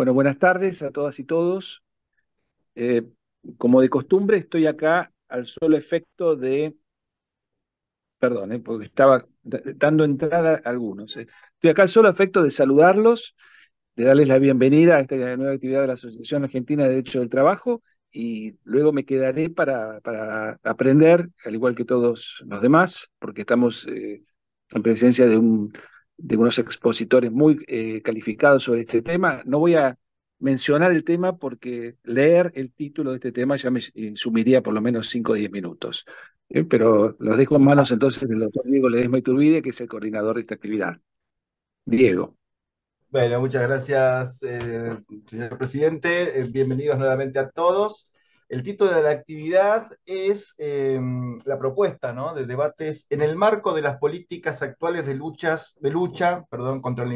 Bueno, buenas tardes a todas y todos. Eh, como de costumbre, estoy acá al solo efecto de, perdón, eh, porque estaba dando entrada algunos. Eh. Estoy acá al solo efecto de saludarlos, de darles la bienvenida a esta nueva actividad de la Asociación Argentina de Derecho del Trabajo y luego me quedaré para, para aprender, al igual que todos los demás, porque estamos en presencia de un de unos expositores muy eh, calificados sobre este tema. No voy a mencionar el tema porque leer el título de este tema ya me eh, sumiría por lo menos 5 o 10 minutos. ¿eh? Pero los dejo en manos entonces del doctor Diego Ledesma Iturbide, que es el coordinador de esta actividad. Diego. Bueno, muchas gracias, señor presidente. bienvenidos nuevamente a todos. El título de la actividad es em, la propuesta de debates en el marco de las políticas actuales de, luchas, de lucha perdón, contra la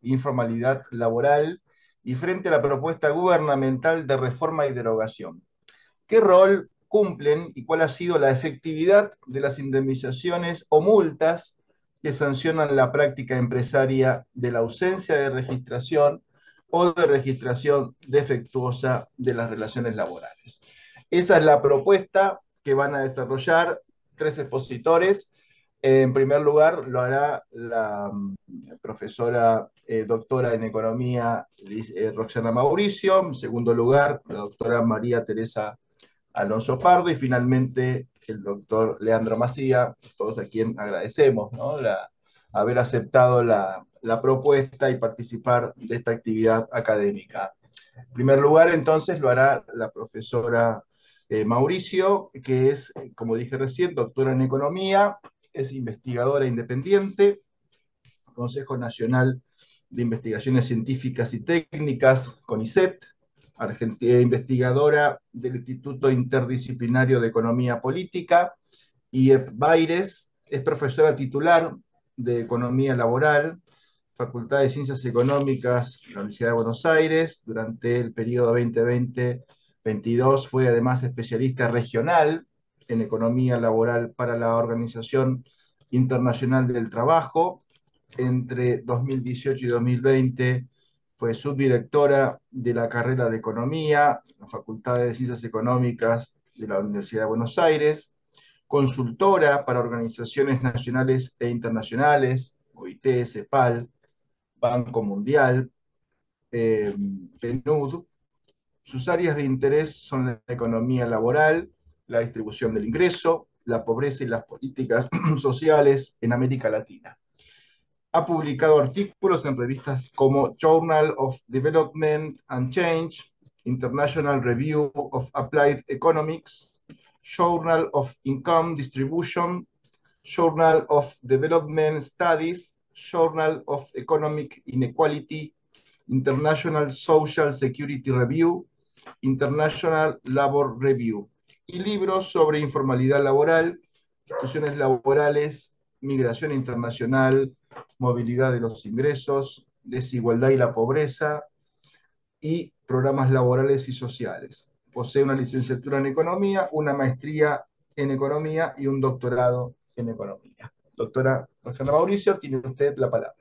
informalidad laboral y frente a la propuesta gubernamental de reforma y derogación. ¿Qué rol cumplen y cuál ha sido la efectividad de las indemnizaciones o multas que sancionan la práctica empresaria de la ausencia de registración o de registración defectuosa de las relaciones laborales. Esa es la propuesta que van a desarrollar tres expositores. En primer lugar, lo hará la mm, profesora eh, doctora en economía eh, Roxana Mauricio. En segundo lugar, la doctora María Teresa Alonso Pardo. Y finalmente, el doctor Leandro Macía, todos a quien agradecemos la, haber aceptado la, la propuesta y participar de esta actividad académica. En primer lugar, entonces, lo hará la profesora eh, Mauricio, que es, como dije recién, doctora en economía, es investigadora independiente, Consejo Nacional de Investigaciones Científicas y Técnicas, CONICET, Argentina, eh, investigadora del Instituto Interdisciplinario de Economía Política, y Baires, es profesora titular de Economía Laboral Facultad de Ciencias Económicas de la Universidad de Buenos Aires. Durante el periodo 2020-22 fue además especialista regional en economía laboral para la Organización Internacional del Trabajo. Entre 2018 y 2020 fue subdirectora de la carrera de Economía, la Facultad de Ciencias Económicas de la Universidad de Buenos Aires, consultora para organizaciones nacionales e internacionales, OIT, CEPAL, Banco Mundial, eh, PNUD. Sus áreas de interés son la economía laboral, la distribución del ingreso, la pobreza y las políticas sociales en América Latina. Ha publicado artículos en revistas como Journal of Development and Change, International Review of Applied Economics, Journal of Income Distribution, Journal of Development Studies, Journal of Economic Inequality, International Social Security Review, International Labor Review, y libros sobre informalidad laboral, instituciones laborales, migración internacional, movilidad de los ingresos, desigualdad y la pobreza, y programas laborales y sociales. Posee una licenciatura en economía, una maestría en economía y un doctorado en economía. Doctora Roxana Mauricio, tiene usted la palabra.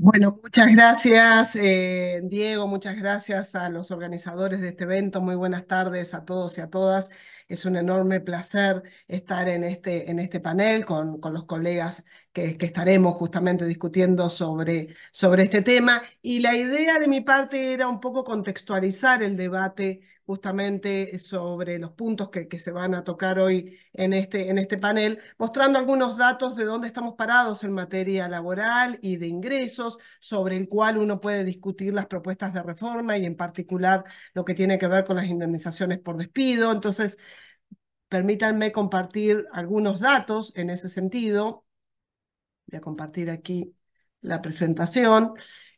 Bueno, muchas gracias, eh, Diego, muchas gracias a los organizadores de este evento. Muy buenas tardes a todos y a todas. Es un enorme placer estar en este, en este panel con, con los colegas que, que, estaremos justamente discutiendo sobre, sobre este tema. Y la idea de mi parte era un poco contextualizar el debate justamente sobre los puntos que, que, se van a tocar hoy en este, en este panel, mostrando algunos datos de dónde estamos parados en materia laboral y de ingresos, sobre el cual uno puede discutir las propuestas de reforma y en particular lo que tiene que ver con las indemnizaciones por despido. Entonces, permítanme compartir algunos datos en ese sentido voy a compartir aquí la presentación,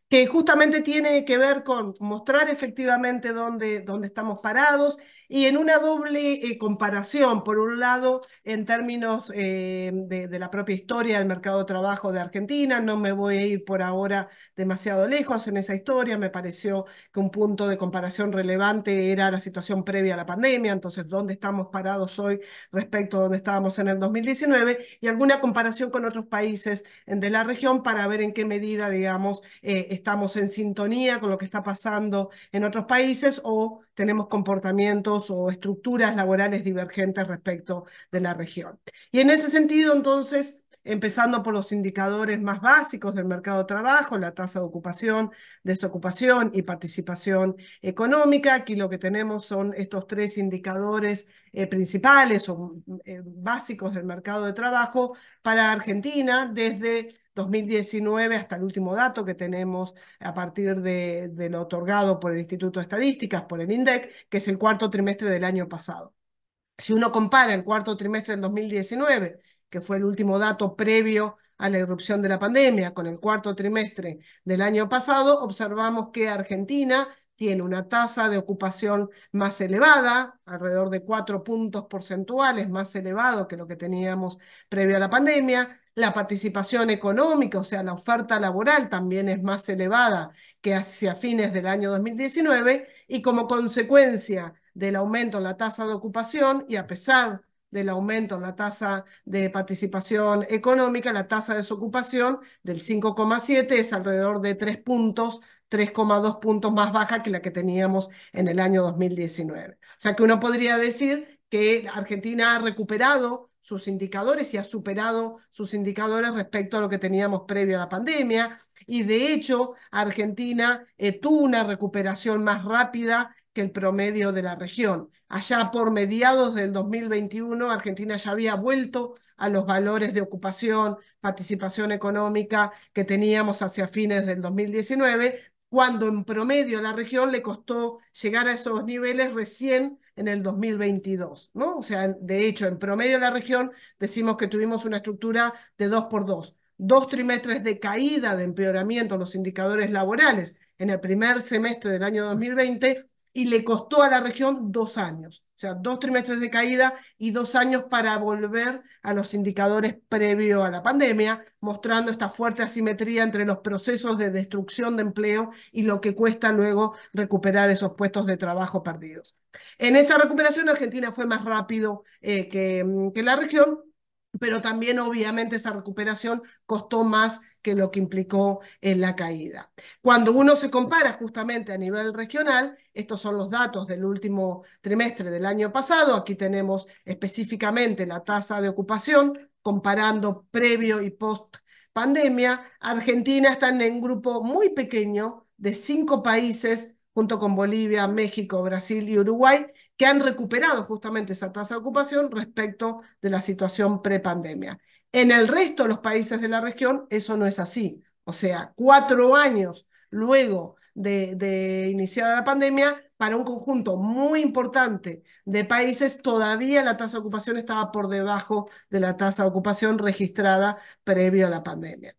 que justamente tiene que ver con mostrar efectivamente dónde, dónde estamos parados y en una doble eh, comparación, por un lado, en términos eh, de, la propia historia del mercado de trabajo de Argentina, no me voy a ir por ahora demasiado lejos en esa historia, me pareció que un punto de comparación relevante era la situación previa a la pandemia, entonces dónde estamos parados hoy respecto a donde estábamos en el 2019 y alguna comparación con otros países de la región para ver en qué medida, digamos, eh, estamos en sintonía con lo que está pasando en otros países o tenemos comportamientos o estructuras laborales divergentes respecto de la región. Y en ese sentido, entonces, empezando por los indicadores más básicos del mercado de trabajo, la tasa de ocupación, desocupación y participación económica. Aquí lo que tenemos son estos tres indicadores eh, principales o eh, básicos del mercado de trabajo para Argentina desde 2019 hasta el último dato que tenemos a partir de, lo otorgado por el Instituto de Estadísticas, por el INDEC, que es el cuarto trimestre del año pasado. Si uno compara el cuarto trimestre del 2019, que fue el último dato previo a la irrupción de la pandemia, con el cuarto trimestre del año pasado, observamos que Argentina tiene una tasa de ocupación más elevada, alrededor de cuatro puntos porcentuales más elevado que lo que teníamos previo a la pandemia, la participación económica, o sea, la oferta laboral también es más elevada que hacia fines del año 2019 y como consecuencia del aumento en la tasa de ocupación y a pesar del aumento en la tasa de participación económica, la tasa de desocupación del 5,7 es alrededor de 3 puntos, 3,2 puntos más baja que la que teníamos en el año 2019. O sea que uno podría decir que Argentina ha recuperado sus indicadores y ha superado sus indicadores respecto a lo que teníamos previo a la pandemia. Y de hecho, Argentina eh, tuvo una recuperación más rápida que el promedio de la región. Allá por mediados del 2021, Argentina ya había vuelto a los valores de ocupación, participación económica que teníamos hacia fines del 2019, cuando en promedio la región le costó llegar a esos niveles recién en el 2022, ¿no? O sea, de hecho, en promedio de la región decimos que tuvimos una estructura de dos por dos, dos trimestres de caída de empeoramiento en los indicadores laborales en el primer semestre del año 2020 y le costó a la región dos años. O sea, dos trimestres de caída y dos años para volver a los indicadores previo a la pandemia, mostrando esta fuerte asimetría entre los procesos de destrucción de empleo y lo que cuesta luego recuperar esos puestos de trabajo perdidos. En esa recuperación, Argentina fue más rápido eh, que, mm, que la región, pero también obviamente esa recuperación costó más que lo que implicó en la caída. Cuando uno se compara justamente a nivel regional, estos son los datos del último trimestre del año pasado, aquí tenemos específicamente la tasa de ocupación comparando previo y post pandemia, Argentina está en un grupo muy pequeño de cinco países junto con Bolivia, México, Brasil y Uruguay, que han recuperado justamente esa tasa de ocupación respecto de la situación prepandemia. En el resto de los países de la región eso no es así. O sea, cuatro años luego de, iniciada la pandemia, para un conjunto muy importante de países, todavía la tasa de ocupación estaba por debajo de la tasa de ocupación registrada previo a la pandemia.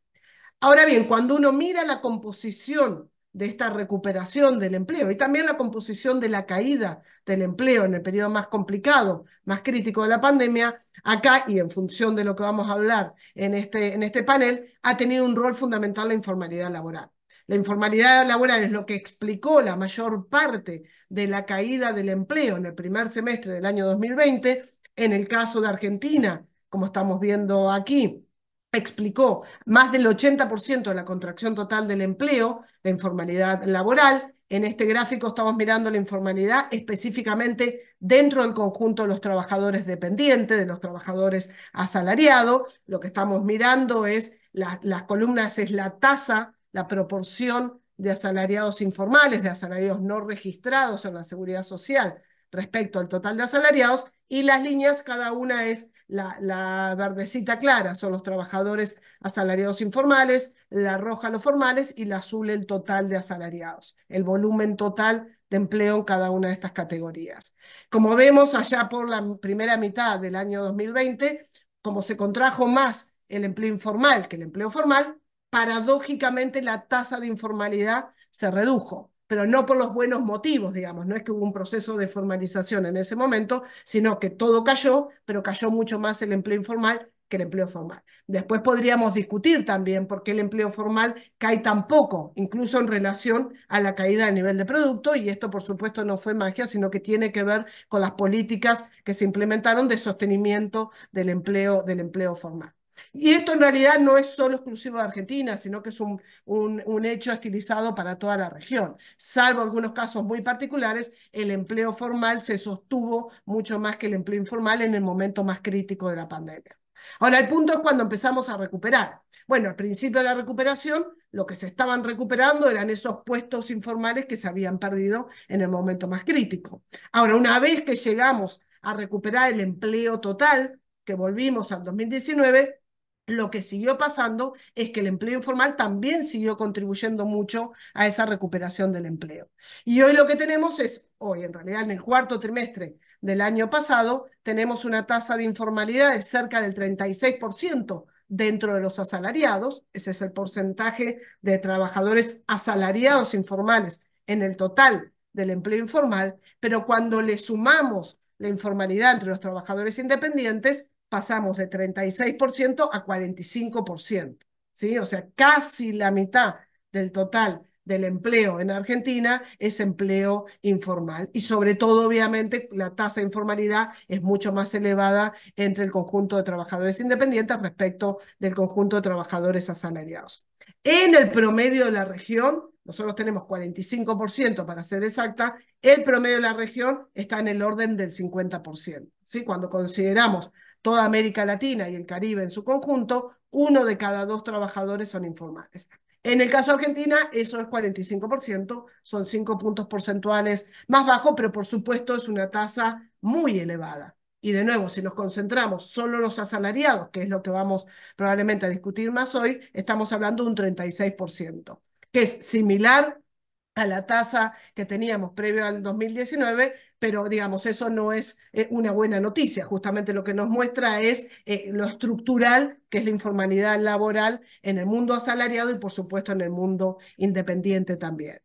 Ahora bien, cuando uno mira la composición de esta recuperación del empleo y también la composición de la caída del empleo en el periodo más complicado, más crítico de la pandemia, acá y en función de lo que vamos a hablar en este, en este panel, ha tenido un rol fundamental la informalidad laboral. La informalidad laboral es lo que explicó la mayor parte de la caída del empleo en el primer semestre del año 2020, en el caso de Argentina, como estamos viendo aquí, explicó más del 80% de la contracción total del empleo, la informalidad laboral. En este gráfico estamos mirando la informalidad específicamente dentro del conjunto de los trabajadores dependientes, de los trabajadores asalariados. Lo que estamos mirando es, las columnas es la tasa, la proporción de asalariados informales, de asalariados no registrados en la seguridad social respecto al total de asalariados, y las líneas cada una es la, verdecita clara son los trabajadores asalariados informales, la roja los formales y la azul el total de asalariados, el volumen total de empleo en cada una de estas categorías. Como vemos allá por la primera mitad del año 2020, como se contrajo más el empleo informal que el empleo formal, paradójicamente la tasa de informalidad se redujo pero no por los buenos motivos, digamos, no es que hubo un proceso de formalización en ese momento, sino que todo cayó, pero cayó mucho más el empleo informal que el empleo formal. Después podríamos discutir también por qué el empleo formal cae tan poco, incluso en relación a la caída del nivel de producto, y esto por supuesto no fue magia, sino que tiene que ver con las políticas que se implementaron de sostenimiento del empleo, del empleo formal. Y esto en realidad no es solo exclusivo de Argentina, sino que es un, hecho estilizado para toda la región. Salvo algunos casos muy particulares, el empleo formal se sostuvo mucho más que el empleo informal en el momento más crítico de la pandemia. Ahora, el punto es cuando empezamos a recuperar. Bueno, al principio de la recuperación, lo que se estaban recuperando eran esos puestos informales que se habían perdido en el momento más crítico. Ahora, una vez que llegamos a recuperar el empleo total, que volvimos al 2019, lo que siguió pasando es que el empleo informal también siguió contribuyendo mucho a esa recuperación del empleo. Y hoy lo que tenemos es, hoy en realidad en el cuarto trimestre del año pasado, tenemos una tasa de informalidad de cerca del 36% dentro de los asalariados, ese es el porcentaje de trabajadores asalariados informales en el total del empleo informal, pero cuando le sumamos la informalidad entre los trabajadores independientes, pasamos de 36% a 45%, ¿sí? O sea, casi la mitad del total del empleo en Argentina es empleo informal. Y sobre todo, obviamente, la tasa de informalidad es mucho más elevada entre el conjunto de trabajadores independientes respecto del conjunto de trabajadores asalariados. En el promedio de la región, nosotros tenemos 45% para ser exacta, el promedio de la región está en el orden del 50%. ¿sí? Cuando consideramos toda América Latina y el Caribe en su conjunto, uno de cada dos trabajadores son informales. En el caso de Argentina, eso es 45%, son cinco puntos porcentuales más bajo, pero por supuesto es una tasa muy elevada. Y de nuevo, si nos concentramos solo en los asalariados, que es lo que vamos probablemente a discutir más hoy, estamos hablando de un 36%, que es similar a la tasa que teníamos previo al 2019, pero digamos, eso no es eh, una buena noticia. Justamente lo que nos muestra es eh, lo estructural, que es la informalidad laboral en el mundo asalariado y por supuesto en el mundo independiente también.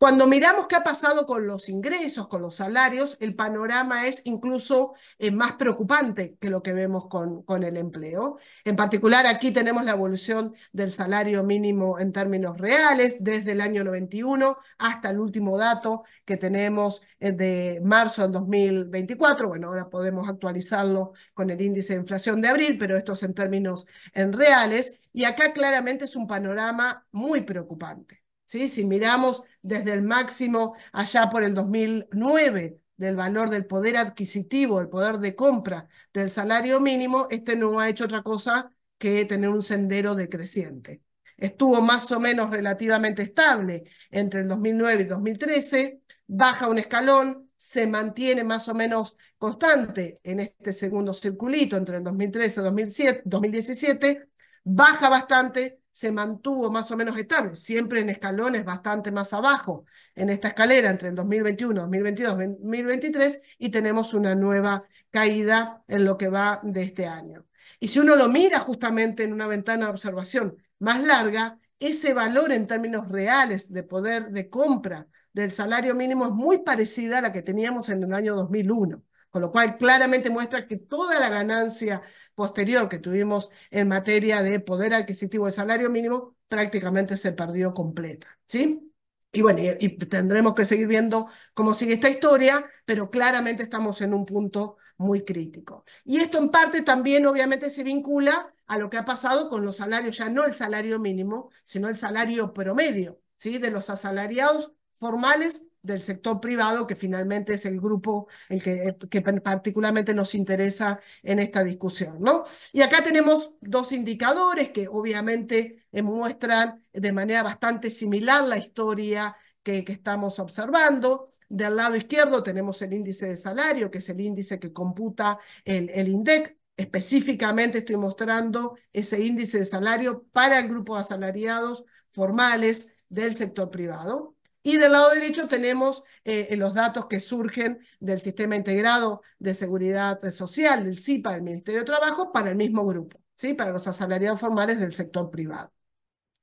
Cuando miramos qué ha pasado con los ingresos, con los salarios, el panorama es incluso eh, más preocupante que lo que vemos con, el empleo. En particular, aquí tenemos la evolución del salario mínimo en términos reales desde el año 91 hasta el último dato que tenemos eh, de marzo del 2024. Bueno, ahora podemos actualizarlo con el índice de inflación de abril, pero esto es en términos en reales. Y acá claramente es un panorama muy preocupante. ¿sí? Si miramos desde el máximo allá por el 2009 del valor del poder adquisitivo, el poder de compra del salario mínimo, este no ha hecho otra cosa que tener un sendero decreciente. Estuvo más o menos relativamente estable entre el 2009 y 2013, baja un escalón, se mantiene más o menos constante en este segundo circulito entre el 2013 y 2017, baja bastante, se mantuvo más o menos estable, siempre en escalones bastante más abajo en esta escalera entre el 2021, 2022, 2023 y tenemos una nueva caída en lo que va de este año. Y si uno lo mira justamente en una ventana de observación más larga, ese valor en términos reales de poder de compra del salario mínimo es muy parecida a la que teníamos en el año 2001, con lo cual claramente muestra que toda la ganancia posterior que tuvimos en materia de poder adquisitivo del salario mínimo prácticamente se perdió completa, ¿sí? Y bueno, y, tendremos que seguir viendo cómo sigue esta historia, pero claramente estamos en un punto muy crítico. Y esto en parte también obviamente se vincula a lo que ha pasado con los salarios, ya no el salario mínimo, sino el salario promedio, ¿sí? De los asalariados formales del sector privado, que finalmente es el grupo el que, eh, que, particularmente nos interesa en esta discusión. ¿no? Y acá tenemos dos indicadores que obviamente muestran de manera bastante similar la historia que, estamos observando. Del lado izquierdo tenemos el índice de salario, que es el índice que computa el, el INDEC, específicamente estoy mostrando ese índice de salario para el grupo de asalariados formales del sector privado. Y del lado derecho tenemos eh, eh, los datos que surgen del Sistema Integrado de Seguridad Social, del SIPA, del Ministerio de Trabajo, para el mismo grupo, ¿sí? para los asalariados formales del sector privado.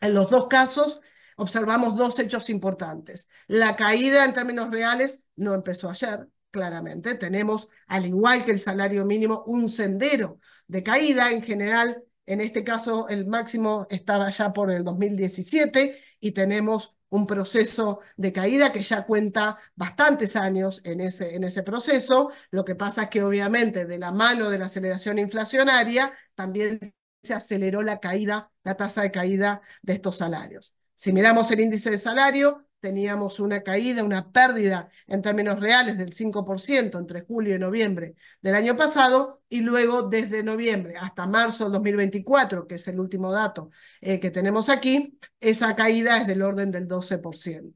En los dos casos observamos dos hechos importantes. La caída en términos reales no empezó ayer, claramente. Tenemos, al igual que el salario mínimo, un sendero de caída. En general, en este caso, el máximo estaba ya por el 2017 y tenemos un proceso de caída que ya cuenta bastantes años en ese, en ese proceso. Lo que pasa es que obviamente de la mano de la aceleración inflacionaria también se aceleró la caída, la tasa de caída de estos salarios. Si miramos el índice de salario, teníamos una caída, una pérdida en términos reales del 5% entre julio y noviembre del año pasado y luego desde noviembre hasta marzo del 2024, que es el último dato eh, que tenemos aquí, esa caída es del orden del 12%.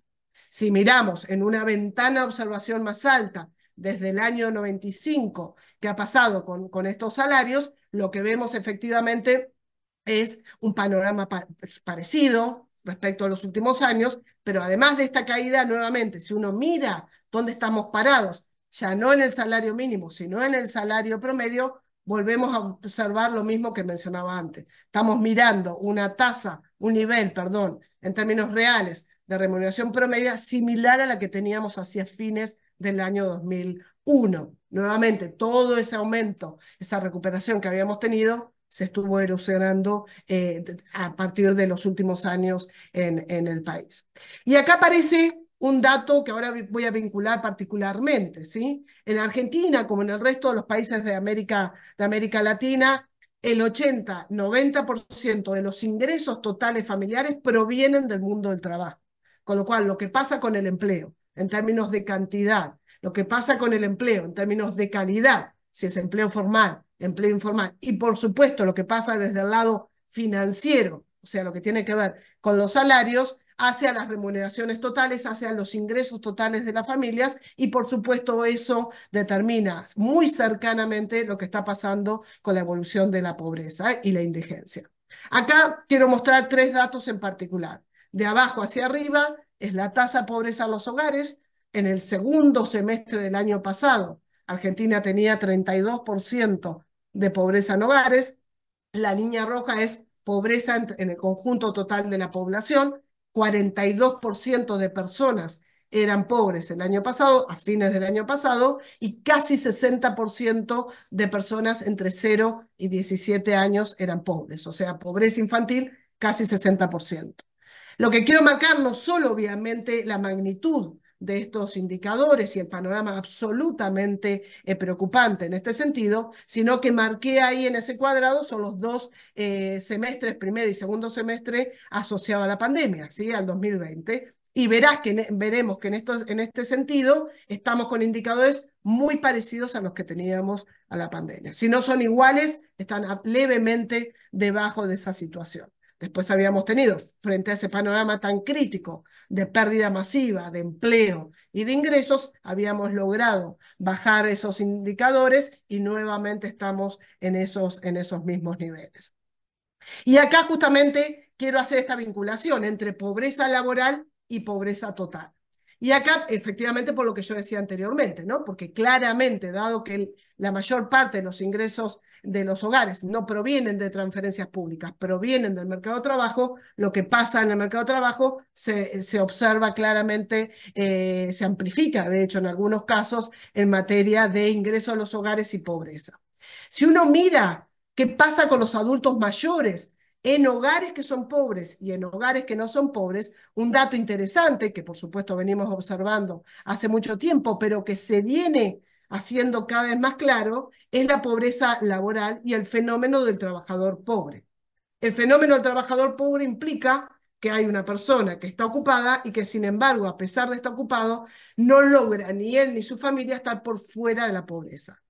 Si miramos en una ventana de observación más alta, desde el año 95 que ha pasado con, con estos salarios, lo que vemos efectivamente es un panorama parecido, respecto a los últimos años, pero además de esta caída, nuevamente, si uno mira dónde estamos parados, ya no en el salario mínimo, sino en el salario promedio, volvemos a observar lo mismo que mencionaba antes. Estamos mirando una tasa, un nivel, perdón, en términos reales de remuneración promedia similar a la que teníamos hacia fines del año 2001. Nuevamente, todo ese aumento, esa recuperación que habíamos tenido, se estuvo erosionando eh, a partir de los últimos años en, en el país. Y acá aparece un dato que ahora voy a vincular particularmente, ¿sí? En Argentina, como en el resto de los países de América, de América Latina, el 80-90% de los ingresos totales familiares provienen del mundo del trabajo. Con lo cual, lo que pasa con el empleo en términos de cantidad, lo que pasa con el empleo en términos de calidad, si es empleo formal, empleo informal. Y por supuesto, lo que pasa desde el lado financiero, o sea, lo que tiene que ver con los salarios, hacia las remuneraciones totales, hacia los ingresos totales de las familias y por supuesto eso determina muy cercanamente lo que está pasando con la evolución de la pobreza y la indigencia. Acá quiero mostrar tres datos en particular. De abajo hacia arriba es la tasa de pobreza en los hogares en el segundo semestre del año pasado. Argentina tenía 32% de pobreza en hogares, la línea roja es pobreza en, el conjunto total de la población, 42% de personas eran pobres el año pasado, a fines del año pasado, y casi 60% de personas entre 0 y 17 años eran pobres, o sea, pobreza infantil casi 60%. Lo que quiero marcar no solo obviamente la magnitud de estos indicadores y el panorama absolutamente eh, preocupante en este sentido, sino que marqué ahí en ese cuadrado son los dos eh, semestres, primer y segundo semestre, asociado a la pandemia, ¿sí? al 2020. Y verás que e, veremos que en, en este sentido estamos con indicadores muy parecidos a los que teníamos a la pandemia. Si no son iguales, están levemente debajo de esa situación después habíamos tenido frente a ese panorama tan crítico de pérdida masiva de empleo y de ingresos, habíamos logrado bajar esos indicadores y nuevamente estamos en esos, en esos mismos niveles. Y acá justamente quiero hacer esta vinculación entre pobreza laboral y pobreza total. Y acá, efectivamente, por lo que yo decía anteriormente, ¿no? Porque claramente, dado que la mayor parte de los ingresos de los hogares no provienen de transferencias públicas, provienen del mercado de trabajo, lo que pasa en el mercado de trabajo se, observa claramente, eh, se amplifica, de hecho, en algunos casos, en materia de ingresos a los hogares y pobreza. Si uno mira qué pasa con los adultos mayores, en hogares que son pobres y en hogares que no son pobres, un dato interesante que por supuesto venimos observando hace mucho tiempo, pero que se viene haciendo cada vez más claro, es la pobreza laboral y el fenómeno del trabajador pobre. El fenómeno del trabajador pobre implica que hay una persona que está ocupada y que sin embargo, a pesar de estar ocupado, no logra ni él ni su familia estar por fuera de la pobreza.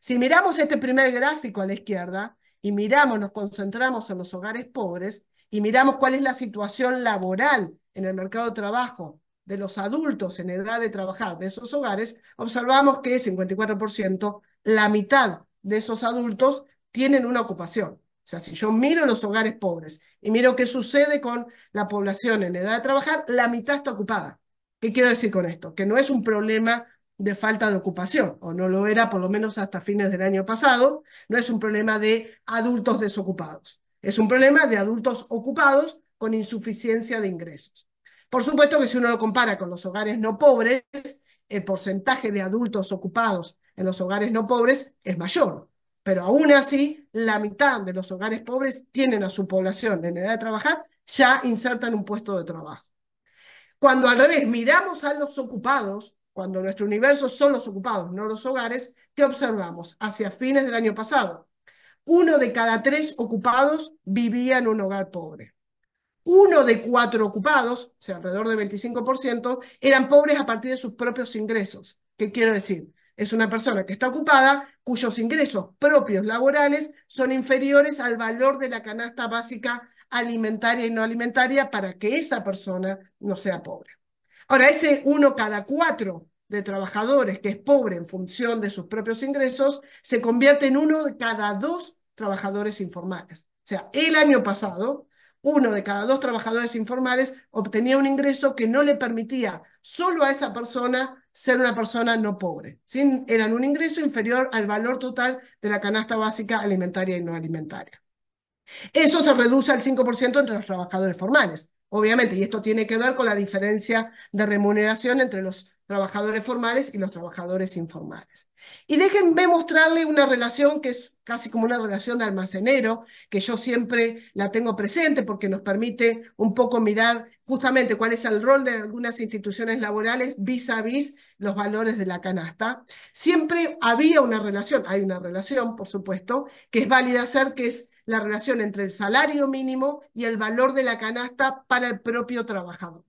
Si miramos este primer gráfico a la izquierda, y miramos, nos concentramos en los hogares pobres y miramos cuál es la situación laboral en el mercado de trabajo de los adultos en edad de trabajar de esos hogares, observamos que 54%, la mitad de esos adultos tienen una ocupación. O sea, si yo miro los hogares pobres y miro qué sucede con la población en edad de trabajar, la mitad está ocupada. ¿Qué quiero decir con esto? Que no es un problema de falta de ocupación, o no lo era por lo menos hasta fines del año pasado, no es un problema de adultos desocupados, es un problema de adultos ocupados con insuficiencia de ingresos. Por supuesto que si uno lo compara con los hogares no pobres, el porcentaje de adultos ocupados en los hogares no pobres es mayor, pero aún así la mitad de los hogares pobres tienen a su población en edad de trabajar ya inserta en un puesto de trabajo. Cuando al revés miramos a los ocupados, cuando nuestro universo son los ocupados, no los hogares, ¿qué observamos? Hacia fines del año pasado, uno de cada tres ocupados vivía en un hogar pobre. Uno de cuatro ocupados, o sea, alrededor del 25%, eran pobres a partir de sus propios ingresos. ¿Qué quiero decir? Es una persona que está ocupada cuyos ingresos propios laborales son inferiores al valor de la canasta básica alimentaria y no alimentaria para que esa persona no sea pobre. Ahora, ese uno cada cuatro de trabajadores que es pobre en función de sus propios ingresos se convierte en uno de cada dos trabajadores informales. O sea, el año pasado, uno de cada dos trabajadores informales obtenía un ingreso que no le permitía solo a esa persona ser una persona no pobre. Eran un ingreso inferior al valor total de la canasta básica alimentaria y no alimentaria. Eso se reduce al 5% entre los trabajadores formales. Obviamente, y esto tiene que ver con la diferencia de remuneración entre los trabajadores formales y los trabajadores informales. Y déjenme mostrarle una relación que es casi como una relación de almacenero, que yo siempre la tengo presente porque nos permite un poco mirar justamente cuál es el rol de algunas instituciones laborales vis a vis los valores de la canasta. Siempre había una relación, hay una relación, por supuesto, que es válida hacer, que es la relación entre el salario mínimo y el valor de la canasta para el propio trabajador.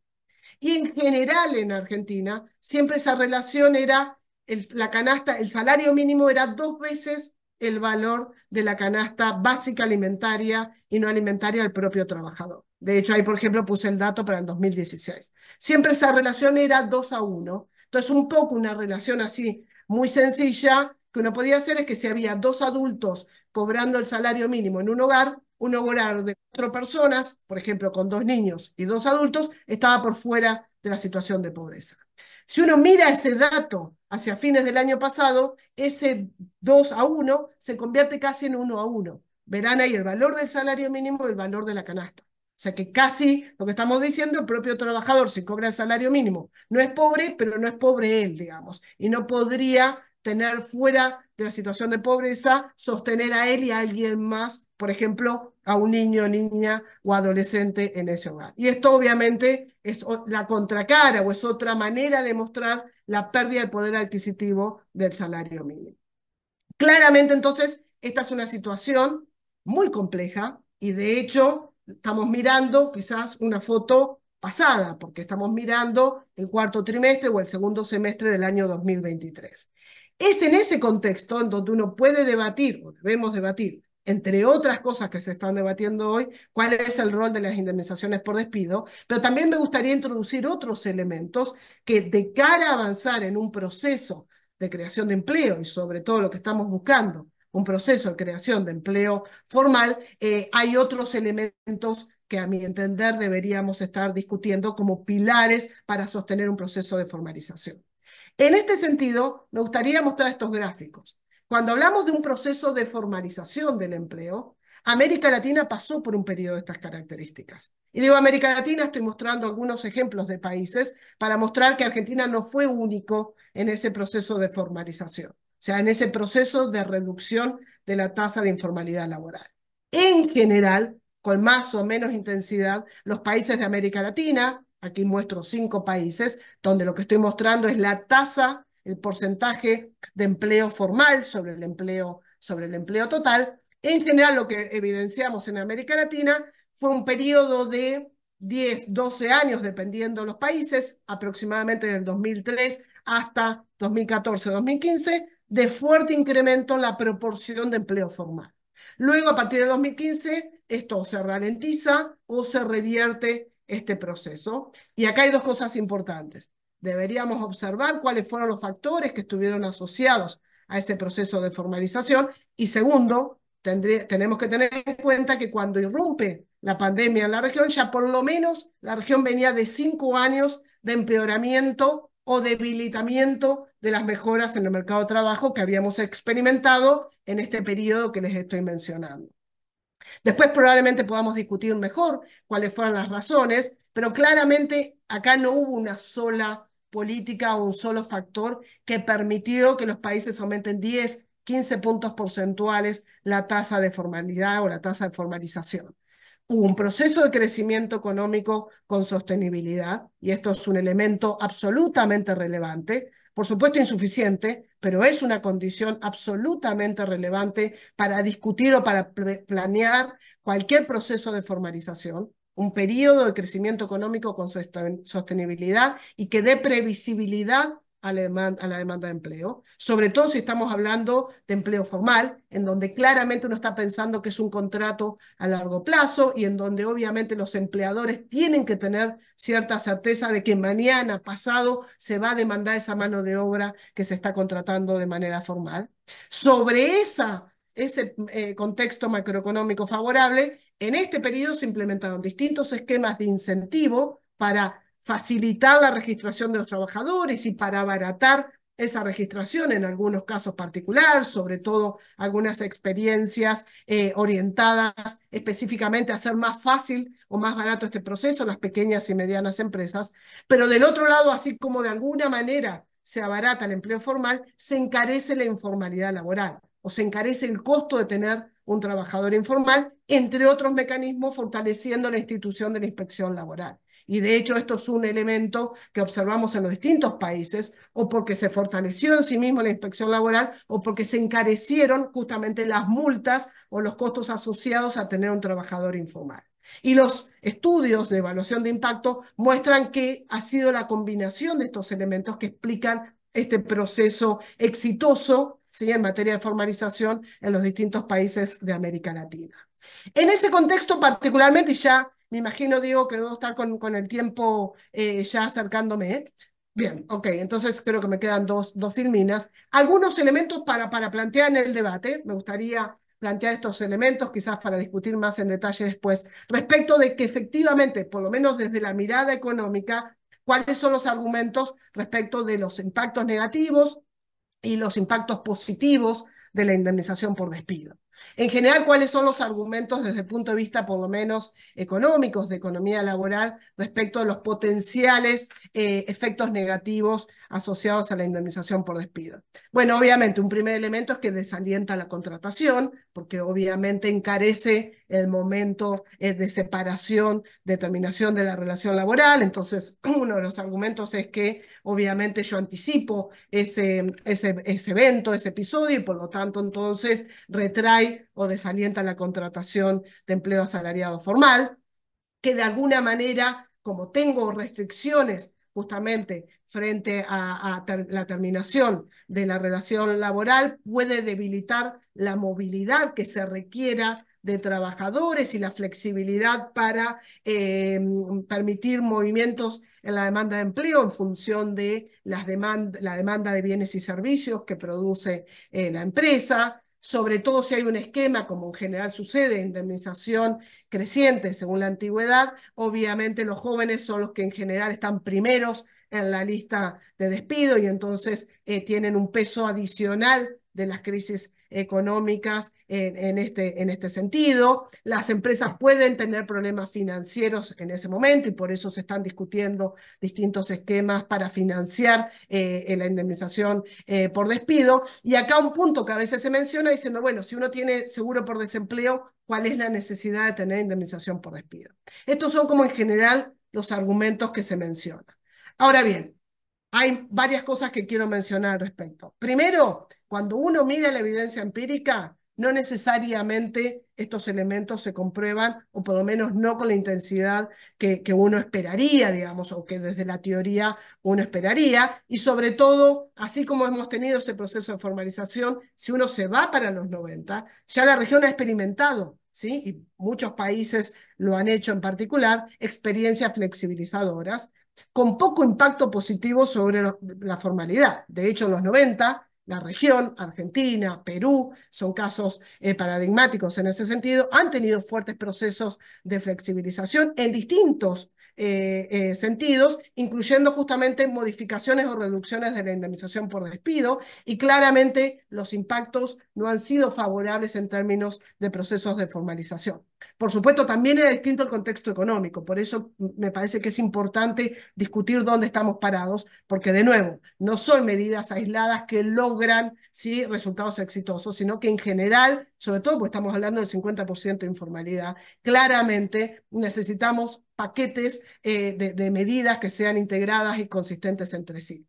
Y en general en Argentina, siempre esa relación era, el, la canasta, el salario mínimo era dos veces el valor de la canasta básica alimentaria y no alimentaria del propio trabajador. De hecho, ahí, por ejemplo, puse el dato para el 2016. Siempre esa relación era dos a uno. Entonces, un poco una relación así muy sencilla que uno podía hacer es que si había dos adultos cobrando el salario mínimo en un hogar, un hogar de cuatro personas, por ejemplo, con dos niños y dos adultos, estaba por fuera de la situación de pobreza. Si uno mira ese dato hacia fines del año pasado, ese 2 a 1 se convierte casi en 1 a 1. Verán ahí el valor del salario mínimo y el valor de la canasta. O sea que casi lo que estamos diciendo, el propio trabajador se cobra el salario mínimo. No es pobre, pero no es pobre él, digamos, y no podría tener fuera de la situación de pobreza, sostener a él y a alguien más, por ejemplo, a un niño, niña o adolescente en ese hogar. Y esto obviamente es la contracara o es otra manera de mostrar la pérdida del poder adquisitivo del salario mínimo. Claramente entonces, esta es una situación muy compleja y de hecho estamos mirando quizás una foto pasada, porque estamos mirando el cuarto trimestre o el segundo semestre del año 2023. Es en ese contexto en donde uno puede debatir, o debemos debatir, entre otras cosas que se están debatiendo hoy, cuál es el rol de las indemnizaciones por despido, pero también me gustaría introducir otros elementos que de cara a avanzar en un proceso de creación de empleo y sobre todo lo que estamos buscando, un proceso de creación de empleo formal, eh, hay otros elementos que a mi entender deberíamos estar discutiendo como pilares para sostener un proceso de formalización. En este sentido, me gustaría mostrar estos gráficos. Cuando hablamos de un proceso de formalización del empleo, América Latina pasó por un periodo de estas características. Y digo América Latina, estoy mostrando algunos ejemplos de países para mostrar que Argentina no fue único en ese proceso de formalización, o sea, en ese proceso de reducción de la tasa de informalidad laboral. En general, con más o menos intensidad, los países de América Latina, Aquí muestro cinco países donde lo que estoy mostrando es la tasa, el porcentaje de empleo formal sobre el empleo, sobre el empleo total. En general, lo que evidenciamos en América Latina fue un periodo de 10, 12 años, dependiendo de los países, aproximadamente del 2003 hasta 2014, 2015, de fuerte incremento en la proporción de empleo formal. Luego, a partir de 2015, esto se ralentiza o se revierte este proceso. Y acá hay dos cosas importantes. Deberíamos observar cuáles fueron los factores que estuvieron asociados a ese proceso de formalización. Y segundo, tenemos que tener en cuenta que cuando irrumpe la pandemia en la región, ya por lo menos la región venía de cinco años de empeoramiento o debilitamiento de las mejoras en el mercado de trabajo que habíamos experimentado en este periodo que les estoy mencionando. Después probablemente podamos discutir mejor cuáles fueron las razones, pero claramente acá no hubo una sola política o un solo factor que permitió que los países aumenten 10, 15 puntos porcentuales la tasa de formalidad o la tasa de formalización. Hubo un proceso de crecimiento económico con sostenibilidad, y esto es un elemento absolutamente relevante, por supuesto insuficiente, pero es una condición absolutamente relevante para discutir o para planear cualquier proceso de formalización, un periodo de crecimiento económico con sostenibilidad y que dé previsibilidad a la, demanda, de empleo, sobre todo si estamos hablando de empleo formal, en donde claramente uno está pensando que es un contrato a largo plazo y en donde obviamente los empleadores tienen que tener cierta certeza de que mañana, pasado, se va a demandar esa mano de obra que se está contratando de manera formal. Sobre esa, ese eh, contexto macroeconómico favorable, en este periodo se implementaron distintos esquemas de incentivo para facilitar la registración de los trabajadores y para abaratar esa registración en algunos casos particulares, sobre todo algunas experiencias eh, orientadas específicamente a hacer más fácil o más barato este proceso, en las pequeñas y medianas empresas. Pero del otro lado, así como de alguna manera se abarata el empleo formal, se encarece la informalidad laboral o se encarece el costo de tener un trabajador informal, entre otros mecanismos, fortaleciendo la institución de la inspección laboral. Y de hecho esto es un elemento que observamos en los distintos países, o porque se fortaleció en sí mismo la inspección laboral, o porque se encarecieron justamente las multas o los costos asociados a tener un trabajador informal. Y los estudios de evaluación de impacto muestran que ha sido la combinación de estos elementos que explican este proceso exitoso en materia de formalización en los distintos países de América Latina. En ese contexto particularmente, ya me imagino, digo, que debo estar con, con el tiempo eh, ya acercándome. ¿eh? Bien, ok, entonces creo que me quedan dos, dos filminas. Algunos elementos para, para plantear en el debate. Me gustaría plantear estos elementos, quizás para discutir más en detalle después, respecto de que efectivamente, por lo menos desde la mirada económica, cuáles son los argumentos respecto de los impactos negativos y los impactos positivos de la indemnización por despido. En general, ¿cuáles son los argumentos desde el punto de vista, por lo menos, económicos, de economía laboral, respecto a los potenciales eh, efectos negativos asociados a la indemnización por despido? Bueno, obviamente, un primer elemento es que desalienta la contratación, porque obviamente encarece el momento eh, de separación, determinación de la relación laboral. Entonces, uno de los argumentos es que, obviamente, yo anticipo ese, ese evento, ese episodio, y por lo tanto, entonces, retrae o desalienta la contratación de empleo asalariado formal, que de alguna manera, como tengo restricciones justamente frente a, la terminación de la relación laboral, puede debilitar la movilidad que se requiera de trabajadores y la flexibilidad para em, permitir movimientos en la demanda de empleo en función de la demanda de bienes y servicios que produce eh, la empresa, sobre todo si hay un esquema, como en general sucede, indemnización creciente según la antigüedad, obviamente los jóvenes son los que en general están primeros en la lista de despido y entonces eh, tienen un peso adicional de las crisis económicas en, este, en este sentido. Las empresas pueden tener problemas financieros en ese momento y por eso se están discutiendo distintos esquemas para financiar eh, la indemnización eh, por despido. Y acá un punto que a veces se menciona diciendo, bueno, si uno tiene seguro por desempleo, ¿cuál es la necesidad de tener indemnización por despido? Estos son como en general los argumentos que se mencionan. Ahora bien, hay varias cosas que quiero mencionar al respecto. Primero, cuando uno mira la evidencia empírica, no necesariamente estos elementos se comprueban, o por lo menos no con la intensidad que, que, uno esperaría, digamos, o que desde la teoría uno esperaría. Y sobre todo, así como hemos tenido ese proceso de formalización, si uno se va para los 90, ya la región ha experimentado, ¿sí? y muchos países lo han hecho en particular, experiencias flexibilizadoras con poco impacto positivo sobre la formalidad. De hecho, los 90 la región, Argentina, Perú, son casos eh, paradigmáticos en ese sentido, han tenido fuertes procesos de flexibilización en distintos eh, eh, sentidos, incluyendo justamente modificaciones o reducciones de la indemnización por despido, y claramente los impactos no han sido favorables en términos de procesos de formalización. Por supuesto, también es distinto el contexto económico, por eso me parece que es importante discutir dónde estamos parados, porque de nuevo, no son medidas aisladas que logran ¿sí? resultados exitosos, sino que en general, sobre todo porque estamos hablando del 50% de informalidad, claramente necesitamos paquetes eh, de, de medidas que sean integradas y consistentes entre sí.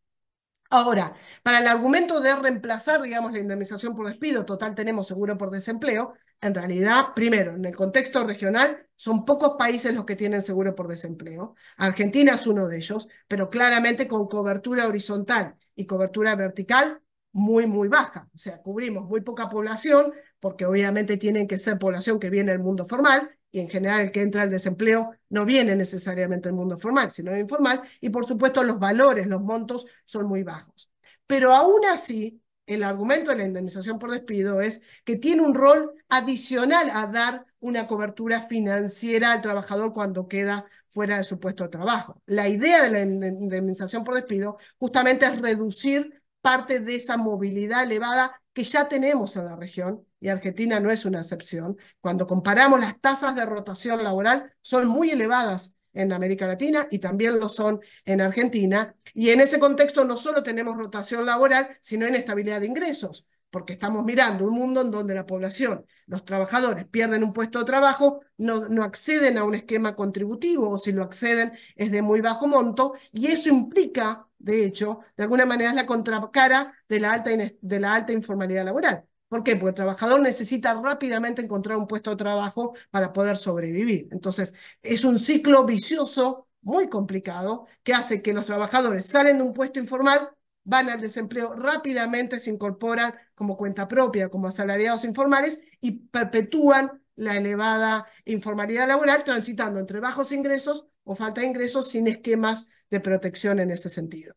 Ahora, para el argumento de reemplazar, digamos, la indemnización por despido, total tenemos seguro por desempleo, en realidad, primero, en el contexto regional, son pocos países los que tienen seguro por desempleo. Argentina es uno de ellos, pero claramente con cobertura horizontal y cobertura vertical muy, muy baja. O sea, cubrimos muy poca población, porque obviamente tienen que ser población que viene del mundo formal, y en general el que entra al desempleo no viene necesariamente del mundo formal, sino del informal, y por supuesto los valores, los montos son muy bajos. Pero aún así, el argumento de la indemnización por despido es que tiene un rol adicional a dar una cobertura financiera al trabajador cuando queda fuera de su puesto de trabajo. La idea de la indemnización por despido justamente es reducir parte de esa movilidad elevada ya tenemos en la región, y Argentina no es una excepción. Cuando comparamos las tasas de rotación laboral, son muy elevadas en América Latina y también lo son en Argentina. Y en ese contexto no solo tenemos rotación laboral, sino inestabilidad de ingresos, porque estamos mirando un mundo en donde la población, los trabajadores pierden un puesto de trabajo, no, no acceden a un esquema contributivo o si lo acceden es de muy bajo monto y eso implica de hecho, de alguna manera es la contracara de la alta, de la alta informalidad laboral. ¿Por qué? Porque el trabajador necesita rápidamente encontrar un puesto de trabajo para poder sobrevivir. Entonces, es un ciclo vicioso muy complicado que hace que los trabajadores salen de un puesto informal, van al desempleo rápidamente, se incorporan como cuenta propia, como asalariados informales y perpetúan la elevada informalidad laboral transitando entre bajos ingresos o falta de ingresos sin esquemas de protección en ese sentido.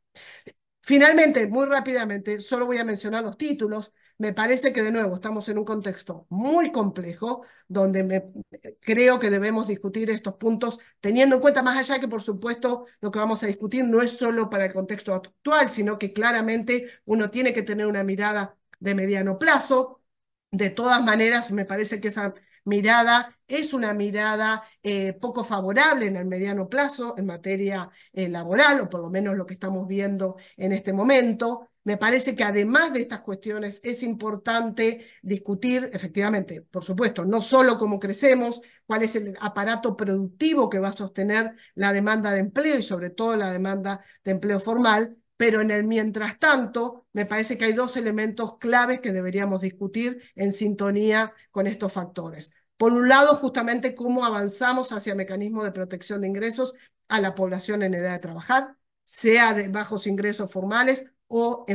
Finalmente, muy rápidamente, solo voy a mencionar los títulos. Me parece que de nuevo estamos en un contexto muy complejo donde creo que debemos discutir estos puntos teniendo en cuenta más allá que por supuesto lo que vamos a discutir no es solo para el contexto actual, sino que claramente uno tiene que tener una mirada de mediano plazo. De todas maneras, me parece que esa mirada es una mirada eh, poco favorable en el mediano plazo en materia eh, laboral, o por lo menos lo que estamos viendo en este momento. Me parece que además de estas cuestiones es importante discutir, efectivamente, por supuesto, no solo cómo crecemos, cuál es el aparato productivo que va a sostener la demanda de empleo y sobre todo la demanda de empleo formal, pero en el mientras tanto, me parece que hay dos elementos claves que deberíamos discutir en sintonía con estos factores. Por un lado, justamente cómo avanzamos hacia mecanismos de protección de ingresos a la población en edad de trabajar, sea de bajos ingresos formales o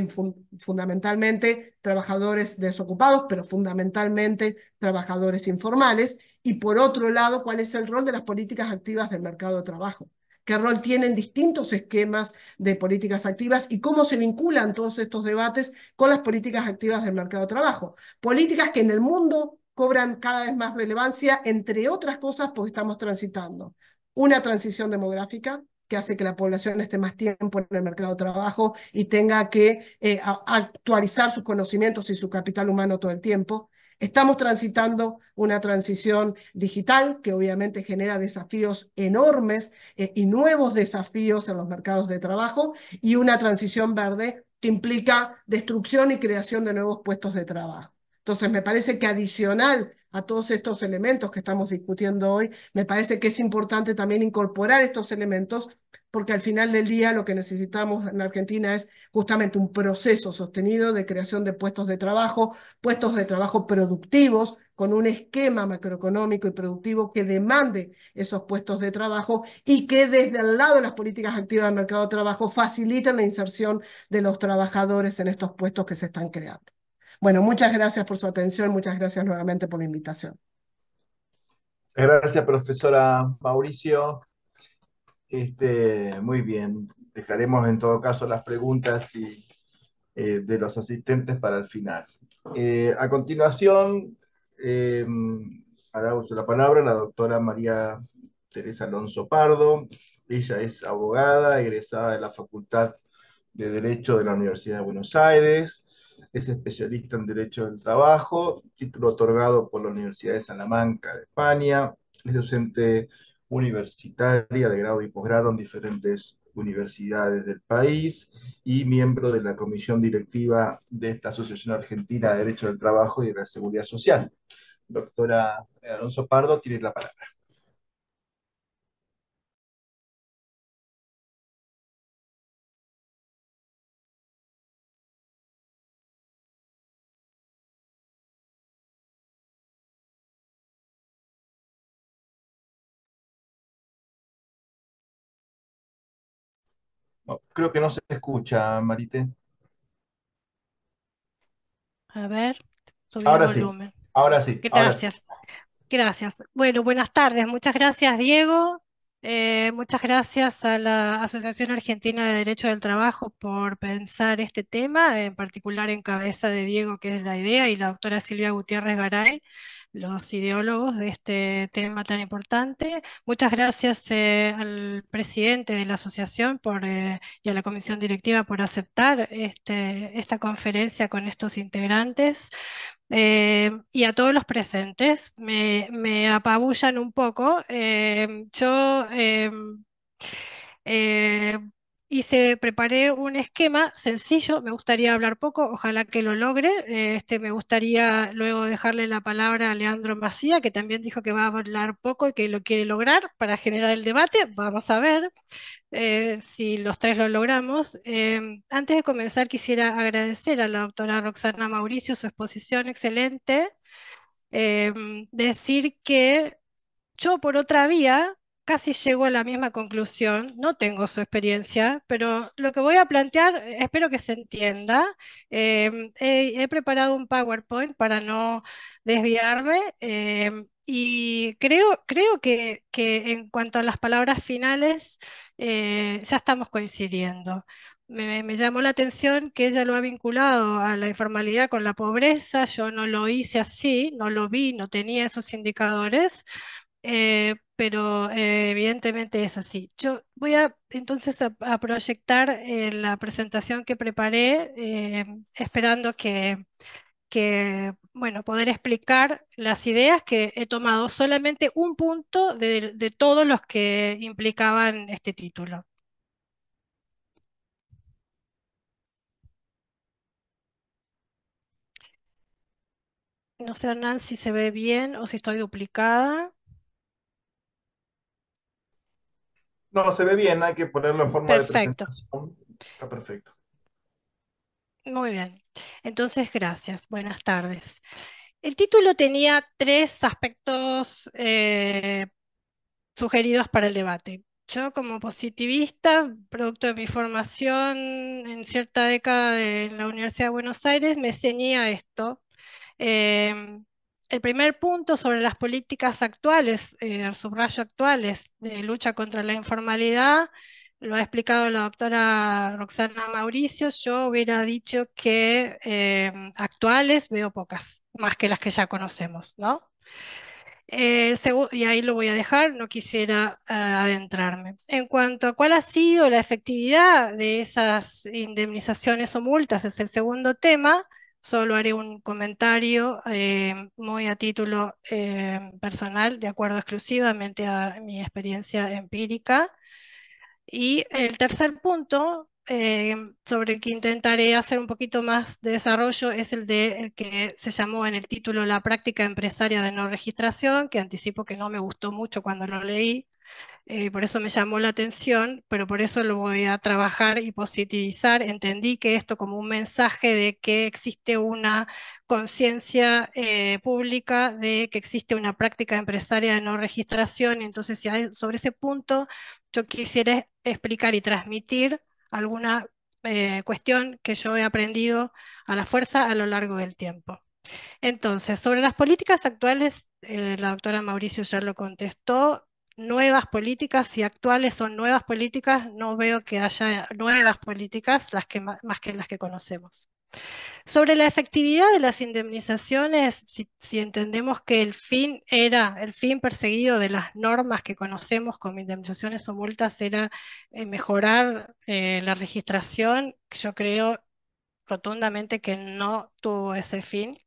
fundamentalmente trabajadores desocupados, pero fundamentalmente trabajadores informales. Y por otro lado, cuál es el rol de las políticas activas del mercado de trabajo qué rol tienen distintos esquemas de políticas activas y cómo se vinculan todos estos debates con las políticas activas del mercado de trabajo. Políticas que en el mundo cobran cada vez más relevancia, entre otras cosas, porque estamos transitando una transición demográfica, que hace que la población esté más tiempo en el mercado de trabajo y tenga que eh, actualizar sus conocimientos y su capital humano todo el tiempo. Estamos transitando una transición digital que obviamente genera desafíos enormes eh, y nuevos desafíos en los mercados de trabajo y una transición verde que implica destrucción y creación de nuevos puestos de trabajo. Entonces, me parece que adicional a todos estos elementos que estamos discutiendo hoy, me parece que es importante también incorporar estos elementos porque al final del día lo que necesitamos en Argentina es justamente un proceso sostenido de creación de puestos de trabajo, puestos de trabajo productivos, con un esquema macroeconómico y productivo que demande esos puestos de trabajo y que desde el lado de las políticas activas del mercado de trabajo faciliten la inserción de los trabajadores en estos puestos que se están creando. Bueno, muchas gracias por su atención, muchas gracias nuevamente por la invitación. Gracias, profesora Mauricio. Este, muy bien, dejaremos en todo caso las preguntas eh, de los asistentes para el final. Eh, a continuación, hará eh, uso la palabra la doctora María Teresa Alonso Pardo. Ella es abogada, egresada de la Facultad de Derecho de la Universidad de Buenos Aires. Es especialista en Derecho del Trabajo, título otorgado por la Universidad de Salamanca de España. Es docente universitaria de grado y posgrado en diferentes universidades del país y miembro de la comisión directiva de esta Asociación Argentina de Derecho del Trabajo y de la Seguridad Social. Doctora Alonso Pardo, tiene la palabra. creo que no se escucha, Marite. A ver, subí el Ahora volumen. ahora sí, Gracias, gracias. Bueno, buenas tardes. Muchas gracias, Diego. Eh, muchas gracias a la Asociación Argentina de Derecho del Trabajo por pensar este tema, en particular en cabeza de Diego, que es la idea, y la doctora Silvia Gutiérrez Garay los ideólogos de este tema tan importante. Muchas gracias eh, al presidente de la asociación por, eh, y a la comisión directiva por aceptar este, esta conferencia con estos integrantes. Eh, y a todos los presentes, me, me apabullan un poco. yo y se preparé un esquema sencillo. Me gustaría hablar poco, ojalá que lo logre. Eh, este, me gustaría luego dejarle la palabra a Leandro Macía, que también dijo que va a hablar poco y que lo quiere lograr para generar el debate. Vamos a ver eh, si los tres lo logramos. Eh, antes de comenzar, quisiera agradecer a la doctora Roxana Mauricio su exposición excelente. decir que yo por otra vía casi llego a la misma conclusión, no tengo su experiencia, pero lo que voy a plantear, eh, espero que se entienda. Em, he, preparado un PowerPoint para no desviarme em, y creo, creo que, en cuanto a las palabras finales, eh, ya estamos coincidiendo. Me, llamó la atención que ella lo ha vinculado a la informalidad con la pobreza, yo no lo hice así, no lo vi, no tenía esos indicadores, eh, pero eh, evidentemente es así. Yo voy a entonces a, proyectar eh, la presentación que preparé, eh, esperando que, bueno, poder explicar las ideas que he tomado solamente un punto de, de todos los que implicaban este título. No sé, Hernán, si se ve bien o si estoy duplicada. No, se ve bien, hay que ponerlo en forma de Perfecto. presentación. Está perfecto. Muy bien. Entonces, gracias. Buenas tardes. El título tenía tres aspectos eh, sugeridos para el debate. Yo como positivista, producto de mi formación en cierta década en la Universidad de Buenos Aires, me ceñía esto. Eh, el primer punto sobre las políticas actuales, el eh, subrayo actuales, de lucha contra la informalidad, lo ha explicado la doctora Roxana Mauricio, yo hubiera dicho que em, actuales veo pocas, más que las que ya conocemos, ¿no? Eh, y ahí lo voy a dejar, no quisiera eh, adentrarme. En cuanto a cuál ha sido la efectividad de esas indemnizaciones o multas, es el segundo tema. Solo haré un comentario eh, muy a título eh, personal, de acuerdo exclusivamente a mi experiencia empírica. Y el tercer punto eh, sobre el que intentaré hacer un poquito más de desarrollo es el de el que se llamó en el título La práctica empresaria de no registración, que anticipo que no me gustó mucho cuando lo leí, eh, por eso me llamó la atención, pero por eso lo voy a trabajar y positivizar. Entendí que esto como un mensaje de que existe una conciencia eh, pública, de que existe una práctica empresaria de no registración. Entonces, sobre ese punto, yo quisiera explicar y transmitir alguna eh, cuestión que yo he aprendido a la fuerza a lo largo del tiempo. Entonces, sobre las políticas actuales, la doctora Mauricio ya lo contestó, nuevas políticas, si actuales son nuevas políticas, no veo que haya nuevas políticas las que, más que las que conocemos. Sobre la efectividad de las indemnizaciones, si, entendemos que el fin era, el fin perseguido de las normas que conocemos como indemnizaciones o multas era eh, mejorar eh, la registración, yo creo rotundamente que no tuvo ese fin.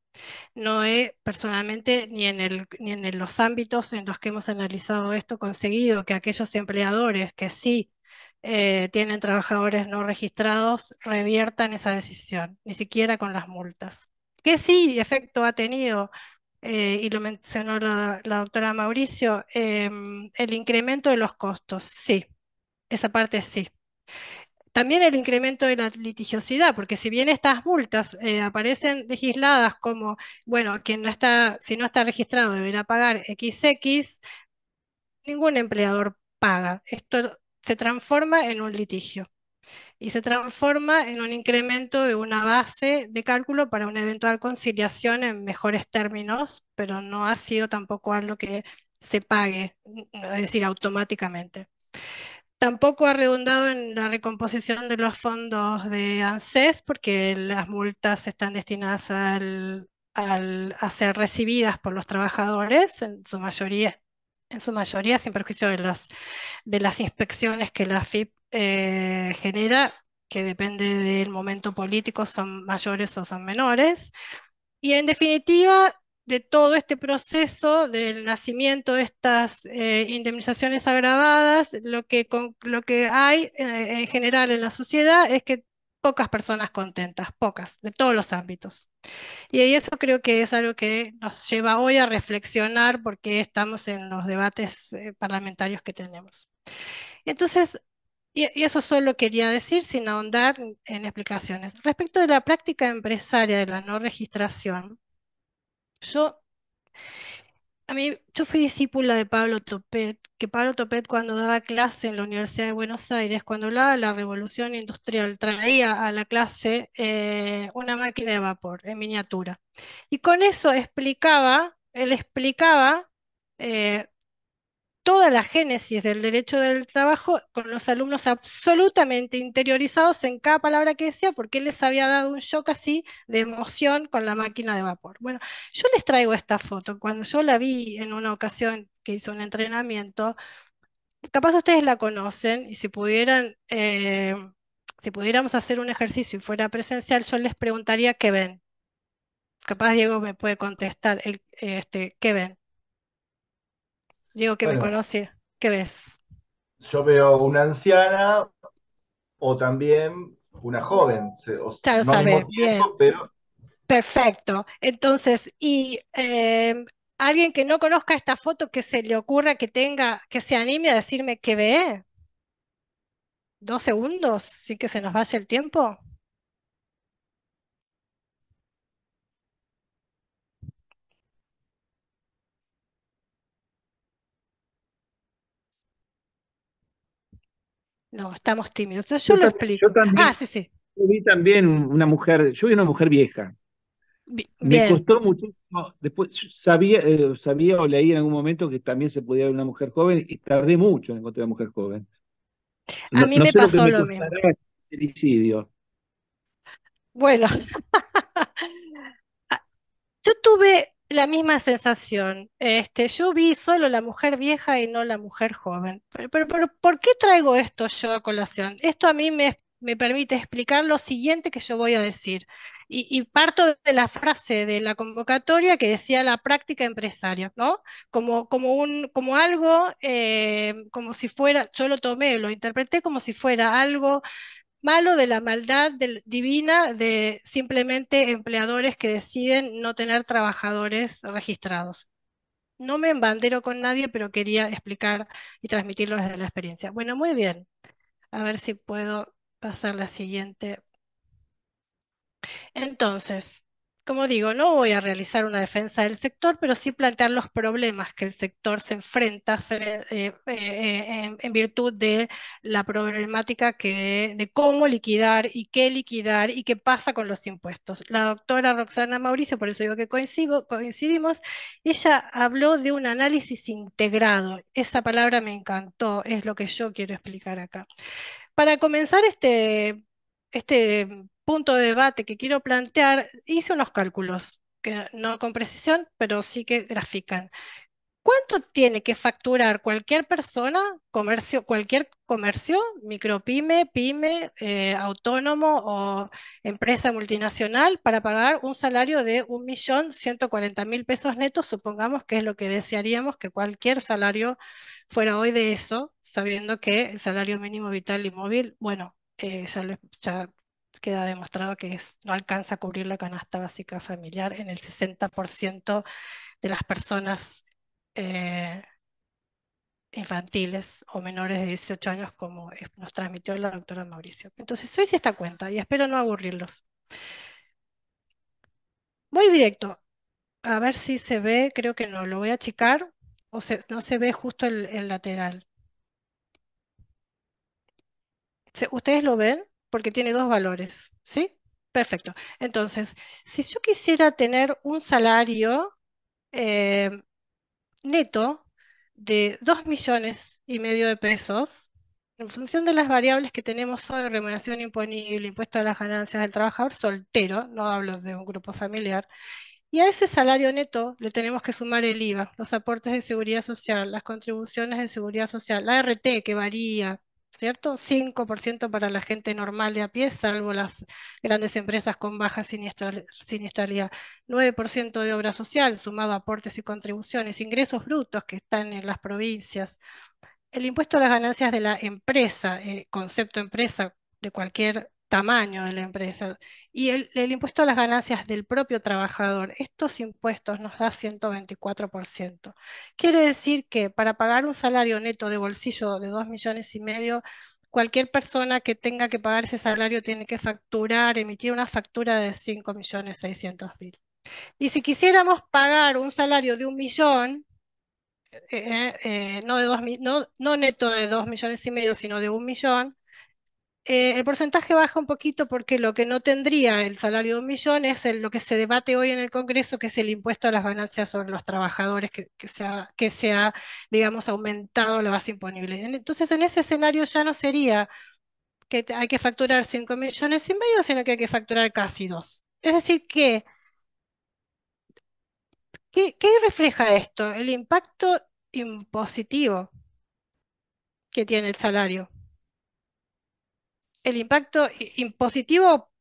No he personalmente ni en, los ámbitos en los que hemos analizado esto conseguido que aquellos empleadores que sí eh, tienen trabajadores no registrados reviertan esa decisión, ni siquiera con las multas. Que sí efecto ha tenido, eh, y lo mencionó la, doctora Mauricio, em, el incremento de los costos, sí, esa parte sí. También el incremento de la litigiosidad, porque si bien estas multas eh, aparecen legisladas como, bueno, quien no está, si no está registrado deberá pagar XX, ningún empleador paga. Esto se transforma en un litigio y se transforma en un incremento de una base de cálculo para una eventual conciliación en mejores términos, pero no ha sido tampoco algo que se pague, es decir, automáticamente. Tampoco ha redundado en la recomposición de los fondos de ANSES porque las multas están destinadas a ser recibidas por los trabajadores, en su mayoría, en su mayoría sin perjuicio de las, inspecciones que la FIP eh, genera, que depende del momento político, son mayores o son menores. Y en definitiva, de todo este proceso del nacimiento de estas eh, indemnizaciones agravadas, lo que, lo que hay eh, en general en la sociedad es que pocas personas contentas, pocas, de todos los ámbitos. Y eso creo que es algo que nos lleva hoy a reflexionar porque estamos en los debates eh, parlamentarios que tenemos. Entonces, y, eso solo quería decir sin ahondar en explicaciones. Respecto de la práctica empresaria de la no registración, yo, a mí, yo fui discípula de Pablo Topet, que Pablo Topet cuando daba clase en la Universidad de Buenos Aires, cuando hablaba de la revolución industrial, traía a la clase eh, una máquina de vapor en miniatura. Y con eso explicaba, él explicaba eh, toda la génesis del derecho del trabajo con los alumnos absolutamente interiorizados en cada palabra que decía, porque les había dado un shock así de emoción con la máquina de vapor. Bueno, yo les traigo esta foto. Cuando yo la vi en una ocasión que hice un entrenamiento, capaz ustedes la conocen y si pudieran... Eh, si pudiéramos hacer un ejercicio y fuera presencial, yo les preguntaría qué ven. Capaz Diego me puede contestar este, qué ven Digo que me conoce, ¿qué ves? Yo veo una anciana o también una joven. Perfecto. Entonces, y em, alguien que no conozca esta foto, que se le ocurra que tenga, que se anime a decirme qué ve. Dos segundos, sí que se nos vaya el tiempo. No, estamos tímidos. yo, lo explico. Yo también, ah, sí, sí. Yo vi también una mujer, yo vi una mujer vieja. Me costó muchísimo. Después sabía, eh, sabía o leí en algún momento que también se podía ver una mujer joven y tardé mucho en encontrar una mujer joven. a mí me pasó lo, mismo. Bueno, ah, yo tuve la misma sensación. Este, yo vi solo la mujer vieja y no la mujer joven. Pero, ¿por qué traigo esto yo a colación? Esto a mí me, permite explicar lo siguiente que yo voy a decir. Y, parto de la frase de la convocatoria que decía la práctica empresaria, ¿no? Como, como, un, como algo, eh, como si fuera, yo lo tomé, lo interpreté como si fuera algo malo de la maldad divina de simplemente empleadores que deciden no tener trabajadores registrados. No me embandero con nadie, pero quería explicar y transmitirlo desde la experiencia. Bueno, muy bien. A ver si puedo pasar la siguiente. Entonces, como digo, no voy a realizar una defensa del sector, pero sí plantear los problemas que el sector se enfrenta eh, eh, eh, en, virtud de la problemática que, de cómo liquidar y qué liquidar y qué pasa con los impuestos. La doctora Roxana Mauricio, por eso digo que coincido, coincidimos, ella habló de un análisis integrado. Esa palabra me encantó, es lo que yo quiero explicar acá. Para comenzar este este punto de debate que quiero plantear, hice unos cálculos, que no con precisión, pero sí que grafican. ¿Cuánto tiene que facturar cualquier persona, comercio, cualquier comercio, micropyme, pyme, eh, autónomo o empresa multinacional para pagar un salario de 1.140.000 pesos netos? Supongamos que es lo que desearíamos que cualquier salario fuera hoy de eso, sabiendo que el salario mínimo vital y móvil, bueno, eh, ya, lo, ya queda demostrado que no alcanza a cubrir la canasta básica familiar en el 60% de las personas eh, infantiles o menores de 18 años, como nos transmitió la doctora Mauricio. Entonces, soy sí esta cuenta y espero no aburrirlos. Voy directo. A ver si se ve, creo que no, lo voy a achicar o no se ve justo el lateral. ¿Ustedes lo ven? porque tiene dos valores, ¿sí? Perfecto. Entonces, si yo quisiera tener un salario em, neto de 2 millones y medio de pesos, en función de las variables que tenemos sobre remuneración imponible, impuesto a las ganancias del trabajador soltero, no hablo de un grupo familiar, y a ese salario neto le tenemos que sumar el IVA, los aportes de seguridad social, las contribuciones de seguridad social, la RT que varía, ¿cierto? 5% para la gente normal de a pie, salvo las grandes empresas con baja siniestralidad. 9% de obra social, sumado a aportes y contribuciones, ingresos brutos que están en las provincias. El impuesto a las ganancias de la empresa, eh, concepto empresa de cualquier tamaño de la empresa. Y el, impuesto a las ganancias del propio trabajador, estos impuestos nos da 124%. Quiere decir que para pagar un salario neto de bolsillo de 2 millones y medio, cualquier persona que tenga que pagar ese salario tiene que facturar, emitir una factura de cinco millones seiscientos mil. Y si quisiéramos pagar un salario de un millón, eh, eh, eh, no, de dos, no, no neto de 2 millones y medio, sino de un millón, eh, el porcentaje baja un poquito porque lo que no tendría el salario de un millón es lo que se debate hoy en el Congreso, que es el impuesto a las ganancias sobre los trabajadores, que, se, ha, digamos, aumentado la base imponible. Entonces, en ese escenario ya no sería que hay que facturar 5 millones y medio, sino que hay que facturar casi 2. Es decir, que, ¿qué, qué refleja esto? El impacto impositivo que tiene el salario el impacto impositivo,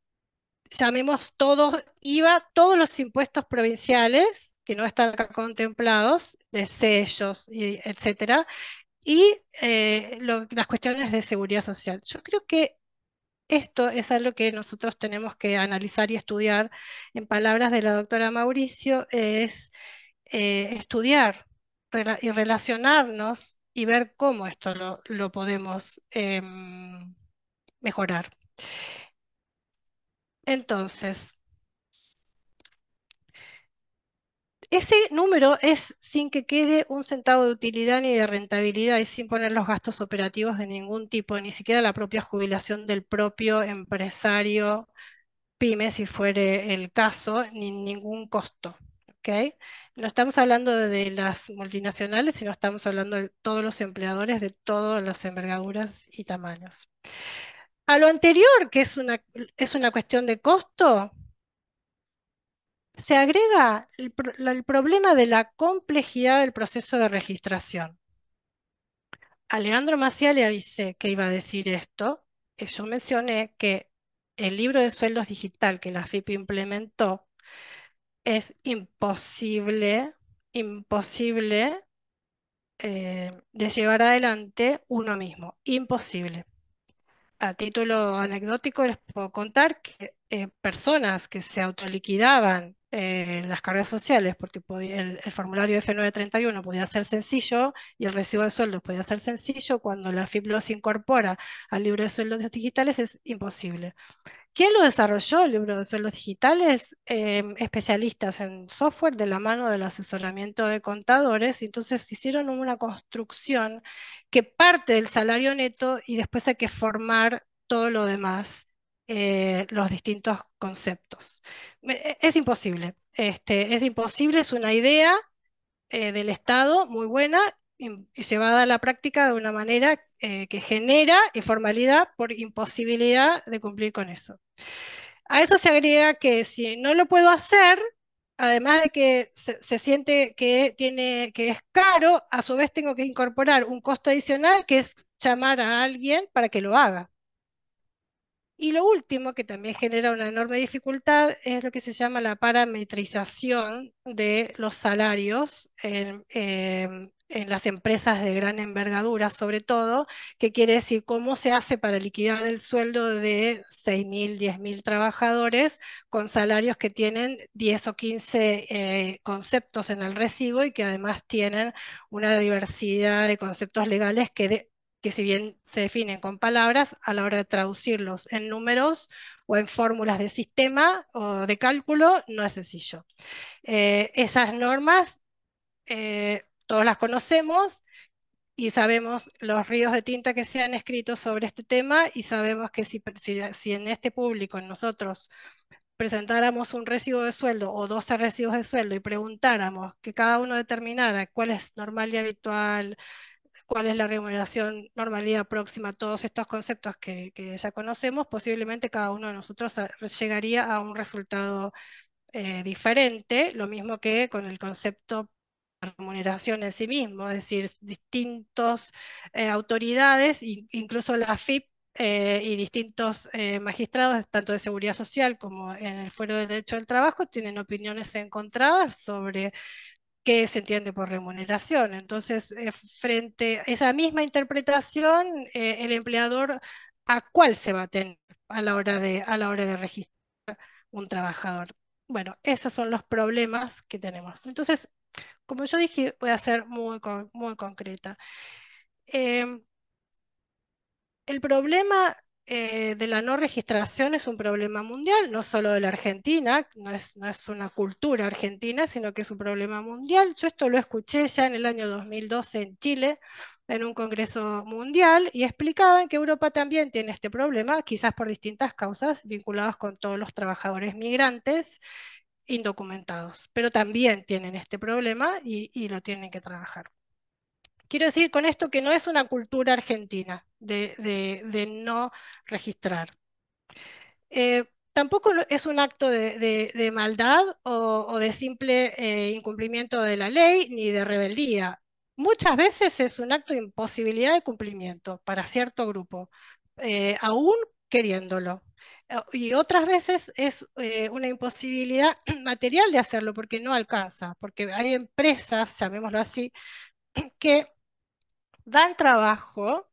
llamemos todos IVA, todos los impuestos provinciales que no están contemplados, de sellos, etcétera, y eh, las cuestiones de seguridad social. Yo creo que esto es algo que nosotros tenemos que analizar y estudiar. En palabras de la doctora Mauricio, es eh, estudiar y relacionarnos y ver cómo esto lo, podemos em, mejorar. Entonces, ese número es sin que quede un centavo de utilidad ni de rentabilidad y sin poner los gastos operativos de ningún tipo, ni siquiera la propia jubilación del propio empresario pyme, si fuere el caso, ni ningún costo. ¿okay? No estamos hablando de las multinacionales, sino estamos hablando de todos los empleadores de todas las envergaduras y tamaños a lo anterior, que es una, es una cuestión de costo, se agrega el, problema de la complejidad del proceso de registración. Alejandro Maciel le avisé que iba a decir esto. yo mencioné que el libro de sueldos digital que la FIP implementó es imposible, imposible eh, de llevar adelante uno mismo. Imposible a título anecdótico les puedo contar que eh, personas que se autoliquidaban eh, las cargas sociales, porque el, formulario F931 podía ser sencillo y el recibo de sueldos podía ser sencillo, cuando la FIP se incorpora al libro de sueldos digitales es imposible. ¿Quién lo desarrolló el libro de sueldos digitales? Em, especialistas en software de la mano del asesoramiento de contadores, entonces hicieron una construcción que parte del salario neto y después hay que formar todo lo demás. Eh, los distintos conceptos. E, es imposible. Este, es imposible, es una idea eh, del Estado muy buena y, llevada a la práctica de una manera eh, que genera informalidad por imposibilidad de cumplir con eso. A eso se agrega que si no lo puedo hacer, además de que se, siente que, tiene, que es caro, a su vez tengo que incorporar un costo adicional que es llamar a alguien para que lo haga. Y lo último, que también genera una enorme dificultad, es lo que se llama la parametrización de los salarios en, em, las empresas de gran envergadura, sobre todo, que quiere decir cómo se hace para liquidar el sueldo de 6.000, 10.000 trabajadores con salarios que tienen 10 o 15 eh, conceptos en el recibo y que además tienen una diversidad de conceptos legales que que si bien se definen con palabras, a la hora de traducirlos en números o en fórmulas de sistema o de cálculo, no es sencillo. Eh, esas normas eh, todos las conocemos y sabemos los ríos de tinta que se han escrito sobre este tema y sabemos que si, si, en este público nosotros presentáramos un recibo de sueldo o 12 recibos de sueldo y preguntáramos que cada uno determinara cuál es normal y habitual, cuál es la remuneración, normalidad próxima, a todos estos conceptos que, ya conocemos, posiblemente cada uno de nosotros llegaría a un resultado eh, diferente, lo mismo que con el concepto remuneración en sí mismo, es decir, distintas eh, autoridades, incluso la FIP eh, y distintos magistrados, tanto de seguridad social como en el fuero de derecho del trabajo, tienen opiniones encontradas sobre que se entiende por remuneración. Entonces, eh, frente a esa misma interpretación, eh, el empleador a cuál se va a tener a la hora de, a la hora de registrar un trabajador. Bueno, esos son los problemas que tenemos. Entonces, como yo dije, voy a ser muy, muy concreta. Em, el problema eh, de la no registración es un problema mundial, no solo de la Argentina, no es, una cultura argentina, sino que es un problema mundial. Yo esto lo escuché ya en el año 2012 en Chile, en un congreso mundial, y explicaban que Europa también tiene este problema, quizás por distintas causas vinculadas con todos los trabajadores migrantes indocumentados, pero también tienen este problema y lo tienen que trabajar. Quiero decir con esto que no es una cultura argentina de, no registrar. Eh, tampoco es un acto de, maldad o, de simple eh, incumplimiento de la ley ni de rebeldía. Muchas veces es un acto de imposibilidad de cumplimiento para cierto grupo, eh, aún queriéndolo. Y otras veces es una imposibilidad material de hacerlo porque no alcanza, porque hay empresas, llamémoslo así, que dan trabajo,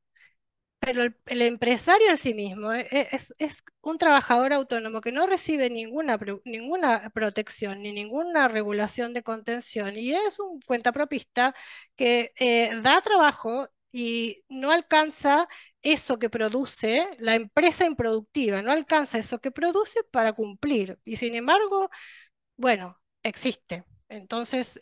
pero el, empresario en sí mismo eh, eh, es, un trabajador autónomo que no recibe ninguna, ninguna protección ni ninguna regulación de contención y es un cuentapropista que eh, da trabajo y no alcanza eso que produce, la empresa improductiva, no alcanza eso que produce para cumplir. Y sin embargo, bueno, existe. Entonces,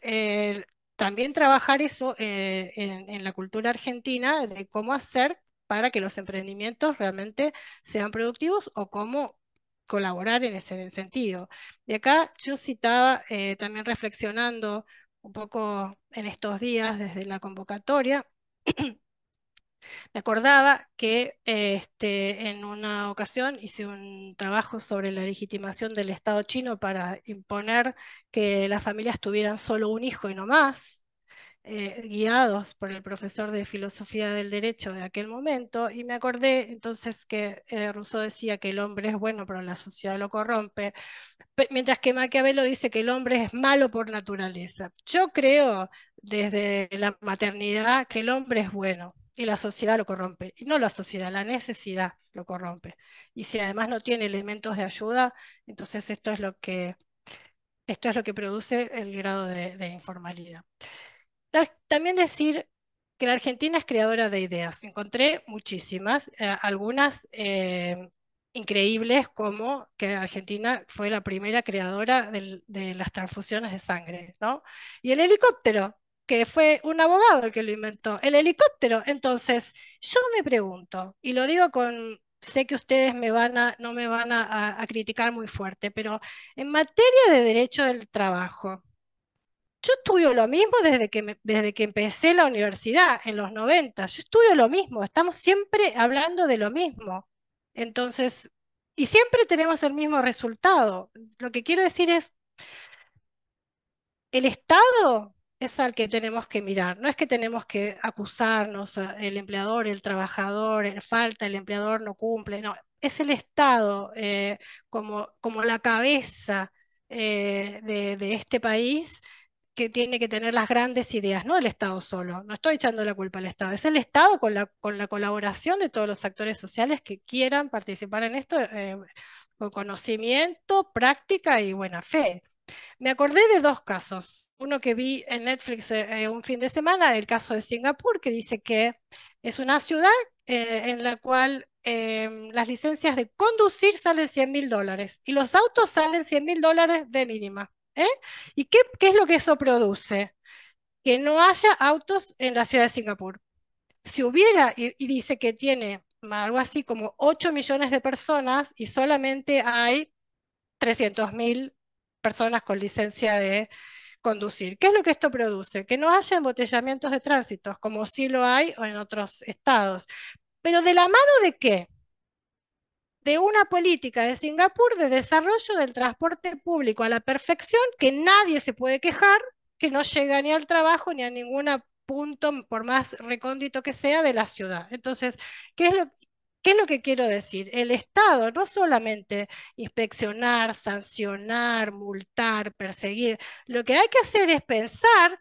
también trabajar eso eh, en, la cultura argentina, de cómo hacer para que los emprendimientos realmente sean productivos o cómo colaborar en ese sentido. Y acá yo citaba, eh, también reflexionando un poco en estos días desde la convocatoria, Me acordaba que este, en una ocasión hice un trabajo sobre la legitimación del Estado chino para imponer que las familias tuvieran solo un hijo y no más, eh, guiados por el profesor de filosofía del derecho de aquel momento, y me acordé entonces que eh, Rousseau decía que el hombre es bueno, pero la sociedad lo corrompe, mientras que Maquiavelo dice que el hombre es malo por naturaleza. Yo creo desde la maternidad que el hombre es bueno, y la sociedad lo corrompe. Y no la sociedad, la necesidad lo corrompe. Y si además no tiene elementos de ayuda, entonces esto es lo que, esto es lo que produce el grado de, informalidad. También decir que la Argentina es creadora de ideas. Encontré muchísimas, eh, algunas eh, increíbles como que Argentina fue la primera creadora de las transfusiones de sangre, ¿no? Y el helicóptero, que fue un abogado el que lo inventó, el helicóptero. Entonces, yo me pregunto, y lo digo con, sé que ustedes me van a, no me van a, criticar muy fuerte, pero en materia de derecho del trabajo, yo estudio lo mismo desde que, desde que empecé la universidad, en los 90. Yo estudio lo mismo, estamos siempre hablando de lo mismo. Entonces, y siempre tenemos el mismo resultado. Lo que quiero decir es, el Estado es al que tenemos que mirar. No es que tenemos que acusarnos ah, el empleador, el trabajador, eh, falta, el empleador no cumple, no. Es el Estado eh, como, como la cabeza eh, de, este país que tiene que tener las grandes ideas, no el Estado solo. No estoy echando la culpa al Estado, es el Estado con la, con la colaboración de todos los actores sociales que quieran participar en esto con conocimiento, práctica y buena fe. Me acordé de dos casos uno que vi en Netflix eh, eh, un fin de semana, el caso de Singapur, que dice que es una ciudad eh, en la cual em, las licencias de conducir salen 100 mil dólares y los autos salen 100 mil dólares de mínima. ¿Y qué, qué es lo que eso produce? Que no haya autos en la ciudad de Singapur. Si hubiera, y, dice que tiene algo así como 8 millones de personas y solamente hay 300 mil personas con licencia de conducir. ¿Qué es lo que esto produce? Que no haya embotellamientos de tránsito, como sí lo hay en otros estados. Pero de la mano de qué? de una política de Singapur de desarrollo del transporte público a la perfección, que nadie se puede quejar, que no llega ni al trabajo ni a ningún punto, por más recóndito que sea, de la ciudad. Entonces, ¿qué es lo, que ¿Qué es lo que quiero decir? El Estado no solamente inspeccionar, sancionar, multar, perseguir, lo que hay que hacer es pensar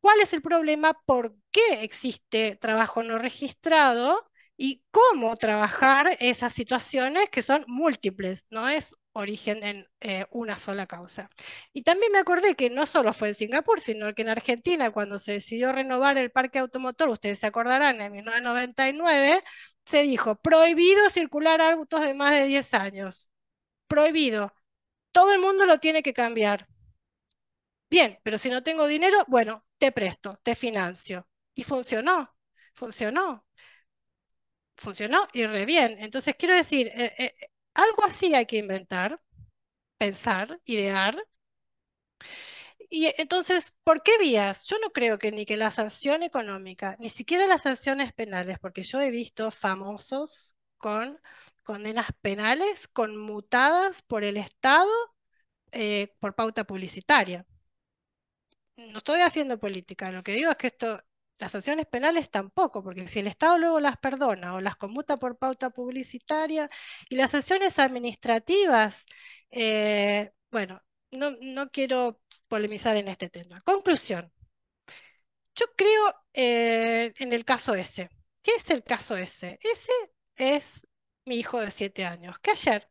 cuál es el problema, por qué existe trabajo no registrado y cómo trabajar esas situaciones que son múltiples, no es origen en eh, una sola causa. Y también me acordé que no solo fue en Singapur, sino que en Argentina, cuando se decidió renovar el parque automotor, ustedes se acordarán, en 1999, se dijo, prohibido circular autos de más de 10 años. Prohibido. Todo el mundo lo tiene que cambiar. Bien, pero si no tengo dinero, bueno, te presto, te financio. Y funcionó, funcionó. Funcionó y re bien. Entonces quiero decir, eh, eh, algo así hay que inventar, pensar, idear y entonces, ¿por qué vías? Yo no creo que ni que la sanción económica, ni siquiera las sanciones penales, porque yo he visto famosos con condenas penales conmutadas por el Estado eh, por pauta publicitaria. No estoy haciendo política, lo que digo es que esto, las sanciones penales tampoco, porque si el Estado luego las perdona o las conmuta por pauta publicitaria, y las sanciones administrativas, eh, bueno, no, no quiero polemizar en este tema. Conclusión. Yo creo eh, en el caso ese. ¿Qué es el caso ese? Ese es mi hijo de siete años, que ayer,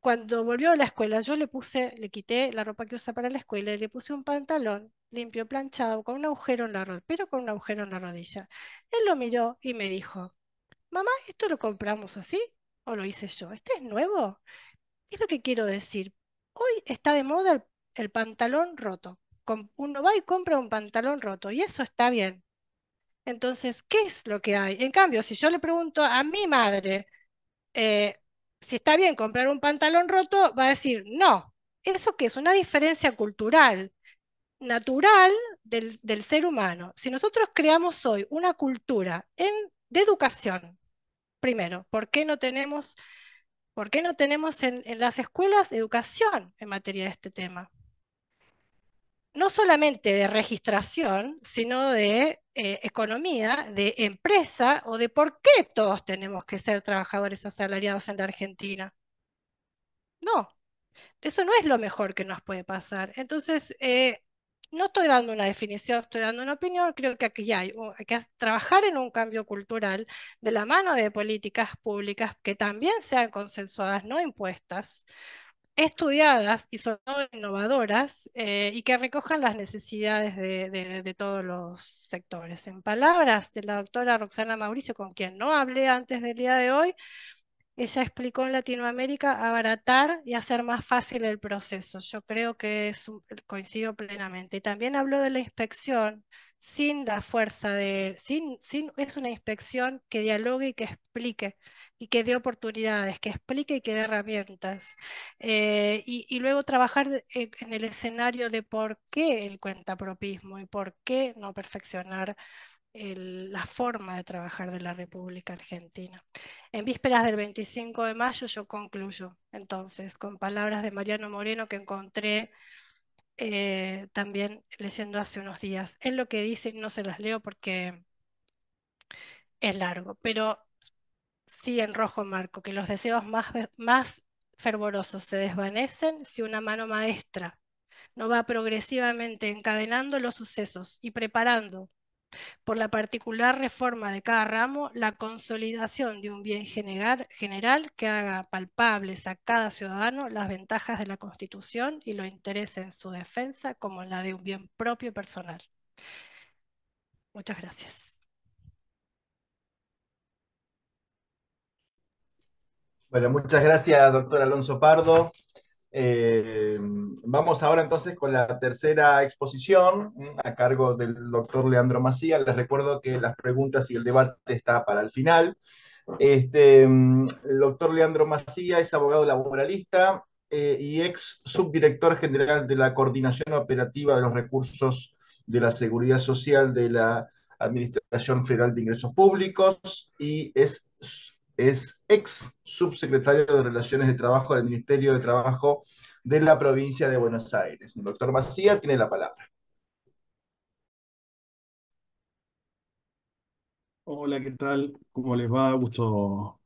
cuando volvió a la escuela, yo le puse, le quité la ropa que usa para la escuela y le puse un pantalón limpio, planchado, con un agujero en la rodilla, pero con un agujero en la rodilla. Él lo miró y me dijo, mamá, ¿esto lo compramos así o lo hice yo? ¿Este es nuevo? ¿Qué es lo que quiero decir? Hoy está de moda el el pantalón roto. Uno va y compra un pantalón roto y eso está bien. Entonces, ¿qué es lo que hay? En cambio, si yo le pregunto a mi madre eh, si está bien comprar un pantalón roto, va a decir, no, eso que es una diferencia cultural, natural del, ser humano. Si nosotros creamos hoy una cultura en, de educación, primero, ¿por qué no tenemos... ¿Por qué no tenemos en, las escuelas educación en materia de este tema? no solamente de registración, sino de eh, economía, de empresa o de por qué todos tenemos que ser trabajadores asalariados en la Argentina. No, eso no es lo mejor que nos puede pasar. Entonces, eh, no estoy dando una definición, estoy dando una opinión, creo que aquí hay, que trabajar en un cambio cultural de la mano de políticas públicas que también sean consensuadas, no impuestas, estudiadas y sobre todo innovadoras eh, y que recojan las necesidades de, todos los sectores. En palabras de la doctora Roxana Mauricio, con quien no hablé antes del día de hoy, ella explicó en Latinoamérica abaratar y hacer más fácil el proceso. Yo creo que coincido plenamente. también habló de la inspección sin la fuerza de, sin, sin, es una inspección que dialogue y que explique, y que dé oportunidades, que explique y que dé herramientas. Eh, y, y, luego trabajar e, en el escenario de por qué el cuentapropismo y por qué no perfeccionar el, la forma de trabajar de la República Argentina. En vísperas del 25 de mayo yo concluyo, entonces, con palabras de Mariano Moreno que encontré eh, también leyendo hace unos días. Es lo que dicen, no se las leo porque es largo, pero sí en rojo marco que los deseos más, más fervorosos se desvanecen si una mano maestra no va progresivamente encadenando los sucesos y preparando por la particular reforma de cada ramo, la consolidación de un bien general que haga palpables a cada ciudadano las ventajas de la Constitución y los intereses en su defensa como la de un bien propio y personal. Muchas gracias. Bueno, muchas gracias, doctor Alonso Pardo. Eh, vamos ahora entonces con la tercera exposición a cargo del doctor Leandro Macías. Les recuerdo que las preguntas y el debate está para el final. Este, el doctor Leandro Macía es abogado laboralista eh, y ex subdirector general de la Coordinación Operativa de los Recursos de la Seguridad Social de la Administración Federal de Ingresos Públicos y es es ex subsecretario de Relaciones de Trabajo del Ministerio de Trabajo de la provincia de Buenos Aires. El doctor Macía tiene la palabra. Hola, ¿qué tal? ¿Cómo les va? Gusto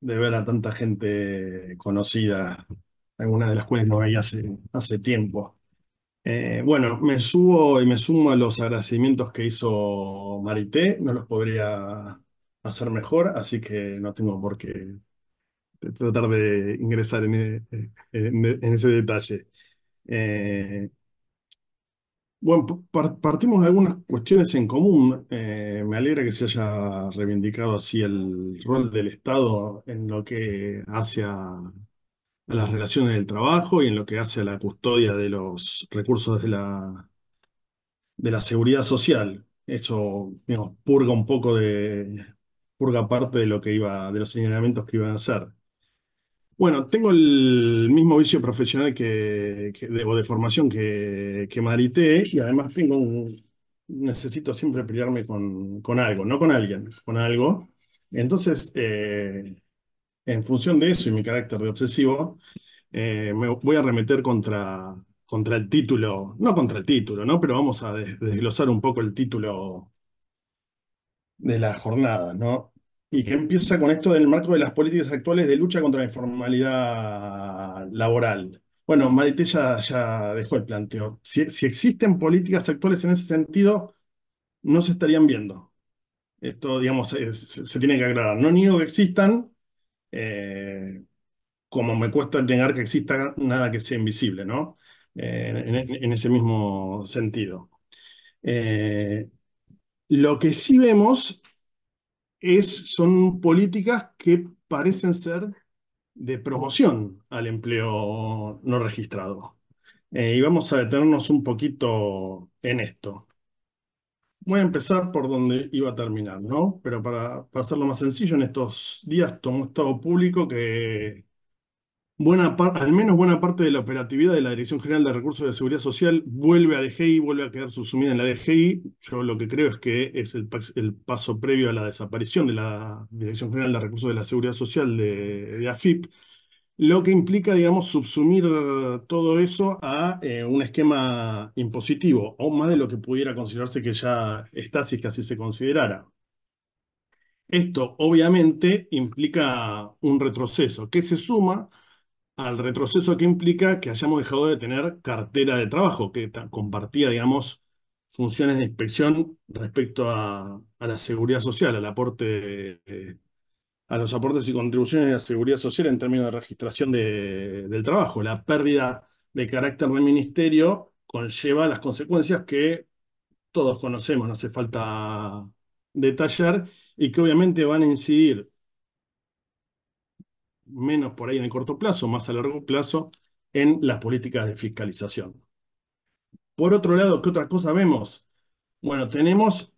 de ver a tanta gente conocida, algunas de las cuales no veía hace, tiempo. Eh, bueno, me subo y me sumo a los agradecimientos que hizo Marité, no los podría hacer mejor, así que no tengo por qué tratar de ingresar en, eh, ese detalle. Eh, bueno, partimos de algunas cuestiones en común. Eh, me alegra que se haya reivindicado así el rol del Estado en lo que hace a, las relaciones del trabajo y en lo que hace a la custodia de los recursos de la, de la seguridad social. Eso digamos, purga un poco de, purga parte de lo que iba, de los señalamientos que iban a hacer. Bueno, tengo el mismo vicio profesional que, de, o de formación que, que marité y además tengo un, necesito siempre pelearme con, con, algo, no con alguien, con algo. Entonces, eh, en función de eso y mi carácter de obsesivo, eh, me voy a remeter contra, contra el título, no contra el título, ¿no? Pero vamos a desglosar un poco el título de la jornada ¿no? Y que empieza con esto del marco de las políticas actuales de lucha contra la informalidad laboral. Bueno, Marité ya, dejó el planteo. Si, existen políticas actuales en ese sentido, no se estarían viendo. Esto, digamos, se, tiene que aclarar. No niego que existan, eh, como me cuesta negar que exista nada que sea invisible, ¿no? Eh, en, ese mismo sentido. Eh, lo que sí vemos es, son políticas que parecen ser de promoción al empleo no registrado. Eh, y vamos a detenernos un poquito en esto. Voy a empezar por donde iba a terminar, ¿no? Pero para, hacerlo más sencillo, en estos días un estado público que al menos buena parte de la operatividad de la Dirección General de Recursos de Seguridad Social vuelve a DGI, vuelve a quedar subsumida en la DGI. Yo lo que creo es que es el, paso previo a la desaparición de la Dirección General de Recursos de la Seguridad Social de, AFIP, lo que implica, digamos, subsumir todo eso a eh, un esquema impositivo, o más de lo que pudiera considerarse que ya está, si es que así se considerara. Esto obviamente implica un retroceso que se suma al retroceso que implica que hayamos dejado de tener cartera de trabajo, que compartía, digamos, funciones de inspección respecto a, la seguridad social, al aporte, eh, a los aportes y contribuciones de la seguridad social en términos de registración del trabajo. La pérdida de carácter del ministerio conlleva las consecuencias que todos conocemos, no hace falta detallar, y que obviamente van a incidir menos por ahí en el corto plazo, más a largo plazo, en las políticas de fiscalización. Por otro lado, ¿qué otra cosa vemos? Bueno, tenemos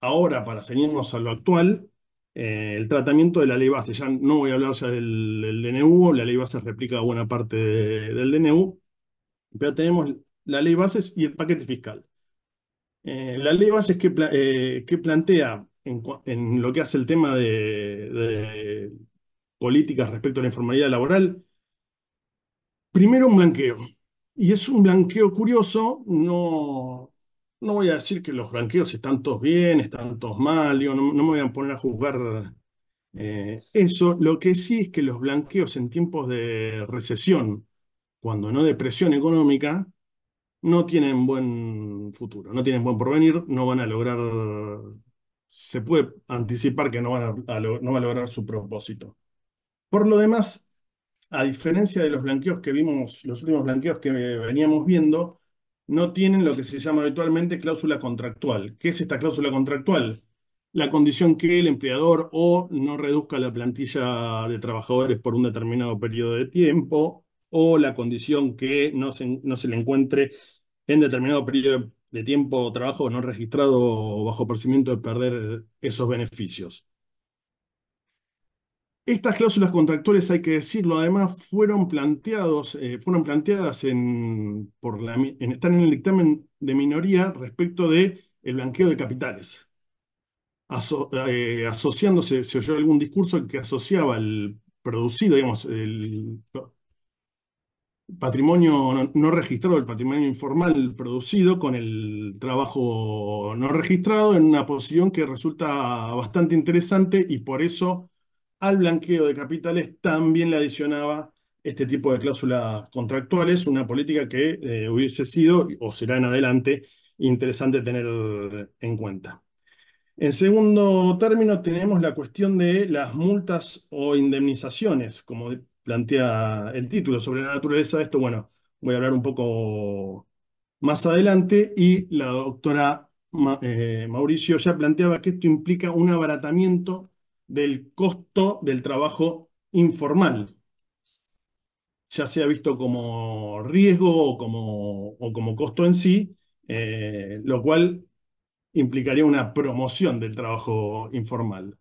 ahora, para ceñirnos a lo actual, eh, el tratamiento de la ley base. Ya no voy a hablar ya del, DNU, la ley base replica buena parte del DNU, pero tenemos la ley bases y el paquete fiscal. Eh, la ley bases que, eh, que plantea en, lo que hace el tema de, políticas respecto a la informalidad laboral. Primero un blanqueo, y es un blanqueo curioso, no, no voy a decir que los blanqueos están todos bien, están todos mal, no, me voy a poner a juzgar eh, eso, lo que sí es que los blanqueos en tiempos de recesión, cuando no depresión económica, no tienen buen futuro, no tienen buen porvenir, no van a lograr, se puede anticipar que no van a lograr su propósito. Por lo demás, a diferencia de los blanqueos que vimos, los últimos blanqueos que veníamos viendo, no tienen lo que se llama habitualmente cláusula contractual. ¿Qué es esta cláusula contractual? La condición que el empleador o no reduzca la plantilla de trabajadores por un determinado periodo de tiempo, o la condición que no se, no se le encuentre en determinado periodo de tiempo trabajo no registrado o bajo procedimiento de perder esos beneficios. Estas cláusulas contractuales, hay que decirlo, además fueron, planteados, eh, fueron planteadas en, por la, en, están en el dictamen de minoría respecto del el blanqueo de capitales. Eh, asociándose, se oyó algún discurso que asociaba el producido, digamos, el patrimonio no registrado, el patrimonio informal producido con el trabajo no registrado en una posición que resulta bastante interesante y por eso al blanqueo de capitales también le adicionaba este tipo de cláusulas contractuales, una política que eh, hubiese sido o será en adelante interesante tener en cuenta. En segundo término, tenemos la cuestión de las multas o indemnizaciones, como plantea el título sobre la naturaleza de esto. Bueno, voy a hablar un poco más adelante y la doctora eh, Mauricio ya planteaba que esto implica un abaratamiento del costo del trabajo informal, ya sea visto como riesgo o como, costo en sí, eh, lo cual implicaría una promoción del trabajo informal.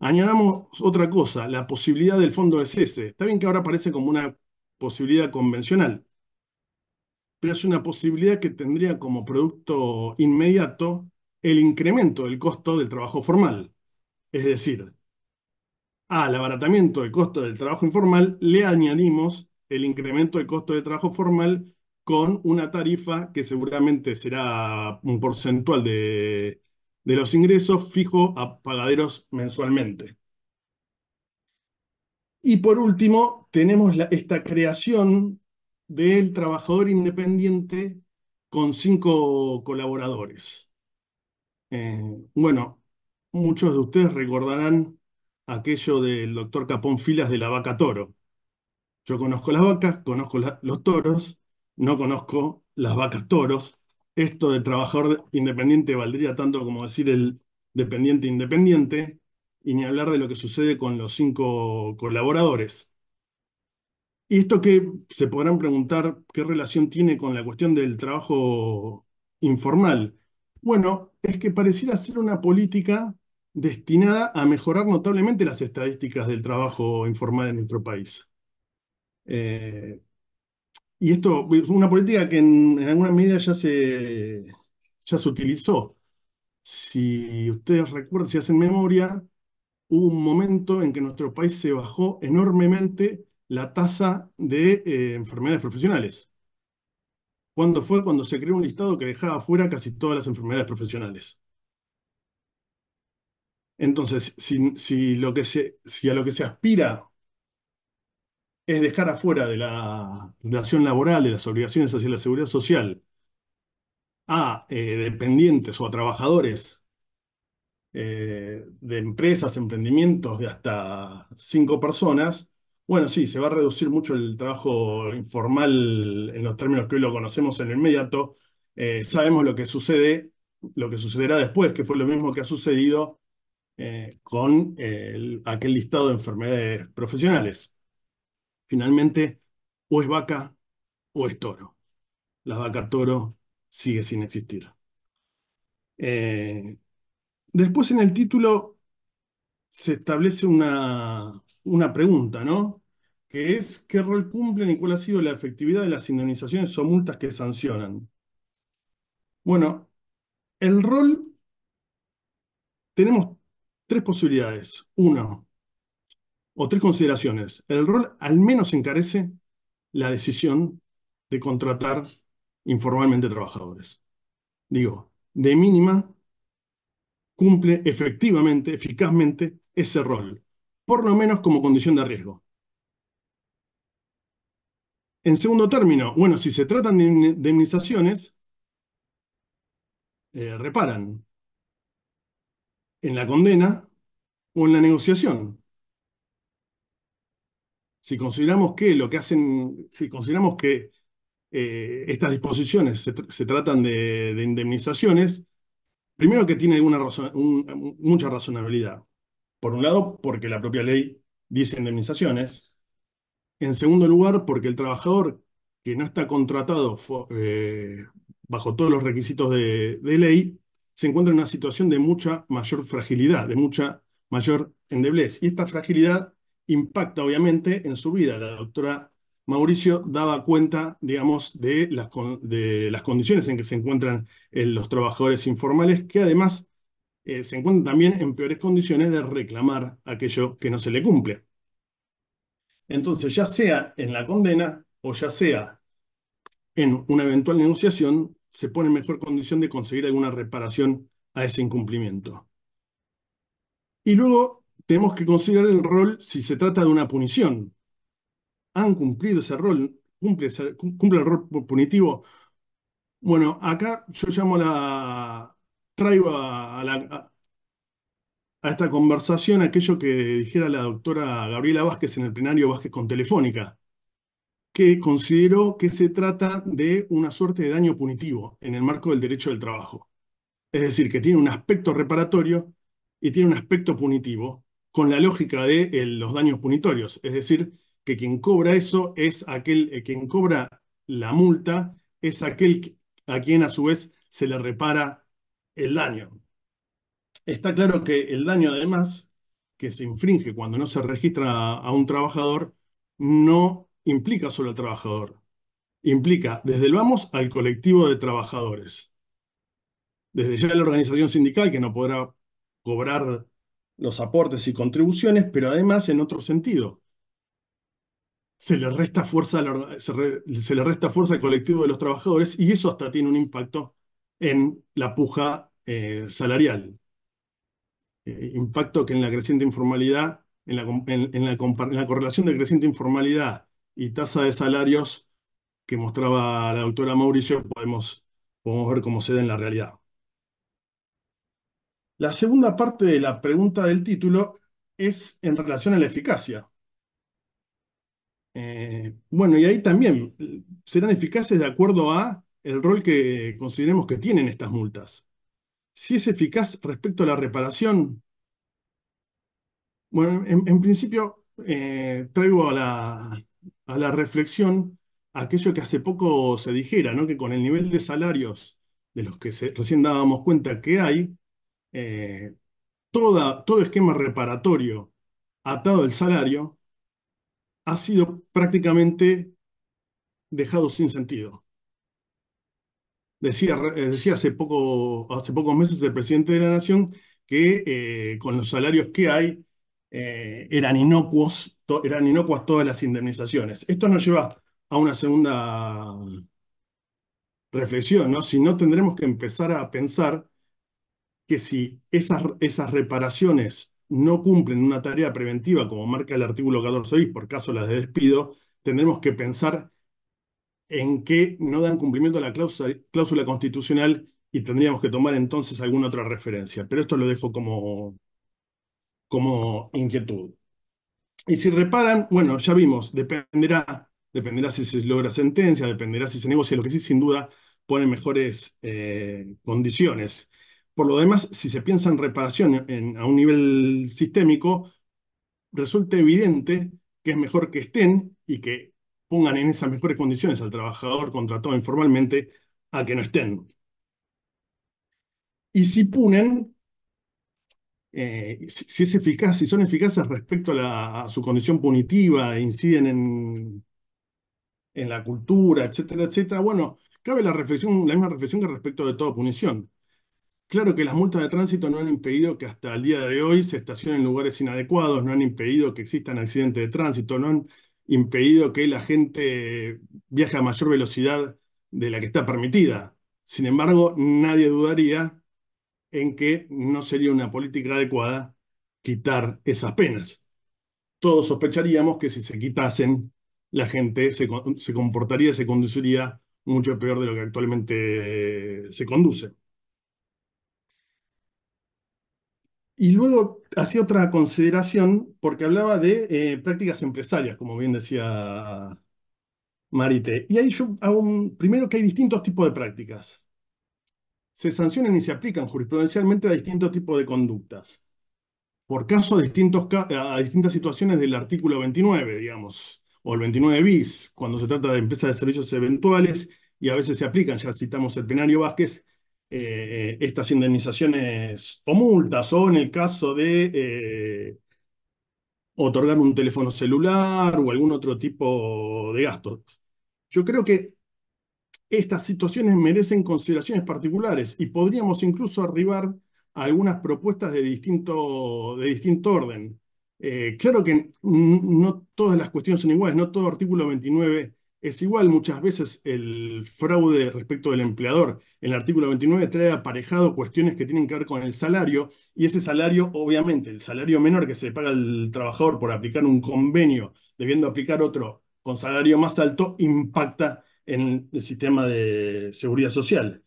Añadamos otra cosa, la posibilidad del fondo de ese. Está bien que ahora parece como una posibilidad convencional, pero es una posibilidad que tendría como producto inmediato el incremento del costo del trabajo formal. Es decir, al abaratamiento del costo del trabajo informal le añadimos el incremento del costo de trabajo formal con una tarifa que seguramente será un porcentual de, los ingresos fijo a pagaderos mensualmente. Y por último, tenemos esta creación del trabajador independiente con cinco colaboradores. Eh, bueno, muchos de ustedes recordarán aquello del doctor Capón Filas de la vaca toro. Yo conozco las vacas, conozco los toros, no conozco las vacas toros. Esto del trabajador independiente valdría tanto como decir el dependiente independiente, y ni hablar de lo que sucede con los cinco colaboradores. Y esto que se podrán preguntar, ¿qué relación tiene con la cuestión del trabajo informal? Bueno, es que pareciera ser una política destinada a mejorar notablemente las estadísticas del trabajo informal en nuestro país. Eh, y esto es una política que en, alguna medida ya se, ya se utilizó. Si ustedes recuerdan, si hacen memoria, hubo un momento en que nuestro país se bajó enormemente la tasa de eh, enfermedades profesionales. ¿Cuándo fue? Cuando se creó un listado que dejaba fuera casi todas las enfermedades profesionales. Entonces, si, a lo que se aspira es dejar afuera de la relación laboral, de las obligaciones hacia la seguridad social, a eh, dependientes o a trabajadores eh, de empresas, emprendimientos de hasta cinco personas, bueno, sí, se va a reducir mucho el trabajo informal en los términos que hoy lo conocemos en el inmediato. Eh, sabemos lo que sucede, lo que sucederá después, que fue lo mismo que ha sucedido eh, con eh, aquel listado de enfermedades profesionales. Finalmente, o es vaca o es toro. La vaca toro sigue sin existir. Eh, después en el título se establece una, una pregunta, ¿no? Que es, ¿qué rol cumplen y cuál ha sido la efectividad de las indemnizaciones o multas que sancionan? Bueno, el rol, tenemos tres posibilidades. Uno, o tres consideraciones. El rol al menos encarece la decisión de contratar informalmente trabajadores. Digo, de mínima cumple efectivamente, eficazmente ese rol, por lo menos como condición de riesgo. En segundo término, bueno, si se tratan de indemnizaciones, eh, reparan, en la condena o en la negociación. Si consideramos que lo que hacen, si consideramos que eh, estas disposiciones se, tratan de, indemnizaciones, primero que tiene mucha razonabilidad. Por un lado, porque la propia ley dice indemnizaciones. En segundo lugar, porque el trabajador que no está contratado eh, bajo todos los requisitos de, de ley se encuentra en una situación de mucha mayor fragilidad, de mucha mayor endeblez. Y esta fragilidad impacta obviamente en su vida. La doctora Mauricio daba cuenta, digamos, de las, condiciones en que se encuentran eh, los trabajadores informales, que además eh, se encuentran también en peores condiciones de reclamar aquello que no se le cumple. Entonces, ya sea en la condena o ya sea en una eventual negociación, se pone en mejor condición de conseguir alguna reparación a ese incumplimiento. Y luego tenemos que considerar el rol si se trata de una punición. ¿Han cumplido ese rol? ¿Cumple, cumple el rol punitivo? Bueno, acá yo llamo la. traigo la, a esta conversación aquello que dijera la doctora Gabriela Vázquez en el plenario Vázquez con Telefónica que consideró que se trata de una suerte de daño punitivo en el marco del derecho del trabajo. Es decir, que tiene un aspecto reparatorio y tiene un aspecto punitivo con la lógica de eh, los daños punitorios. Es decir, que quien cobra eso es aquel, eh, quien cobra la multa es aquel a quien a su vez se le repara el daño. Está claro que el daño además que se infringe cuando no se registra a, a un trabajador no implica solo al trabajador, implica desde el vamos al colectivo de trabajadores. Desde ya la organización sindical que no podrá cobrar los aportes y contribuciones, pero además en otro sentido. Se le, resta fuerza se, le resta fuerza al colectivo de los trabajadores y eso hasta tiene un impacto en la puja eh, salarial. Eh, impacto que en la creciente informalidad, en la correlación de creciente informalidad y tasa de salarios que mostraba la doctora Mauricio, podemos, podemos ver cómo se da en la realidad. La segunda parte de la pregunta del título es en relación a la eficacia. Eh, bueno, y ahí también serán eficaces de acuerdo a el rol que consideremos que tienen estas multas. Si es eficaz respecto a la reparación, bueno, en, principio eh, traigo a la, a la reflexión aquello que hace poco se dijera, ¿no? que con el nivel de salarios de los que recién dábamos cuenta que hay, eh, todo esquema reparatorio atado al salario ha sido prácticamente dejado sin sentido. Decía, eh, decía hace, poco, hace pocos meses el presidente de la Nación que eh, con los salarios que hay eh, eran, inocuos, eran inocuas todas las indemnizaciones. Esto nos lleva a una segunda reflexión, ¿no? Si no tendremos que empezar a pensar que si esas, esas reparaciones no cumplen una tarea preventiva, como marca el artículo 14 por caso las de despido, tendremos que pensar en que no dan cumplimiento a la cláusula constitucional y tendríamos que tomar entonces alguna otra referencia. Pero esto lo dejo como, como inquietud. Y si reparan, bueno, ya vimos, dependerá, dependerá si se logra sentencia, dependerá si se negocia, lo que sí sin duda pone mejores eh, condiciones. Por lo demás, si se piensa en reparación a un nivel sistémico, resulta evidente que es mejor que estén y que pongan en esas mejores condiciones al trabajador contratado informalmente a que no estén. Y si punen, eh, si, es eficaz, si son eficaces respecto a, su condición punitiva, inciden en, la cultura, etcétera, etcétera. Bueno, cabe la reflexión, la misma reflexión que respecto de toda punición. Claro que las multas de tránsito no han impedido que hasta el día de hoy se estacionen en lugares inadecuados, no han impedido que existan accidentes de tránsito, no han impedido que la gente viaje a mayor velocidad de la que está permitida. Sin embargo, nadie dudaría en que no sería una política adecuada quitar esas penas. Todos sospecharíamos que si se quitasen, la gente se, se comportaría, se conduciría mucho peor de lo que actualmente se conduce. Y luego hacía otra consideración porque hablaba de eh, prácticas empresarias, como bien decía Marite. Y ahí yo hago un, primero que hay distintos tipos de prácticas se sancionan y se aplican jurisprudencialmente a distintos tipos de conductas. Por caso a, distintas situaciones del artículo 29, digamos, o el 29 bis, cuando se trata de empresas de servicios eventuales, y a veces se aplican, ya citamos el plenario Vázquez, eh, eh, estas indemnizaciones o multas, o en el caso de eh, otorgar un teléfono celular o algún otro tipo de gastos. Yo creo que estas situaciones merecen consideraciones particulares y podríamos incluso arribar a algunas propuestas de distinto, de distinto orden. Eh, claro que no todas las cuestiones son iguales, no todo artículo 29 es igual. Muchas veces el fraude respecto del empleador en el artículo 29 trae aparejado cuestiones que tienen que ver con el salario y ese salario, obviamente, el salario menor que se le paga al trabajador por aplicar un convenio, debiendo aplicar otro con salario más alto, impacta en el sistema de seguridad social.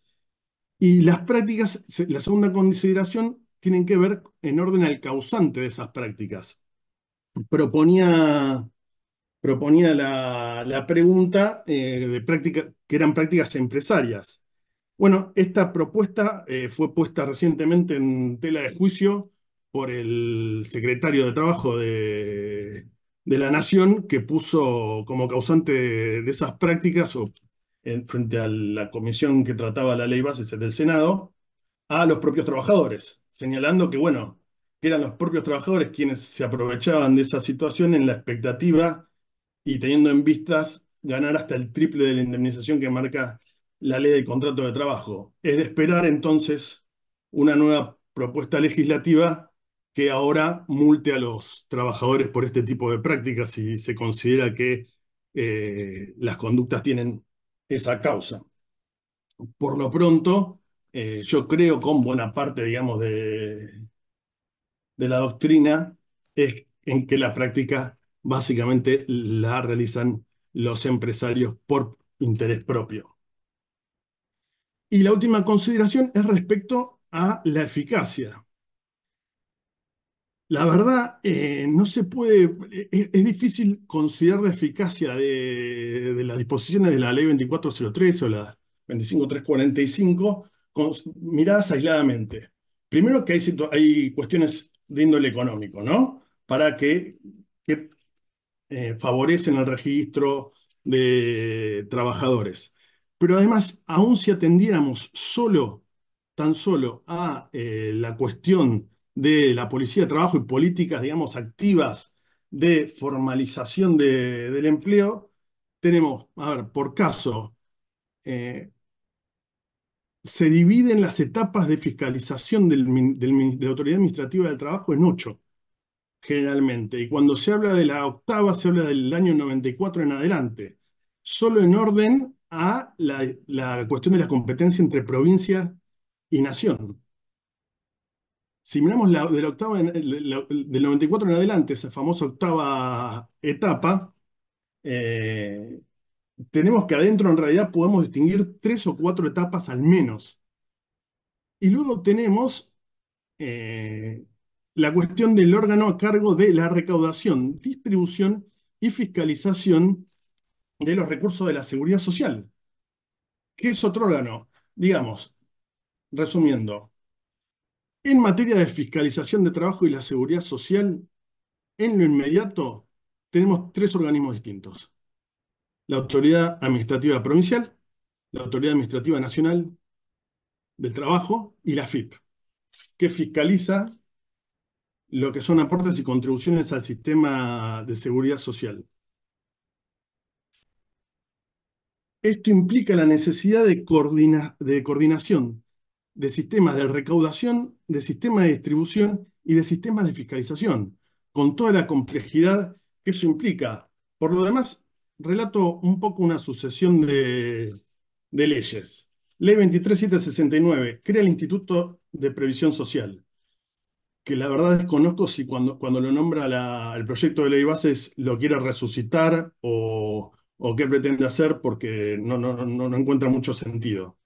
Y las prácticas, la segunda consideración, tienen que ver en orden al causante de esas prácticas. Proponía, proponía la, pregunta eh, de práctica, que eran prácticas empresarias. Bueno, esta propuesta eh, fue puesta recientemente en tela de juicio por el secretario de Trabajo de, de la nación que puso como causante de, esas prácticas frente a la comisión que trataba la ley base del Senado a los propios trabajadores, señalando que, bueno, que eran los propios trabajadores quienes se aprovechaban de esa situación en la expectativa y teniendo en vistas ganar hasta el triple de la indemnización que marca la ley del contrato de trabajo. Es de esperar entonces una nueva propuesta legislativa que ahora multe a los trabajadores por este tipo de prácticas si se considera que eh, las conductas tienen esa causa. Por lo pronto, eh, yo creo con buena parte, digamos, de, de la doctrina es en que la práctica básicamente la realizan los empresarios por interés propio. Y la última consideración es respecto a la eficacia. La verdad, eh, no se puede, eh, es, difícil considerar la eficacia de, las disposiciones de la ley 24.03 o la 25345 con, miradas aisladamente. Primero que hay, hay cuestiones de índole económico, ¿no? Para que, eh, favorecen el registro de trabajadores. Pero además, aún si atendiéramos solo, tan solo a la cuestión de la Policía de Trabajo y políticas, digamos, activas de formalización del empleo, tenemos, a ver, por caso, eh, se dividen las etapas de fiscalización de la Autoridad Administrativa del Trabajo en ocho, generalmente. Y cuando se habla de la octava, se habla del año 94 en adelante, solo en orden a la, la cuestión de la competencia entre provincia y nación. Si miramos de octava del 94 en adelante, esa famosa octava etapa, eh, tenemos que adentro en realidad podemos distinguir tres o cuatro etapas al menos. Y luego tenemos eh, la cuestión del órgano a cargo de la recaudación, distribución y fiscalización de los recursos de la seguridad social. ¿Qué es otro órgano? Digamos, resumiendo, en materia de fiscalización de trabajo y la seguridad social, en lo inmediato tenemos tres organismos distintos. La Autoridad Administrativa Provincial, la Autoridad Administrativa Nacional del Trabajo y la FIP, que fiscaliza lo que son aportes y contribuciones al sistema de seguridad social. Esto implica la necesidad de, coordinación de sistemas de recaudación, de sistemas de distribución y de sistemas de fiscalización, con toda la complejidad que eso implica. Por lo demás, relato un poco una sucesión de, leyes. Ley 23769 crea el Instituto de Previsión Social, que la verdad desconozco si cuando, cuando lo nombra el proyecto de ley bases lo quiere resucitar o, qué pretende hacer porque no, no encuentra mucho sentido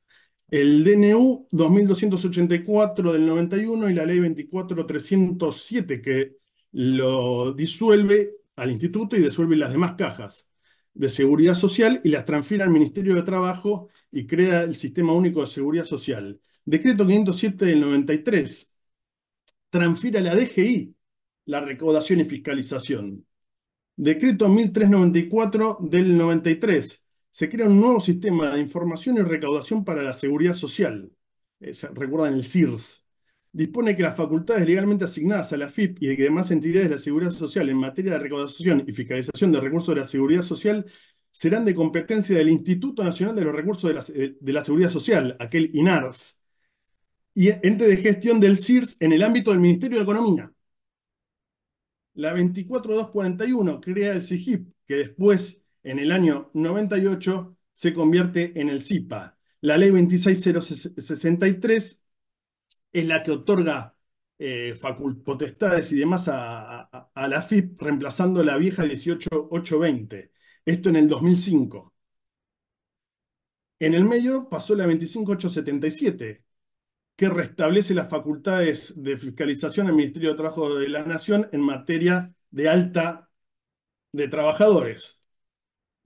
el DNU 2284 del 91 y la ley 24307 que lo disuelve al instituto y disuelve las demás cajas de seguridad social y las transfiere al Ministerio de Trabajo y crea el Sistema Único de Seguridad Social. Decreto 507 del 93 transfiere a la DGI la recaudación y fiscalización. Decreto 1394 del 93 se crea un nuevo sistema de información y recaudación para la seguridad social. Eh, recuerdan el CIRS. Dispone que las facultades legalmente asignadas a la FIP y de demás entidades de la seguridad social en materia de recaudación y fiscalización de recursos de la seguridad social serán de competencia del Instituto Nacional de los Recursos de la, eh, de la Seguridad Social, aquel INARS, y ente de gestión del CIRS en el ámbito del Ministerio de Economía. La 24241 crea el CIGIP, que después en el año 98 se convierte en el CIPA. La ley 26063 es la que otorga eh, potestades y demás a, la FIP, reemplazando la vieja 18820. Esto en el 2005. En el medio pasó la 25877, que restablece las facultades de fiscalización al Ministerio de Trabajo de la Nación en materia de alta de trabajadores.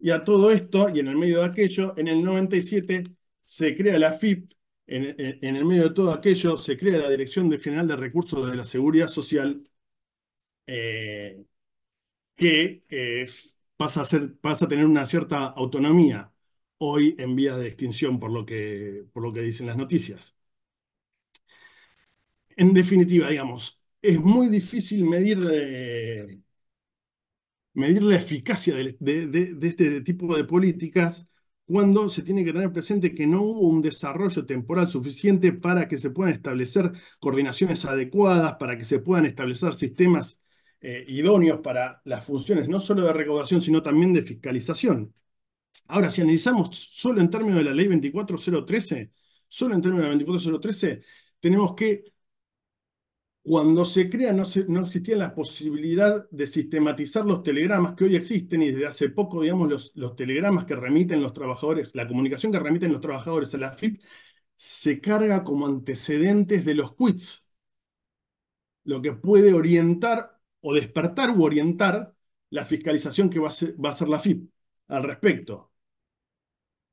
Y a todo esto, y en el medio de aquello, en el 97 se crea la FIP, en, el medio de todo aquello se crea la Dirección General de Recursos de la Seguridad Social, eh, que es, pasa, a ser, pasa a tener una cierta autonomía hoy en vías de extinción, por lo que, por lo que dicen las noticias. En definitiva, digamos, es muy difícil medir eh, medir la eficacia de, este tipo de políticas cuando se tiene que tener presente que no hubo un desarrollo temporal suficiente para que se puedan establecer coordinaciones adecuadas, para que se puedan establecer sistemas eh, idóneos para las funciones no solo de recaudación, sino también de fiscalización. Ahora, si analizamos solo en términos de la ley 24013, solo en términos de la 24013, tenemos que cuando se crea no, existía la posibilidad de sistematizar los telegramas que hoy existen y desde hace poco, digamos, los, telegramas que remiten los trabajadores, la comunicación que remiten los trabajadores a la FIP, se carga como antecedentes de los quits, lo que puede orientar o despertar u orientar la fiscalización que va a, ser, va a hacer la FIP al respecto.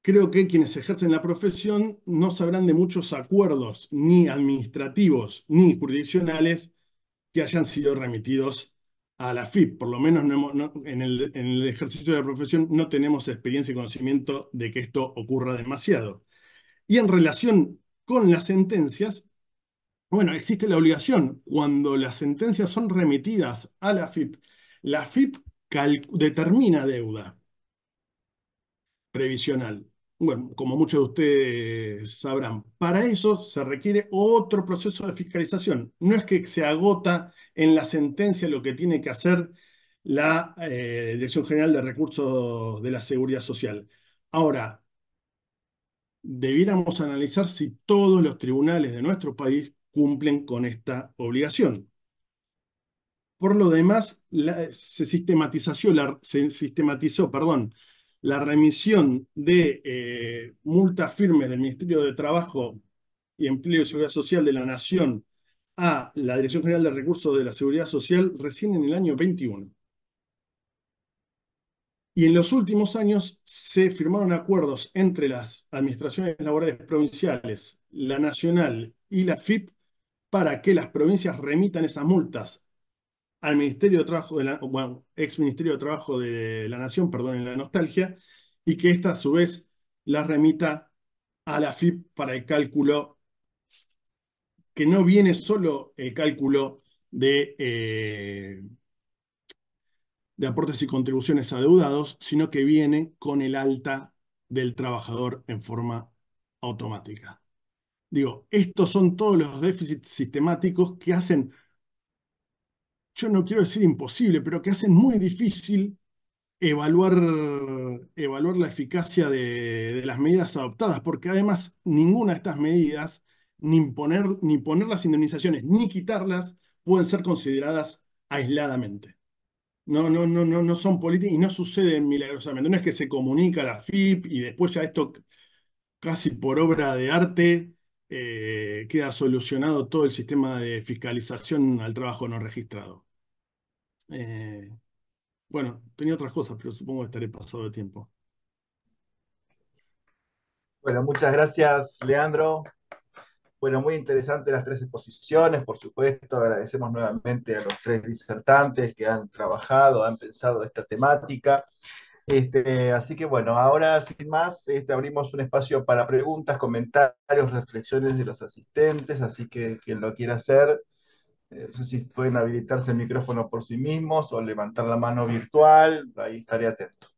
Creo que quienes ejercen la profesión no sabrán de muchos acuerdos, ni administrativos, ni jurisdiccionales, que hayan sido remitidos a la FIP. Por lo menos en, el, en, el, ejercicio de la profesión no tenemos experiencia y conocimiento de que esto ocurra demasiado. Y en relación con las sentencias, bueno, existe la obligación, cuando las sentencias son remitidas a la FIP, la FIP determina deuda previsional. Bueno, como muchos de ustedes sabrán, para eso se requiere otro proceso de fiscalización. No es que se agota en la sentencia lo que tiene que hacer la eh, Dirección General de Recursos de la Seguridad Social. Ahora, debiéramos analizar si todos los tribunales de nuestro país cumplen con esta obligación. Por lo demás, se, sistematizó se sistematizó, perdón, la remisión de eh, multas firmes del Ministerio de Trabajo y Empleo y Seguridad Social de la Nación a la Dirección General de Recursos de la Seguridad Social recién en el año 21. Y en los últimos años se firmaron acuerdos entre las administraciones laborales provinciales, la nacional y la FIP para que las provincias remitan esas multas al Ministerio de Trabajo, de la, bueno, ex Ministerio de Trabajo de la Nación, perdón, en la nostalgia, y que ésta a su vez la remita a la FIP para el cálculo, que no viene solo el cálculo de, eh, de aportes y contribuciones adeudados, sino que viene con el alta del trabajador en forma automática. Digo, estos son todos los déficits sistemáticos que hacen yo no quiero decir imposible, pero que hacen muy difícil evaluar, evaluar la eficacia de, las medidas adoptadas, porque además ninguna de estas medidas, ni imponer, ni poner las indemnizaciones, ni quitarlas, pueden ser consideradas aisladamente. No, no, no, no, no son políticas y no suceden milagrosamente. No es que se comunica la FIP y después ya esto casi por obra de arte eh, queda solucionado todo el sistema de fiscalización al trabajo no registrado. Eh, bueno, tenía otras cosas, pero supongo que estaré pasado de tiempo. Bueno, muchas gracias, Leandro. Bueno, muy interesante las tres exposiciones, por supuesto. Agradecemos nuevamente a los tres disertantes que han trabajado, han pensado esta temática. Este, así que bueno, ahora sin más, este, abrimos un espacio para preguntas, comentarios, reflexiones de los asistentes, así que quien lo quiera hacer, eh, no sé si pueden habilitarse el micrófono por sí mismos o levantar la mano virtual, ahí estaré atento.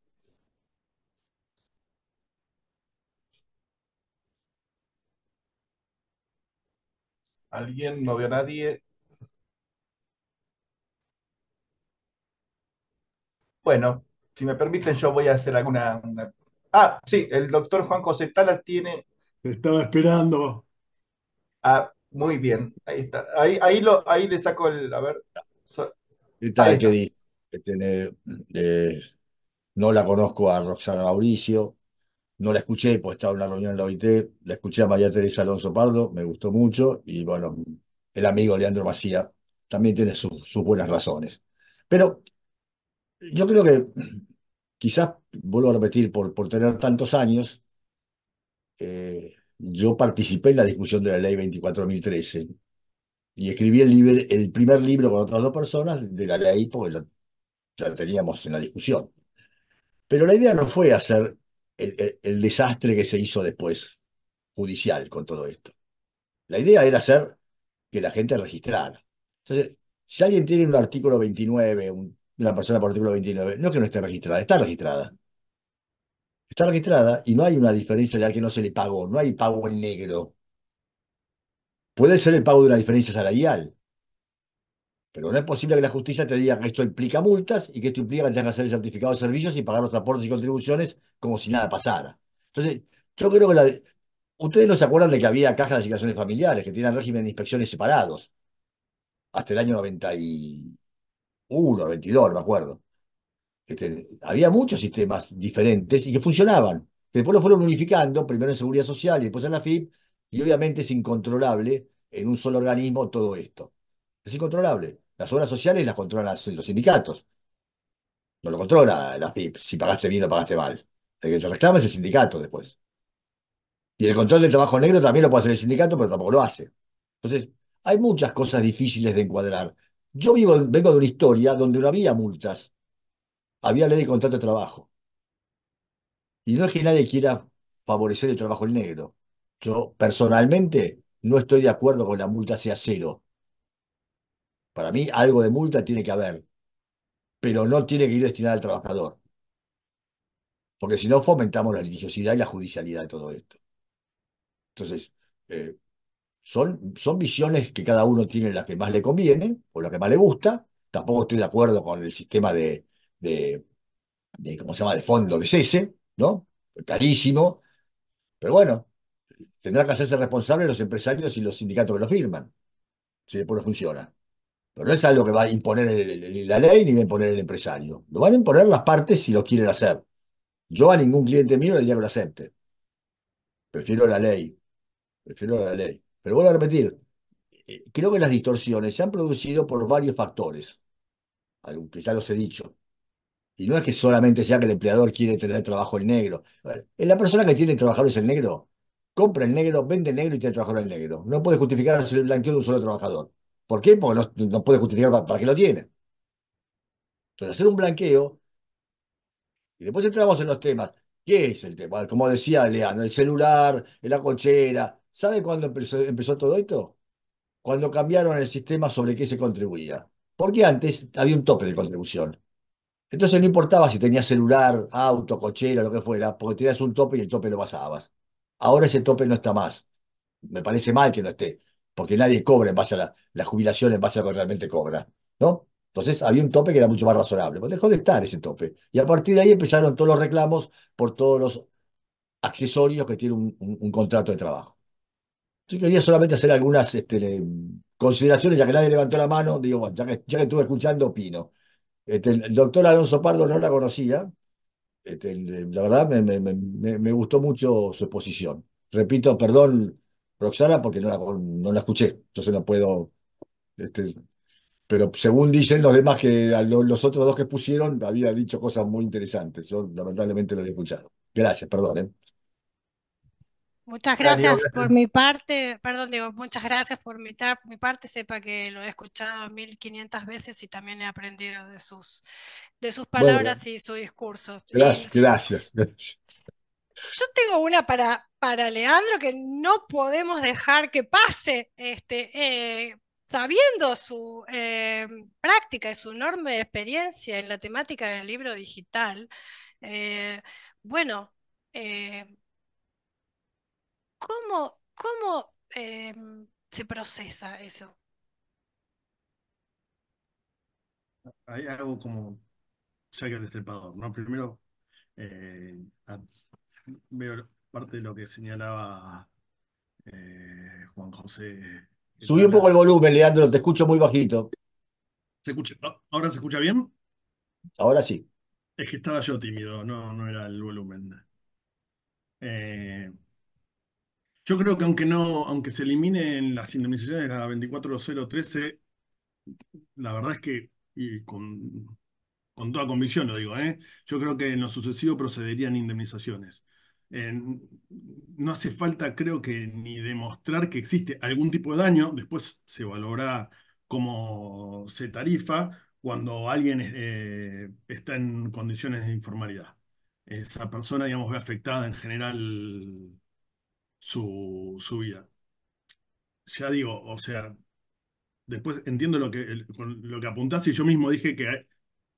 ¿Alguien? ¿No veo a nadie? Bueno, si me permiten, yo voy a hacer alguna... Ah, sí, el doctor Juan José Tala tiene... estaba esperando. Ah, muy bien, ahí está. Ahí, lo, ahí le saco el. A ver. ¿Qué tal? dice? no la conozco a Roxana Mauricio, no la escuché, pues estaba en una reunión en la OIT, la escuché a María Teresa Alonso Pardo, me gustó mucho, y bueno, el amigo Leandro Macía también tiene sus buenas razones. Pero yo creo que quizás, vuelvo a repetir, por, por tener tantos años, eh, yo participé en la discusión de la ley 24.013 y escribí el, primer libro con otras dos personas de la ley porque la, teníamos en la discusión. Pero la idea no fue hacer el, desastre que se hizo después judicial con todo esto. La idea era hacer que la gente registrara. Entonces, si alguien tiene un artículo 29, una persona por artículo 29, no es que no esté registrada, está registrada está registrada y no hay una diferencia salarial que no se le pagó, no hay pago en negro. Puede ser el pago de una diferencia salarial, pero no es posible que la justicia te diga que esto implica multas y que esto implica que tengas que hacer el certificado de servicios y pagar los aportes y contribuciones como si nada pasara. Entonces, yo creo que la... Ustedes no se acuerdan de que había cajas de asignaciones familiares que tenían régimen de inspecciones separados hasta el año 91, 92, me acuerdo había muchos sistemas diferentes y que funcionaban. pero después lo fueron unificando, primero en Seguridad Social y después en la FIP, y obviamente es incontrolable en un solo organismo todo esto. Es incontrolable. Las obras sociales las controlan los sindicatos. No lo controla la FIP, si pagaste bien o pagaste mal. El que te reclama es el sindicato después. Y el control del trabajo negro también lo puede hacer el sindicato, pero tampoco lo hace. Entonces, hay muchas cosas difíciles de encuadrar. Yo vivo, vengo de una historia donde no había multas había ley de contrato de trabajo. Y no es que nadie quiera favorecer el trabajo en negro. Yo personalmente no estoy de acuerdo con que la multa sea cero. Para mí algo de multa tiene que haber, pero no tiene que ir destinada al trabajador. Porque si no, fomentamos la litigiosidad y la judicialidad de todo esto. Entonces, eh, son, son visiones que cada uno tiene las que más le conviene o la que más le gusta. Tampoco estoy de acuerdo con el sistema de, de, ¿cómo se llama?, de fondo de cese, ¿no? Carísimo. Pero bueno, tendrá que hacerse responsable los empresarios y los sindicatos que lo firman, si después no funciona. Pero no es algo que va a imponer la ley ni va a imponer el empresario. Lo van a imponer las partes si lo quieren hacer. Yo a ningún cliente mío le diría que lo acepte. Prefiero la ley. Prefiero la ley. Pero vuelvo a repetir, eh, creo que las distorsiones se han producido por varios factores, algo que ya los he dicho. Y no es que solamente sea que el empleador quiere tener trabajo el negro. Eh, la persona que tiene es el negro, compra el negro, vende el negro y tiene trabajador el negro. No puede justificar el blanqueo de un solo trabajador. ¿Por qué? Porque no, puede justificar para, qué lo tiene. Entonces, hacer un blanqueo, y después entramos en los temas. ¿Qué es el tema? Como decía Leandro, el celular, la cochera. ¿Sabe cuándo empezó todo esto? Cuando cambiaron el sistema sobre qué se contribuía. Porque antes había un tope de contribución. Entonces no importaba si tenías celular, auto, cochera, lo que fuera, porque tenías un tope y el tope lo pasabas. Ahora ese tope no está más. Me parece mal que no esté, porque nadie cobra en base a la, jubilación, en base a lo que realmente cobra. ¿no? Entonces había un tope que era mucho más razonable. Pues dejó de estar ese tope. Y a partir de ahí empezaron todos los reclamos por todos los accesorios que tiene un, contrato de trabajo. Yo quería solamente hacer algunas este, consideraciones, ya que nadie levantó la mano, digo, bueno, ya que, ya que estuve escuchando, opino. Este, el doctor Alonso Pardo no la conocía. Este, eh, la verdad me, gustó mucho su exposición. Repito, perdón, Roxana, porque no la, no la escuché. Entonces no puedo. Este, pero según dicen los demás que los otros dos que pusieron, había dicho cosas muy interesantes. Yo lamentablemente no la he escuchado. Gracias, perdón. ¿eh? Muchas gracias, por mi parte, perdón, digo, muchas gracias por mi, parte, sepa que lo he escuchado 1500 veces y también he aprendido de sus, de sus palabras y su discurso. Gracias, Yo tengo una para, para Leandro que no podemos dejar que pase, este, eh, sabiendo su em, práctica y su enorme experiencia en la temática del libro digital. Eh, bueno, eh, ¿Cómo, cómo em, se procesa eso? Hay algo como que el Destripador, ¿no? Primero, eh, veo parte de lo que señalaba eh, Juan José. Subí un poco el volumen, Leandro, te escucho muy bajito. ¿Se escucha? ¿Ah, ¿Ahora se escucha bien? Ahora sí. Es que estaba yo tímido, no, no era el volumen. Eh, yo creo que aunque no, aunque se eliminen las indemnizaciones de la 24013, la verdad es que y con, toda convicción lo digo, ¿eh? yo creo que en lo sucesivo procederían indemnizaciones. no hace falta, creo que, ni demostrar que existe algún tipo de daño, después se valora cómo se tarifa cuando alguien eh, está en condiciones de informalidad. Esa persona, digamos, ve afectada en general su, su vida. Ya digo, o sea, después entiendo lo que, lo que apuntás y yo mismo dije que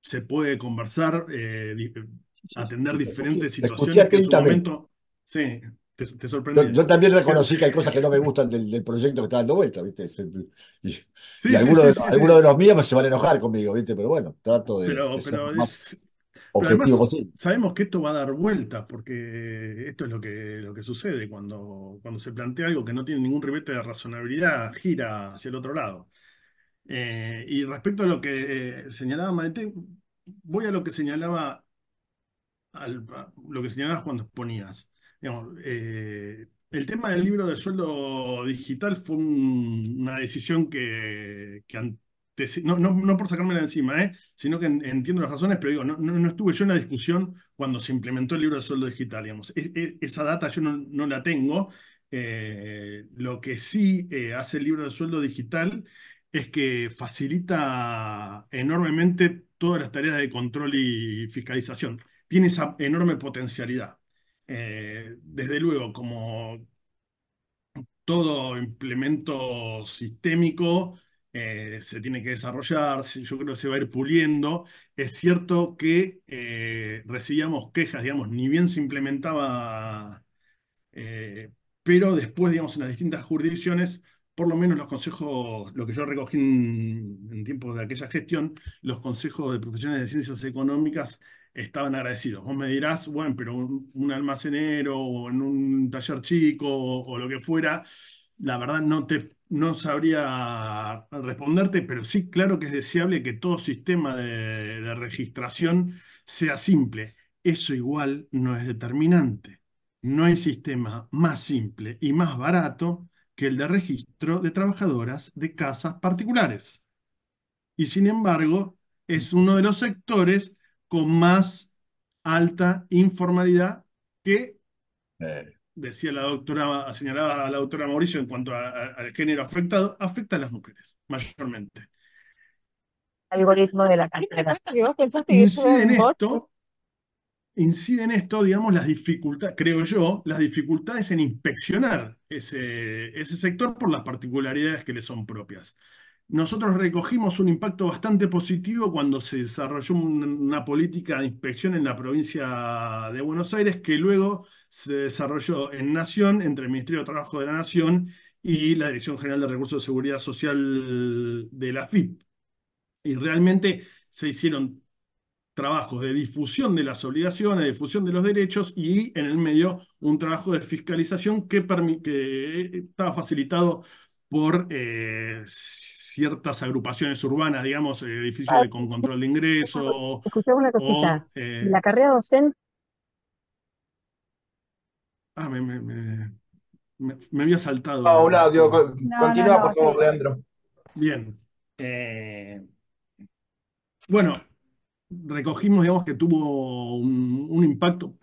se puede conversar, eh, atender diferentes situaciones en su momento... Sí, te, sorprendió. Yo, también reconocí que hay cosas que no me gustan del, proyecto que está dando vuelta, ¿viste? Y, algunos, de, los míos se van a enojar conmigo, ¿viste? Pero bueno, trato de... Pero, pero Sabemos que esto va a dar vueltas, porque eh, esto es lo que, lo que sucede cuando, cuando se plantea algo que no tiene ningún ribete de razonabilidad, gira hacia el otro lado. Eh, y respecto a lo que eh, señalaba Marete, voy a lo que señalaba lo que señalabas cuando exponías. el tema del libro de sueldo digital fue una decisión que, que, no, por sacármela encima, ¿eh? sino que entiendo las razones, pero digo, no, no, estuve yo en la discusión cuando se implementó el libro de sueldo digital, digamos. esa data yo no, la tengo. Eh, lo que sí eh, hace el libro de sueldo digital es que facilita enormemente todas las tareas de control y fiscalización. Tiene esa enorme potencialidad. Eh, desde luego, como todo implemento sistémico, eh, se tiene que desarrollar, yo creo que se va a ir puliendo. Es cierto que eh, recibíamos quejas, digamos, ni bien se implementaba, eh, pero después, digamos, en las distintas jurisdicciones, por lo menos los consejos, lo que yo recogí en, tiempos de aquella gestión, los consejos de profesiones de ciencias económicas estaban agradecidos. Vos me dirás, bueno, pero un, almacenero o en un taller chico o lo que fuera, la verdad no, te, no sabría responderte, pero sí, claro que es deseable que todo sistema de, registración sea simple. Eso igual no es determinante. No hay sistema más simple y más barato que el de registro de trabajadoras de casas particulares. Y sin embargo, es uno de los sectores con más alta informalidad que eh, decía la doctora, señalaba la doctora Mauricio en cuanto al género afectado, afecta a las mujeres, mayormente. Algoritmo de la carrera. Incide en esto, incide en esto, digamos, las dificultades, creo yo, las dificultades en inspeccionar ese, ese sector por las particularidades que le son propias nosotros recogimos un impacto bastante positivo cuando se desarrolló una política de inspección en la provincia de Buenos Aires, que luego se desarrolló en Nación, entre el Ministerio de Trabajo de la Nación y la Dirección General de Recursos de Seguridad Social de la FIP. Y realmente se hicieron trabajos de difusión de las obligaciones, de difusión de los derechos y en el medio un trabajo de fiscalización que, que estaba facilitado por eh, ciertas agrupaciones urbanas, digamos, eh, edificios ah, con control de ingreso. Escuchaba una cosita. Eh, la carrera docente. Ah, me, había saltado. Ah, no, un continúa, por favor, Leandro. Bien. bueno, recogimos, digamos, que tuvo un impacto,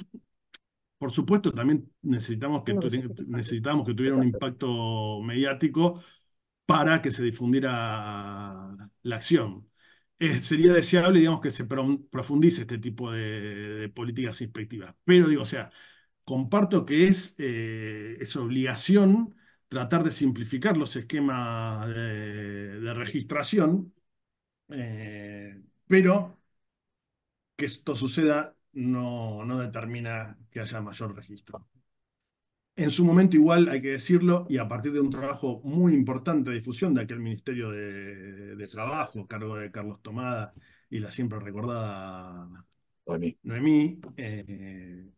por supuesto, también necesitamos que, necesitamos que tuviera un impacto mediático para que se difundiera la acción. sería deseable, digamos, que se profundice este tipo de, políticas inspectivas. Pero digo, o sea, comparto que es, eh, obligación tratar de simplificar los esquemas de, registración, eh, pero que esto suceda no, determina que haya mayor registro. En su momento igual, hay que decirlo, y a partir de un trabajo muy importante de difusión de aquel Ministerio de, Trabajo, cargo de Carlos Tomada y la siempre recordada Noemí, eh, eh,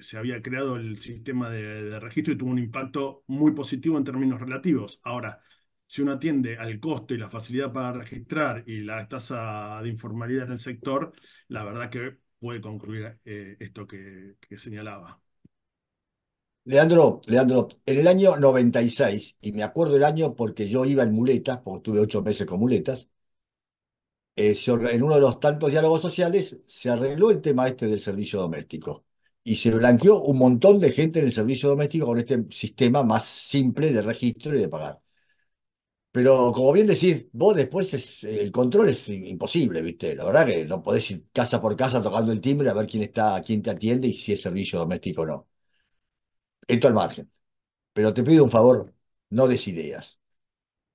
se, había creado el sistema de, de, registro y tuvo un impacto muy positivo en términos relativos. Ahora, si uno atiende al costo y la facilidad para registrar y la tasa de informalidad en el sector, la verdad que puede concluir eh, esto que, señalaba. Leandro, Leandro, en el año 96, y me acuerdo el año porque yo iba en muletas, porque tuve ocho meses con muletas, eh, en uno de los tantos diálogos sociales se arregló el tema este del servicio doméstico y se blanqueó un montón de gente en el servicio doméstico con este sistema más simple de registro y de pagar. Pero como bien decís, vos después es, el control es imposible, ¿viste? La verdad que no podés ir casa por casa tocando el timbre a ver quién está, quién te atiende y si es servicio doméstico o no. Esto al margen. Pero te pido un favor, no des ideas.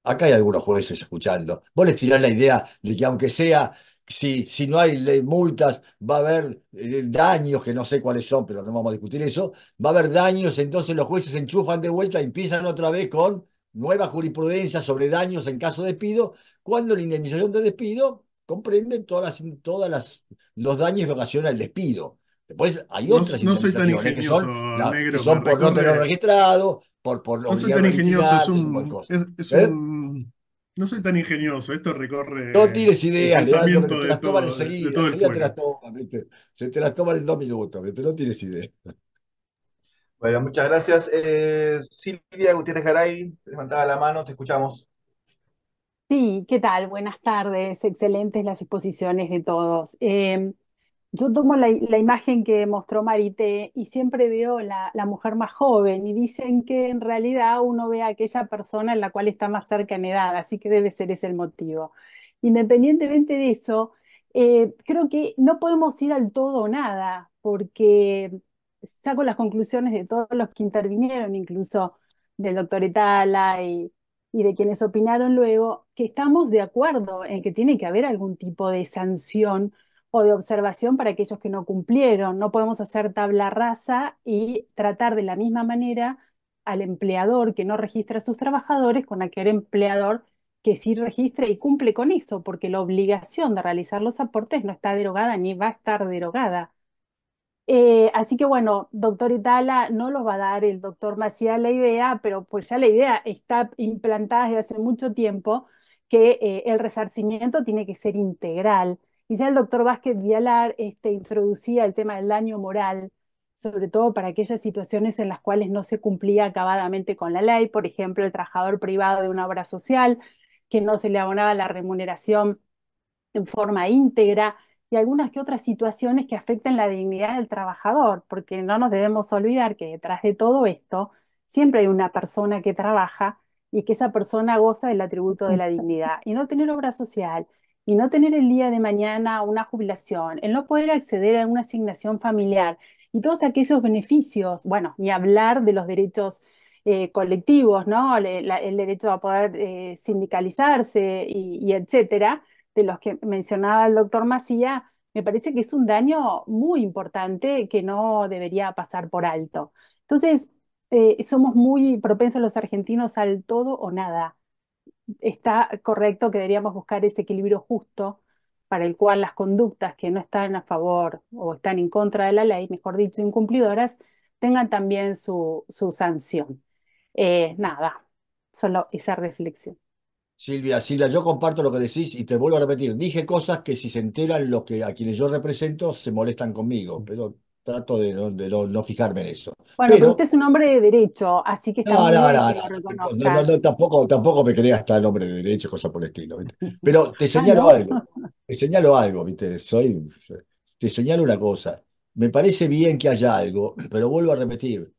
Acá hay algunos jueces escuchando. Vos les tirás la idea de que aunque sea, si, si no hay multas, va a haber eh, daños, que no sé cuáles son, pero no vamos a discutir eso, va a haber daños, entonces los jueces se enchufan de vuelta y empiezan otra vez con nueva jurisprudencia sobre daños en caso de despido, cuando la indemnización de despido comprende todas las, todas los daños que ocasiona el despido. Después hay otras no, soy tan ingenioso, que son, son por no tener registrado, por, por No soy tan ingenioso, es un, es, ¿Eh? No soy tan ingenioso, esto recorre. No tienes idea te, las toman enseguida, se te las toman en dos minutos, no tienes idea bueno, muchas gracias. Eh, Silvia Gutiérrez Garay, levantaba la mano, te escuchamos. Sí, ¿qué tal? Buenas tardes, excelentes las exposiciones de todos. Em, yo tomo la, imagen que mostró Marité y siempre veo la, la mujer más joven y dicen que en realidad uno ve a aquella persona en la cual está más cerca en edad, así que debe ser ese el motivo. Independientemente de eso, eh, creo que no podemos ir al todo nada, porque saco las conclusiones de todos los que intervinieron, incluso del doctor Etala y, y de quienes opinaron luego, que estamos de acuerdo en que tiene que haber algún tipo de sanción o de observación para aquellos que no cumplieron. No podemos hacer tabla rasa y tratar de la misma manera al empleador que no registra a sus trabajadores con aquel empleador que sí registra y cumple con eso, porque la obligación de realizar los aportes no está derogada ni va a estar derogada. Eh, así que bueno, doctor Itala no los va a dar el doctor Macías la idea, pero pues ya la idea está implantada desde hace mucho tiempo que eh, el resarcimiento tiene que ser integral. Y ya el doctor Vázquez Vialar este, introducía el tema del daño moral, sobre todo para aquellas situaciones en las cuales no se cumplía acabadamente con la ley, por ejemplo, el trabajador privado de una obra social, que no se le abonaba la remuneración en forma íntegra, y algunas que otras situaciones que afecten la dignidad del trabajador, porque no nos debemos olvidar que detrás de todo esto siempre hay una persona que trabaja y que esa persona goza del atributo de la dignidad. Y no tener obra social, y no tener el día de mañana una jubilación, el no poder acceder a una asignación familiar y todos aquellos beneficios, bueno, ni hablar de los derechos eh, colectivos, ¿no? el derecho a poder eh, sindicalizarse y etcétera, de los que mencionaba el doctor Macía, me parece que es un daño muy importante que no debería pasar por alto. Entonces, eh, somos muy propensos los argentinos al todo o nada. Está correcto que deberíamos buscar ese equilibrio justo para el cual las conductas que no están a favor o están en contra de la ley, mejor dicho, incumplidoras, tengan también su, sanción. Eh, nada, solo esa reflexión. Silvia, Silvia, yo comparto lo que decís y te vuelvo a repetir. Dije cosas que si se enteran los que a quienes yo represento se molestan conmigo, mm. pero trato de no, no, fijarme en eso. Bueno, pero, usted es un hombre de derecho, así que está no, no, no, no, tampoco, tampoco me creas hasta el hombre de derecho, cosa por el estilo. Pero te ah, señalo algo, te señalo algo, ¿viste? Soy, te señalo una cosa. Me parece bien que haya algo, pero vuelvo a repetir,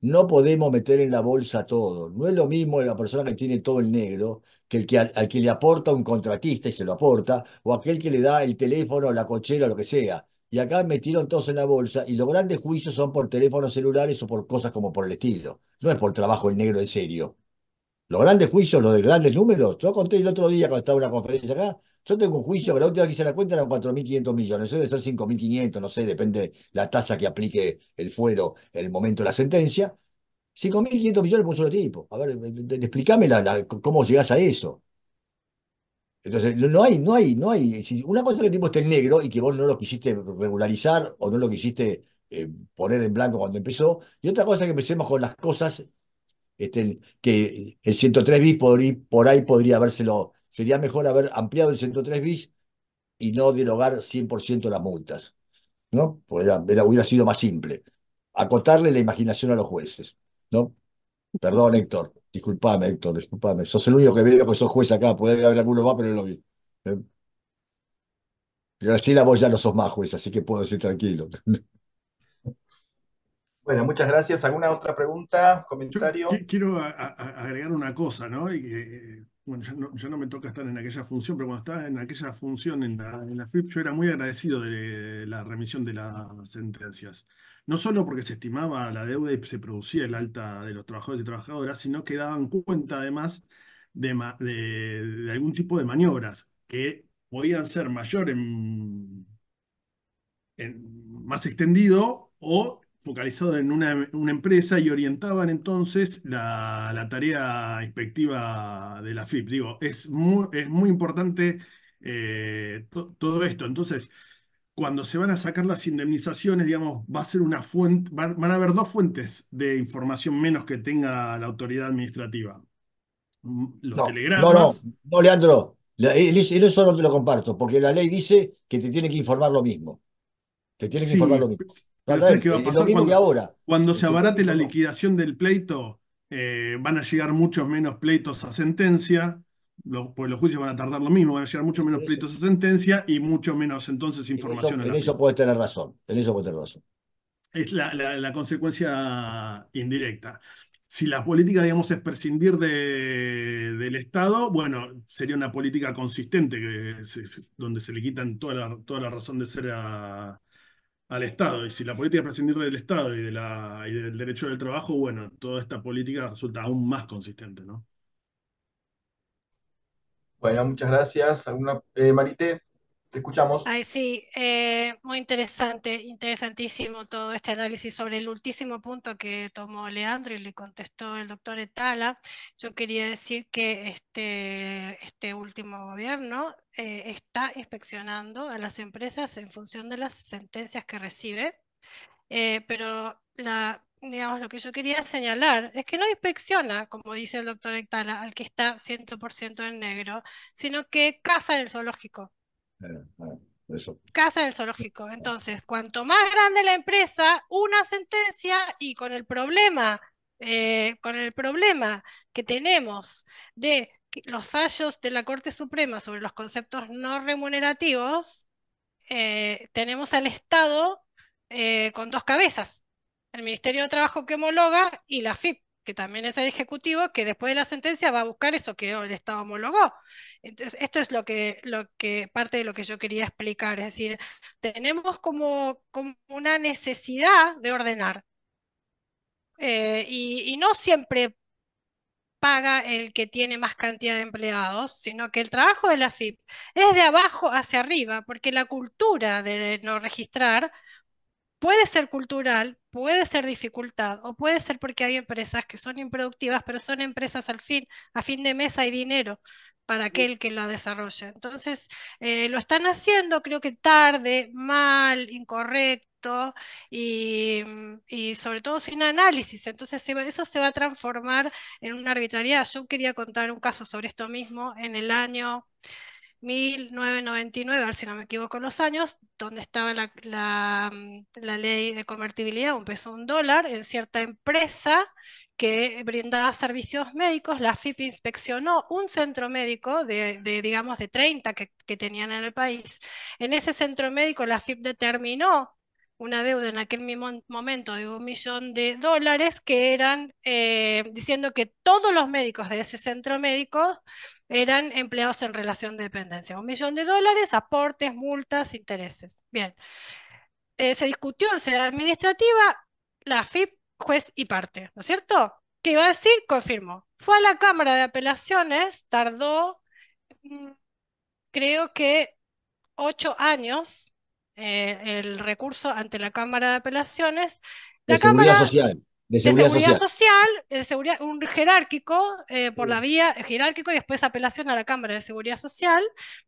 no podemos meter en la bolsa todo. No es lo mismo la persona que tiene todo el negro que el que al que le aporta un contratista y se lo aporta, o aquel que le da el teléfono, la cochera, lo que sea. Y acá metieron todos en la bolsa y los grandes juicios son por teléfonos celulares o por cosas como por el estilo. No es por trabajo en negro en serio. Los grandes juicios, los de grandes números. Yo conté el otro día cuando estaba en una conferencia acá. Yo tengo un juicio que la última que hice la cuenta eran 4.500 millones. Eso debe ser 5.500, no sé, depende la tasa que aplique el fuero en el momento de la sentencia. 5.500 millones por pues, un solo tipo. A ver, explícame cómo llegás a eso. Entonces, no hay, no hay, no hay. Una cosa es que el tipo esté en negro y que vos no lo quisiste regularizar o no lo quisiste eh, poner en blanco cuando empezó. Y otra cosa es que empecemos con las cosas este, que el 103 bis por, ahí podría habérselo. Sería mejor haber ampliado el 103 bis y no derogar 100% las multas. ¿no? Porque hubiera sido más simple. Acotarle la imaginación a los jueces. ¿no? Perdón, Héctor, disculpame, Héctor, disculpame. Sos el único que veo que sos juez acá, puede haber alguno más, pero no lo vi. así la voz ya no sos más juez, así que puedo decir tranquilo. Bueno, muchas gracias. ¿Alguna otra pregunta, comentario? quiero agregar una cosa, ¿no? bueno, ya no, me toca estar en aquella función, pero cuando estaba en aquella función en la, en la FIP, yo era muy agradecido de la remisión de las sentencias no solo porque se estimaba la deuda y se producía el alta de los trabajadores y trabajadoras, sino que daban cuenta además de, algún tipo de maniobras que podían ser mayor en, más extendido o focalizado en una, empresa y orientaban entonces la, tarea inspectiva de la FIP. Digo, es muy, es muy importante eh, todo esto. Entonces, cuando se van a sacar las indemnizaciones, digamos, va a ser una fuente, van, a haber dos fuentes de información menos que tenga la autoridad administrativa. Mm, los no, No, no, no, Leandro. eso no te lo comparto, porque la ley dice que te tiene que informar lo mismo. Te tiene que informar lo mismo. va a eh, pasar cuando, ahora. Cuando se este, abarate la liquidación del pleito, eh, van a llegar muchos menos pleitos a sentencia pues, los juicios van a tardar lo mismo, van a llegar mucho menos pleitos a sentencia y mucho menos entonces información. En eso, puede tener razón, en eso puede tener razón. Es la, consecuencia indirecta. Si la política, digamos, es prescindir del Estado, bueno, sería una política consistente que donde se le quitan toda la, toda la razón de ser al Estado. Y si la política es prescindir del Estado y, de la, y del derecho del trabajo, bueno, toda esta política resulta aún más consistente, ¿no? Bueno, muchas gracias. ¿Alguna, eh, Marité? Te escuchamos. Ay, sí, eh, muy interesante, interesantísimo todo este análisis sobre el último punto que tomó Leandro y le contestó el doctor Etala. Yo quería decir que este, este último gobierno eh, está inspeccionando a las empresas en función de las sentencias que recibe, pero la digamos, lo que yo quería señalar es que no inspecciona, como dice el doctor Ectala, al que está 100% en negro, sino que caza en el zoológico. casa Caza en el zoológico. Entonces, cuanto más grande la empresa, una sentencia y con el problema, eh, con el problema que tenemos de los fallos de la Corte Suprema sobre los conceptos no remunerativos, eh, tenemos al Estado eh, con dos cabezas el Ministerio de Trabajo que homologa y la FIP, que también es el Ejecutivo, que después de la sentencia va a buscar eso que el Estado homologó. Entonces, esto es lo que, lo que parte de lo que yo quería explicar, es decir, tenemos como, como una necesidad de ordenar. Eh, y, y no siempre paga el que tiene más cantidad de empleados, sino que el trabajo de la FIP es de abajo hacia arriba, porque la cultura de no registrar puede ser cultural, puede ser dificultad o puede ser porque hay empresas que son improductivas, pero son empresas al fin, a fin de mesa hay dinero para aquel que la desarrolle. Entonces, eh, lo están haciendo creo que tarde, mal, incorrecto y, y, sobre todo sin análisis. Entonces, eso se va a transformar en una arbitrariedad. Yo quería contar un caso sobre esto mismo en el año 1999, a ver si no me equivoco los años, donde estaba la, mm, la, ley de convertibilidad, un peso un dólar, en cierta empresa que brindaba servicios médicos, la FIP inspeccionó un centro médico de, digamos, de 30 que, que tenían en el país. En ese centro médico la FIP determinó una deuda en aquel mismo momento de un millón de dólares que eran eh, diciendo que todos los médicos de ese centro médico eran empleados en relación de dependencia. Un millón de dólares, aportes, multas, intereses. Bien. Eh, se discutió en sede administrativa, la FIP, juez y parte, ¿no es cierto? ¿Qué iba a decir? Confirmó. Fue a la Cámara de Apelaciones, tardó, mm, creo que, ocho años eh, el recurso ante la Cámara de Apelaciones. La Cámara... Social de seguridad, social. Eh, un jerárquico, eh, por la vía jerárquico y después apelación a la Cámara de Seguridad Social.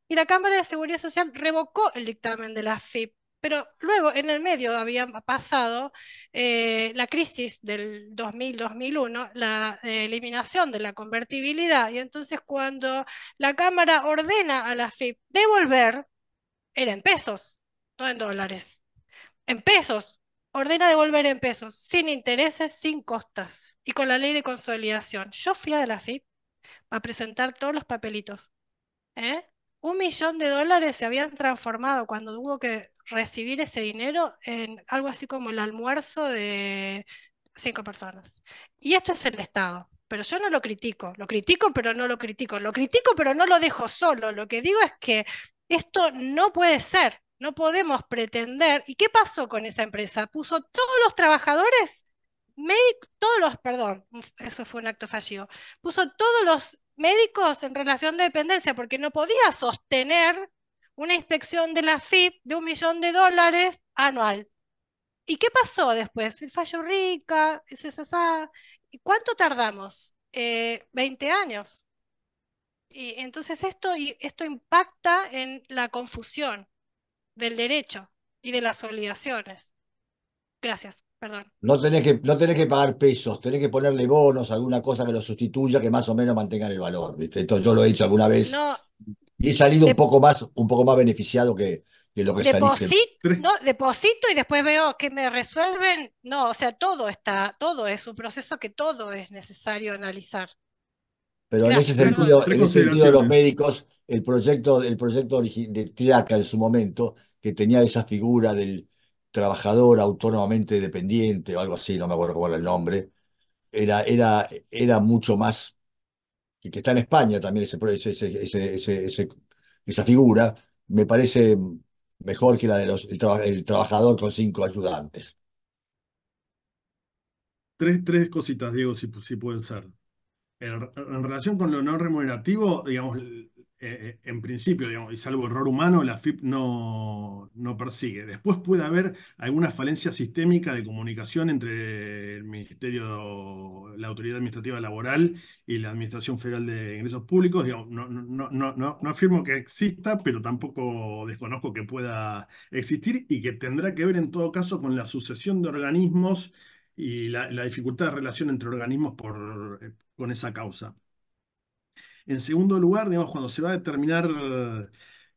Y la Cámara de Seguridad Social revocó el dictamen de la FIP. Pero luego, en el medio, había pasado eh, la crisis del 2000-2001, la eliminación de la convertibilidad. Y entonces, cuando la Cámara ordena a la FIP devolver, era en pesos, no en dólares, en pesos, ordena devolver en pesos, sin intereses, sin costas, y con la ley de consolidación. Yo fui a la FIP a presentar todos los papelitos. ¿eh? Un millón de dólares se habían transformado cuando hubo que recibir ese dinero en algo así como el almuerzo de cinco personas. Y esto es el Estado. Pero yo no lo critico, lo critico pero no lo critico, lo critico pero no lo dejo solo. Lo que digo es que esto no puede ser. No podemos pretender. ¿Y qué pasó con esa empresa? Puso todos los trabajadores, médicos, todos los, perdón, eso fue un acto fallido, puso todos los médicos en relación de dependencia porque no podía sostener una inspección de la FIP de un millón de dólares anual. ¿Y qué pasó después? El fallo rica, es esa, ¿Y cuánto tardamos? Eh, 20 años. Y entonces esto, y esto impacta en la confusión del derecho y de las obligaciones. Gracias, perdón. No tenés que, no tenés que pagar pesos, tenés que ponerle bonos, alguna cosa que lo sustituya, que más o menos mantengan el valor. ¿viste? yo lo he hecho alguna vez. y he salido un poco más, un poco más beneficiado que, lo que deposito, deposito y después veo que me resuelven. No, o sea, todo está, todo es un proceso que todo es necesario analizar. Pero en ese sentido, en ese sentido los médicos, el proyecto, el proyecto de Triaca en su momento que tenía esa figura del trabajador autónomamente dependiente o algo así, no me acuerdo cómo era el nombre, era, era, era mucho más, que, que está en España también ese, ese, ese, esa figura, me parece mejor que la de el, trabajador con cinco ayudantes. Tres, tres cositas, Diego, si, si pueden ser. En, en, relación con lo no remunerativo, digamos, eh, eh, en principio, digamos, y salvo error humano, la FIP no, persigue. Después puede haber alguna falencia sistémica de comunicación entre el Ministerio, la Autoridad Administrativa Laboral y la Administración Federal de Ingresos Públicos. no, afirmo que exista, pero tampoco desconozco que pueda existir y que tendrá que ver en todo caso con la sucesión de organismos y la, dificultad de relación entre organismos eh, con esa causa. En segundo lugar, digamos, cuando se va a determinar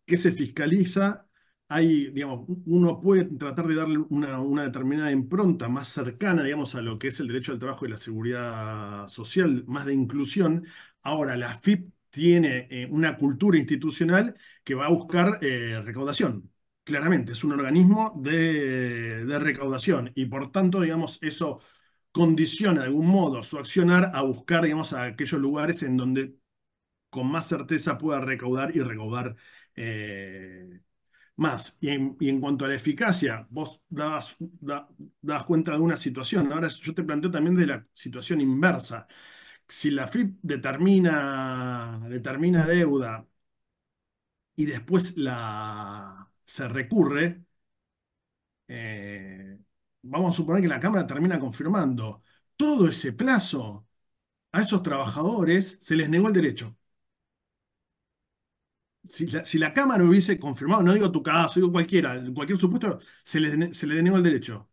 qué se fiscaliza, hay, digamos, uno puede tratar de darle una, determinada impronta más cercana, digamos, a lo que es el derecho al trabajo y la seguridad social, más de inclusión. Ahora, la FIP tiene eh, una cultura institucional que va a buscar eh, recaudación. Claramente, es un organismo de, recaudación y por tanto, digamos, eso condiciona de algún modo su accionar a buscar, digamos, aquellos lugares en donde con más certeza pueda recaudar y recaudar eh, más. Y en, cuanto a la eficacia, vos dabas, cuenta de una situación. Ahora yo te planteo también de la situación inversa. Si la FIP determina, determina deuda y después la, se recurre, eh, vamos a suponer que la Cámara termina confirmando todo ese plazo a esos trabajadores se les negó el derecho si la, Cámara hubiese confirmado, no digo tu caso, digo cualquiera, cualquier supuesto, se le, se denegó el derecho,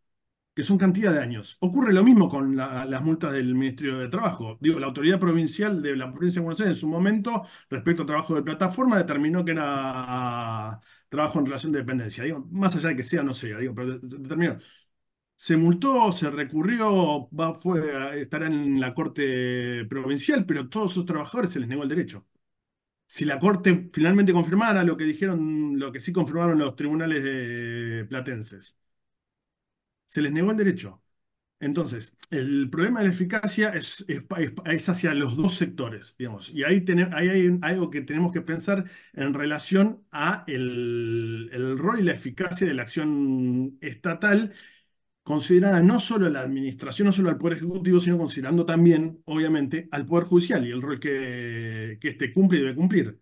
que son cantidad de años. Ocurre lo mismo con las multas del Ministerio de Trabajo. Digo, la autoridad provincial de la provincia de Buenos Aires en su momento, respecto al trabajo de plataforma, determinó que era trabajo en relación de dependencia. Digo, más allá de que sea, no sé. digo, pero determinó. Se multó, se recurrió, fue, estará en la corte provincial, pero todos sus trabajadores se les negó el derecho si la Corte finalmente confirmara lo que dijeron, lo que sí confirmaron los tribunales de platenses, se les negó el derecho. Entonces, el problema de la eficacia es, hacia los dos sectores, digamos, y ahí, hay algo que tenemos que pensar en relación a el rol y la eficacia de la acción estatal considerada no solo a la administración, no solo al Poder Ejecutivo, sino considerando también, obviamente, al Poder Judicial y el rol que, que este cumple y debe cumplir,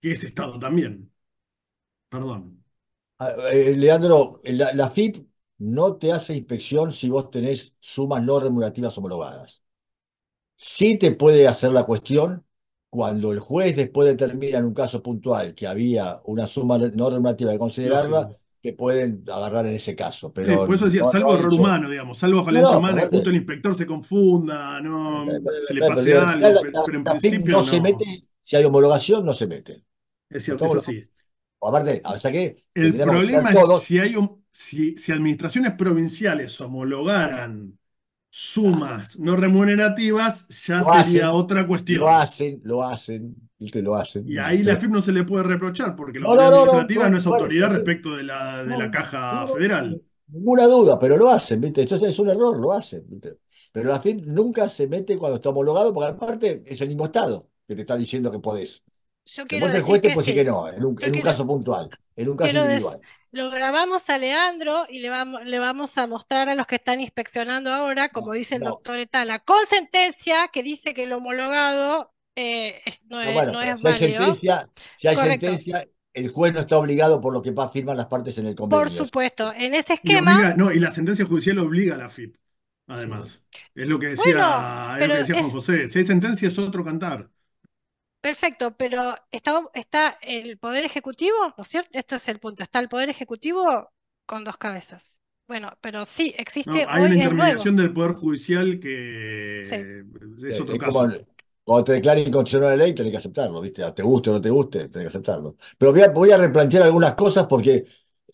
que es Estado también. Perdón. Ah, eh, Leandro, la, FIP no te hace inspección si vos tenés sumas no remunerativas homologadas. Sí te puede hacer la cuestión cuando el juez después determina en un caso puntual que había una suma no remunerativa de considerarla, que pueden agarrar en ese caso. Pero, por eso decía, salvo error humano, digamos, salvo falencia humana, justo el inspector se confunda, no se le pase algo, en principio no, se mete, si hay homologación no se mete. Es cierto, eso sí. aparte, a que el problema es si hay si, administraciones provinciales homologaran sumas ah. no remunerativas, ya sería otra cuestión. Lo hacen, lo hacen, y ahí la FIP no se le puede reprochar, porque la no, autoridad no, administrativa no, es autoridad respecto de la, de la caja federal. Ninguna duda, pero lo hacen, ¿viste? Entonces es un error, lo hacen, Pero la FIP nunca se mete cuando está homologado, porque aparte es el mismo Estado que te está diciendo que podés. Yo quiero el juez te que no, en un, caso puntual, en un caso individual. Lo grabamos a Leandro y le vamos, le vamos a mostrar a los que están inspeccionando ahora, como dice el doctor Etala, con sentencia que dice que el homologado eh, no, es, si Hay sentencia, el juez no está obligado por lo que firman las partes en el convenio. Por supuesto, en ese esquema. no, y la sentencia judicial obliga a la FIP, además. Es lo que decía, decía Juan José. Si hay sentencia es otro cantar. Perfecto, pero está, está el Poder Ejecutivo, ¿no es cierto? Este es el punto. Está el Poder Ejecutivo con dos cabezas. Bueno, pero sí, existe. hay una intermediación del Poder Judicial que es otro caso. Cuando te declara inconstitucional la ley, tenés que aceptarlo, ¿viste? te guste o no te guste, tenés que aceptarlo. Pero voy a, replantear algunas cosas porque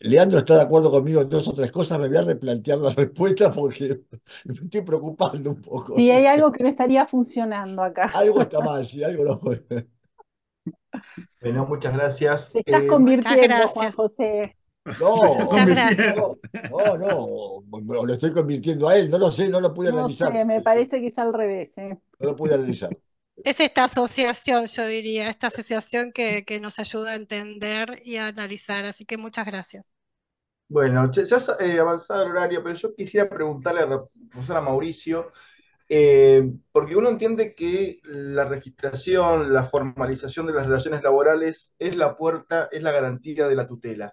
Leandro está de acuerdo conmigo en dos o tres cosas, me voy a replantear la respuesta porque me estoy preocupando un poco. Y hay algo que no estaría funcionando acá. Algo está mal, sí. algo no. puede. Bueno, muchas gracias. Te estás eh, convirtiendo, a Juan José. No, no, no, no, lo estoy convirtiendo a él, no lo sé, no lo pude no analizar. me parece que es al revés. ¿eh? No lo pude analizar. Es esta asociación, yo diría, esta asociación que, nos ayuda a entender y a analizar. Así que muchas gracias. Bueno, ya eh, avanzado el horario, pero yo quisiera preguntarle a Mauricio, eh, porque uno entiende que la registración, la formalización de las relaciones laborales es la puerta, es la garantía de la tutela.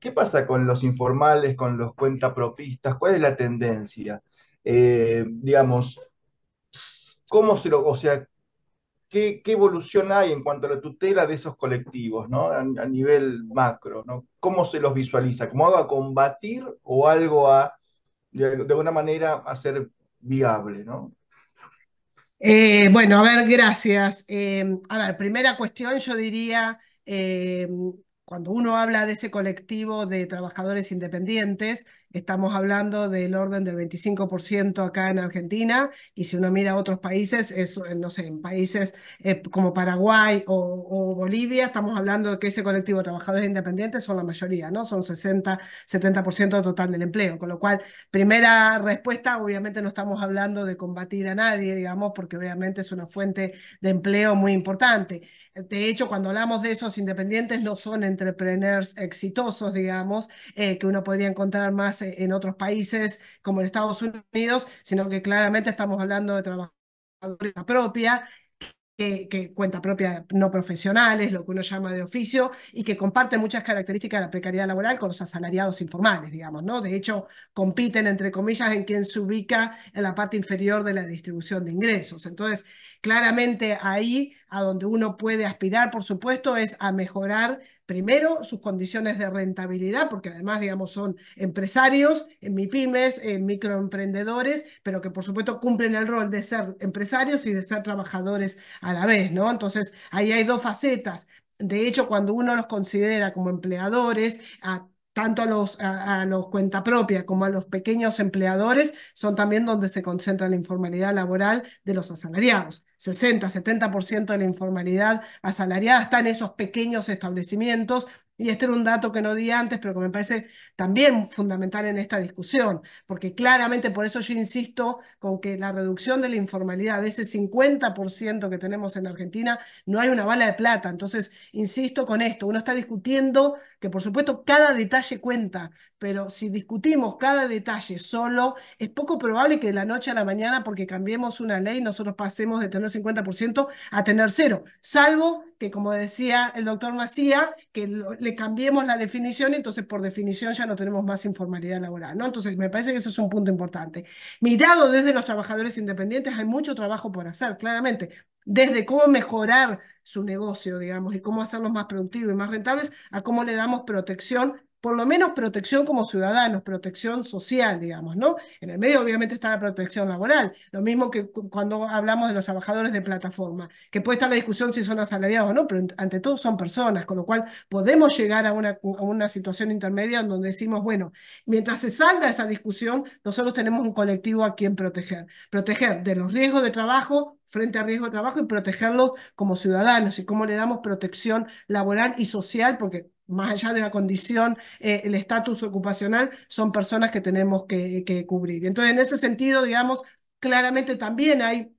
¿Qué pasa con los informales, con los cuentapropistas? ¿Cuál es la tendencia? Eh, digamos, ¿cómo se lo, qué, evolución hay en cuanto a la tutela de esos colectivos, A, nivel macro, ¿no? ¿Cómo se los visualiza? ¿Cómo algo a combatir o algo a, de, alguna manera, hacer viable, eh, bueno, a ver, gracias. Eh, a ver, primera cuestión, yo diría, eh, cuando uno habla de ese colectivo de trabajadores independientes, estamos hablando del orden del 25% acá en Argentina, y si uno mira otros países, eh, no sé, en países eh, como Paraguay o, Bolivia, estamos hablando de que ese colectivo de trabajadores independientes son la mayoría, ¿no? Son 60, 70% total del empleo, con lo cual, primera respuesta, obviamente no estamos hablando de combatir a nadie, digamos, porque obviamente es una fuente de empleo muy importante de hecho, cuando hablamos de esos independientes, no son entrepreneurs exitosos, digamos, eh, que uno podría encontrar más eh, en otros países como en Estados Unidos, sino que claramente estamos hablando de trabajadores propia eh, que, cuenta propia no profesionales, lo que uno llama de oficio, y que comparte muchas características de la precariedad laboral con los asalariados informales, digamos, ¿no? De hecho, compiten, entre comillas, en quien se ubica en la parte inferior de la distribución de ingresos. Entonces, claramente ahí a donde uno puede aspirar, por supuesto, es a mejorar primero sus condiciones de rentabilidad, porque además, digamos, son empresarios, en MIPIMES, en microemprendedores, pero que por supuesto cumplen el rol de ser empresarios y de ser trabajadores a la vez, ¿no? Entonces, ahí hay dos facetas. De hecho, cuando uno los considera como empleadores, tanto a los, a, a los cuenta propia como a los pequeños empleadores, son también donde se concentra la informalidad laboral de los asalariados. 60, 70% de la informalidad asalariada está en esos pequeños establecimientos. Y este era un dato que no di antes, pero que me parece también fundamental en esta discusión, porque claramente por eso yo insisto con que la reducción de la informalidad, de ese 50% que tenemos en Argentina, no hay una bala de plata. Entonces, insisto con esto, uno está discutiendo que por supuesto cada detalle cuenta, pero si discutimos cada detalle solo, es poco probable que de la noche a la mañana, porque cambiemos una ley, nosotros pasemos de tener 50% a tener cero, salvo que, como decía el doctor Macía, que le cambiemos la definición, entonces por definición ya no tenemos más informalidad laboral. ¿no? Entonces, me parece que ese es un punto importante. Mirado desde los trabajadores independientes hay mucho trabajo por hacer, claramente, desde cómo mejorar su negocio, digamos, y cómo hacerlos más productivos y más rentables, a cómo le damos protección por lo menos protección como ciudadanos, protección social, digamos, ¿no? En el medio obviamente está la protección laboral, lo mismo que cuando hablamos de los trabajadores de plataforma, que puede estar la discusión si son asalariados o no, pero ante todo son personas, con lo cual podemos llegar a una, una situación intermedia en donde decimos, bueno, mientras se salga esa discusión, nosotros tenemos un colectivo a quien proteger, proteger de los riesgos de trabajo frente a riesgo de trabajo y protegerlos como ciudadanos y cómo le damos protección laboral y social, porque más allá de la condición, eh, el estatus ocupacional, son personas que tenemos que, que cubrir. Entonces, en ese sentido, digamos, claramente también hay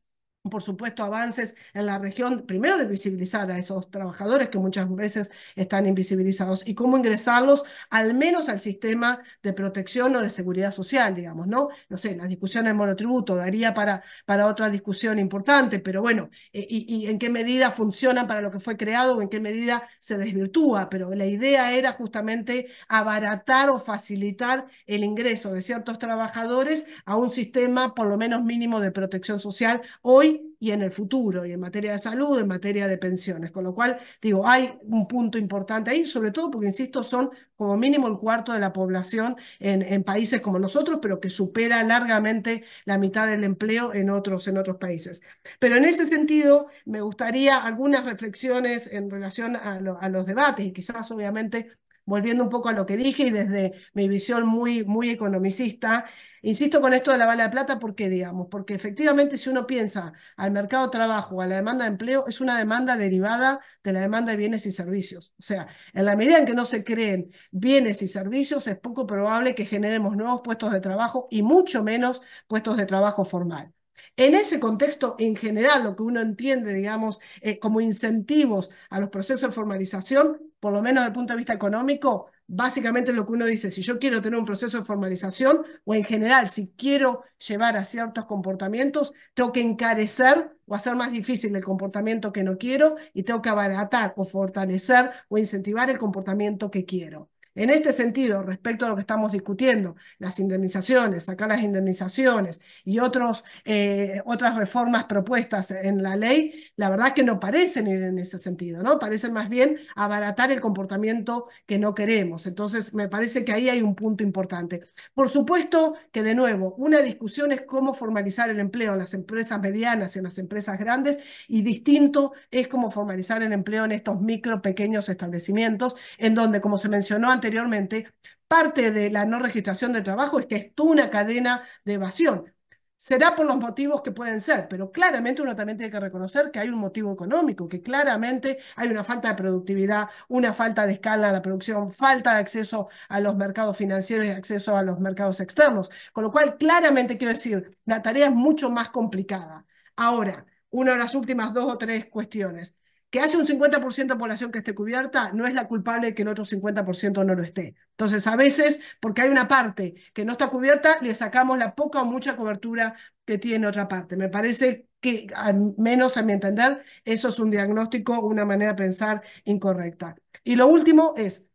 por supuesto, avances en la región, primero de visibilizar a esos trabajadores que muchas veces están invisibilizados y cómo ingresarlos al menos al sistema de protección o de seguridad social, digamos, ¿no? No sé, la discusión del monotributo daría para, para otra discusión importante, pero bueno, eh, y, y en qué medida funciona para lo que fue creado o en qué medida se desvirtúa, pero la idea era justamente abaratar o facilitar el ingreso de ciertos trabajadores a un sistema por lo menos mínimo de protección social hoy y en el futuro, y en materia de salud, en materia de pensiones. Con lo cual, digo, hay un punto importante ahí, sobre todo porque, insisto, son como mínimo el cuarto de la población en, países como nosotros, pero que supera largamente la mitad del empleo en otros, en otros países. Pero en ese sentido, me gustaría algunas reflexiones en relación a, los debates, y quizás obviamente volviendo un poco a lo que dije y desde mi visión muy, muy economicista, Insisto con esto de la bala de plata, ¿por qué, digamos? Porque efectivamente si uno piensa al mercado de trabajo, a la demanda de empleo, es una demanda derivada de la demanda de bienes y servicios. O sea, en la medida en que no se creen bienes y servicios, es poco probable que generemos nuevos puestos de trabajo y mucho menos puestos de trabajo formal. En ese contexto, en general, lo que uno entiende, digamos, eh, como incentivos a los procesos de formalización, por lo menos desde el punto de vista económico, básicamente lo que uno dice, si yo quiero tener un proceso de formalización o en general, si quiero llevar a ciertos comportamientos, tengo que encarecer o hacer más difícil el comportamiento que no quiero y tengo que abaratar o fortalecer o incentivar el comportamiento que quiero. En este sentido, respecto a lo que estamos discutiendo, las indemnizaciones, sacar las indemnizaciones y otros, eh, otras reformas propuestas en la ley, la verdad que no parecen ir en ese sentido, ¿no? Parecen más bien abaratar el comportamiento que no queremos. Entonces, me parece que ahí hay un punto importante. Por supuesto que, de nuevo, una discusión es cómo formalizar el empleo en las empresas medianas y en las empresas grandes y distinto es cómo formalizar el empleo en estos micro, pequeños establecimientos, en donde, como se mencionó antes, anteriormente, parte de la no registración de trabajo es que es una cadena de evasión. Será por los motivos que pueden ser, pero claramente uno también tiene que reconocer que hay un motivo económico, que claramente hay una falta de productividad, una falta de escala de la producción, falta de acceso a los mercados financieros y acceso a los mercados externos. Con lo cual, claramente quiero decir, la tarea es mucho más complicada. Ahora, una de las últimas dos o tres cuestiones que hace un 50% de población que esté cubierta no es la culpable de que el otro 50% no lo esté. Entonces, a veces, porque hay una parte que no está cubierta, le sacamos la poca o mucha cobertura que tiene otra parte. Me parece que, al menos a mi entender, eso es un diagnóstico, una manera de pensar incorrecta. Y lo último es,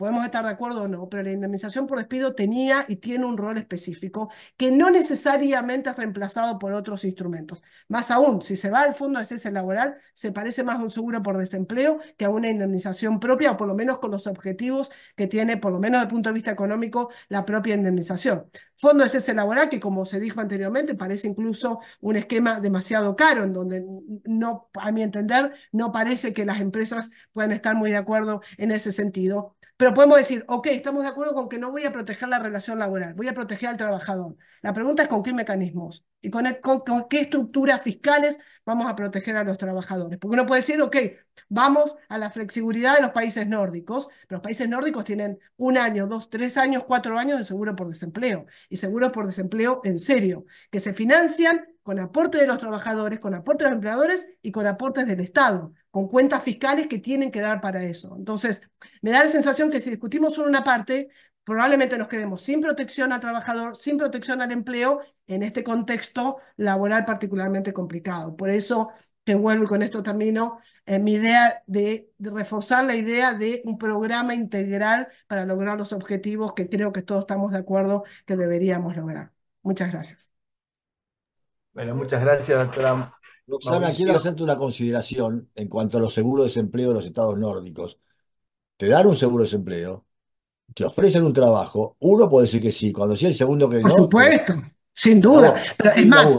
Podemos estar de acuerdo o no, pero la indemnización por despido tenía y tiene un rol específico que no necesariamente es reemplazado por otros instrumentos. Más aún, si se va al fondo de cese laboral, se parece más a un seguro por desempleo que a una indemnización propia, o por lo menos con los objetivos que tiene, por lo menos desde el punto de vista económico, la propia indemnización. Fondo de cese laboral, que como se dijo anteriormente, parece incluso un esquema demasiado caro, en donde no, a mi entender, no parece que las empresas puedan estar muy de acuerdo en ese sentido. Pero podemos decir, ok, estamos de acuerdo con que no voy a proteger la relación laboral, voy a proteger al trabajador. La pregunta es con qué mecanismos y e-, con, qué estructuras fiscales vamos a proteger a los trabajadores. Porque uno puede decir, ok, vamos a la flexibilidad de los países nórdicos, pero los países nórdicos tienen un año, dos, tres años, cuatro años de seguro por desempleo y seguro por desempleo en serio, que se financian con aporte de los trabajadores, con aporte de los empleadores y con aportes del Estado con cuentas fiscales que tienen que dar para eso. Entonces, me da la sensación que si discutimos solo una parte, probablemente nos quedemos sin protección al trabajador, sin protección al empleo, en este contexto laboral particularmente complicado. Por eso, te vuelvo y con esto termino, en eh, mi idea de, de, reforzar la idea de un programa integral para lograr los objetivos que creo que todos estamos de acuerdo que deberíamos lograr. Muchas gracias. Bueno, muchas gracias, doctora Roxana, quiero hacerte una consideración en cuanto a los seguros de desempleo de los estados nórdicos. Te dan un seguro de desempleo, te ofrecen un trabajo, uno puede decir que sí, cuando sí el segundo que no. Por supuesto, sin duda. es más,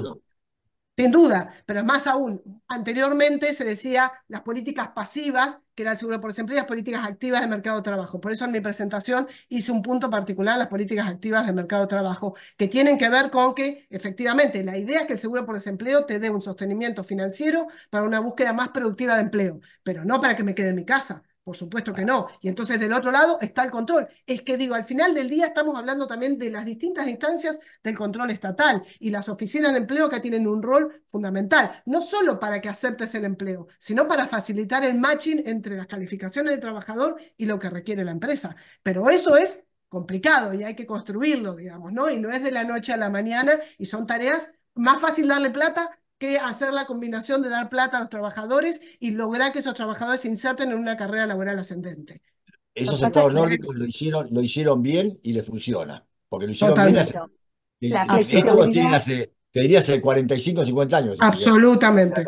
sin duda, pero más aún, anteriormente se decía las políticas pasivas, que era el seguro por desempleo, y las políticas activas de mercado de trabajo. Por eso en mi presentación hice un punto particular las políticas activas de mercado de trabajo, que tienen que ver con que efectivamente la idea es que el seguro por desempleo te dé un sostenimiento financiero para una búsqueda más productiva de empleo, pero no para que me quede en mi casa, por supuesto que no. Y entonces del otro lado está el control. Es que digo, al final del día estamos hablando también de las distintas instancias del control estatal y las oficinas de empleo que tienen un rol fundamental, no solo para que aceptes el empleo, sino para facilitar el matching entre las calificaciones del trabajador y lo que requiere la empresa. Pero eso es complicado y hay que construirlo, digamos, ¿no? Y no es de la noche a la mañana y son tareas más fácil darle plata que hacer la combinación de dar plata a los trabajadores y lograr que esos trabajadores se inserten en una carrera laboral ascendente. Esos estados nórdicos lo hicieron, lo hicieron bien y le funciona. Porque lo hicieron bien hace, esto lo hace, te diría hace 45 o 50 años. Absolutamente,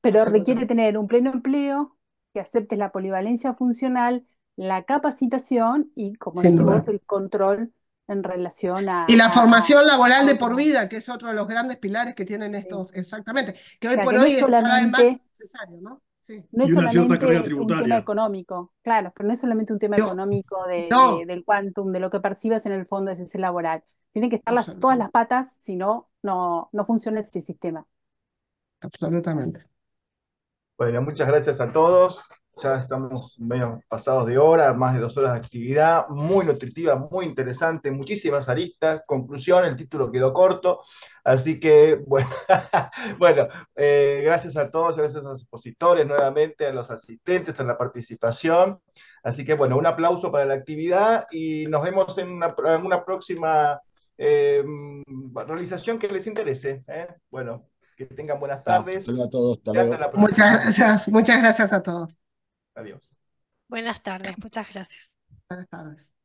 Pero requiere tener un pleno empleo, que aceptes la polivalencia funcional, la capacitación y, como decimos, el control en relación a... Y la formación laboral de por vida, que es otro de los grandes pilares que tienen estos, exactamente, que hoy por hoy es cada vez más necesario, ¿no? No es solamente un tema económico, claro, pero no es solamente un tema económico de, del quantum, de lo que percibas en el fondo de ese laboral. Tienen que estar las, todas las patas, si no, no, funciona este sistema. Absolutamente. Bueno, muchas gracias a todos ya estamos medio pasados de hora, más de dos horas de actividad, muy nutritiva, muy interesante, muchísimas aristas, conclusión, el título quedó corto, así que bueno, bueno eh, gracias a todos, gracias a los expositores nuevamente, a los asistentes, a la participación, así que bueno, un aplauso para la actividad y nos vemos en una, próxima em, realización que les interese. ¿eh? Bueno, que tengan buenas tardes. Gracias a todos. Muchas gracias, muchas gracias a todos. Adiós. Buenas tardes, muchas gracias. Buenas tardes.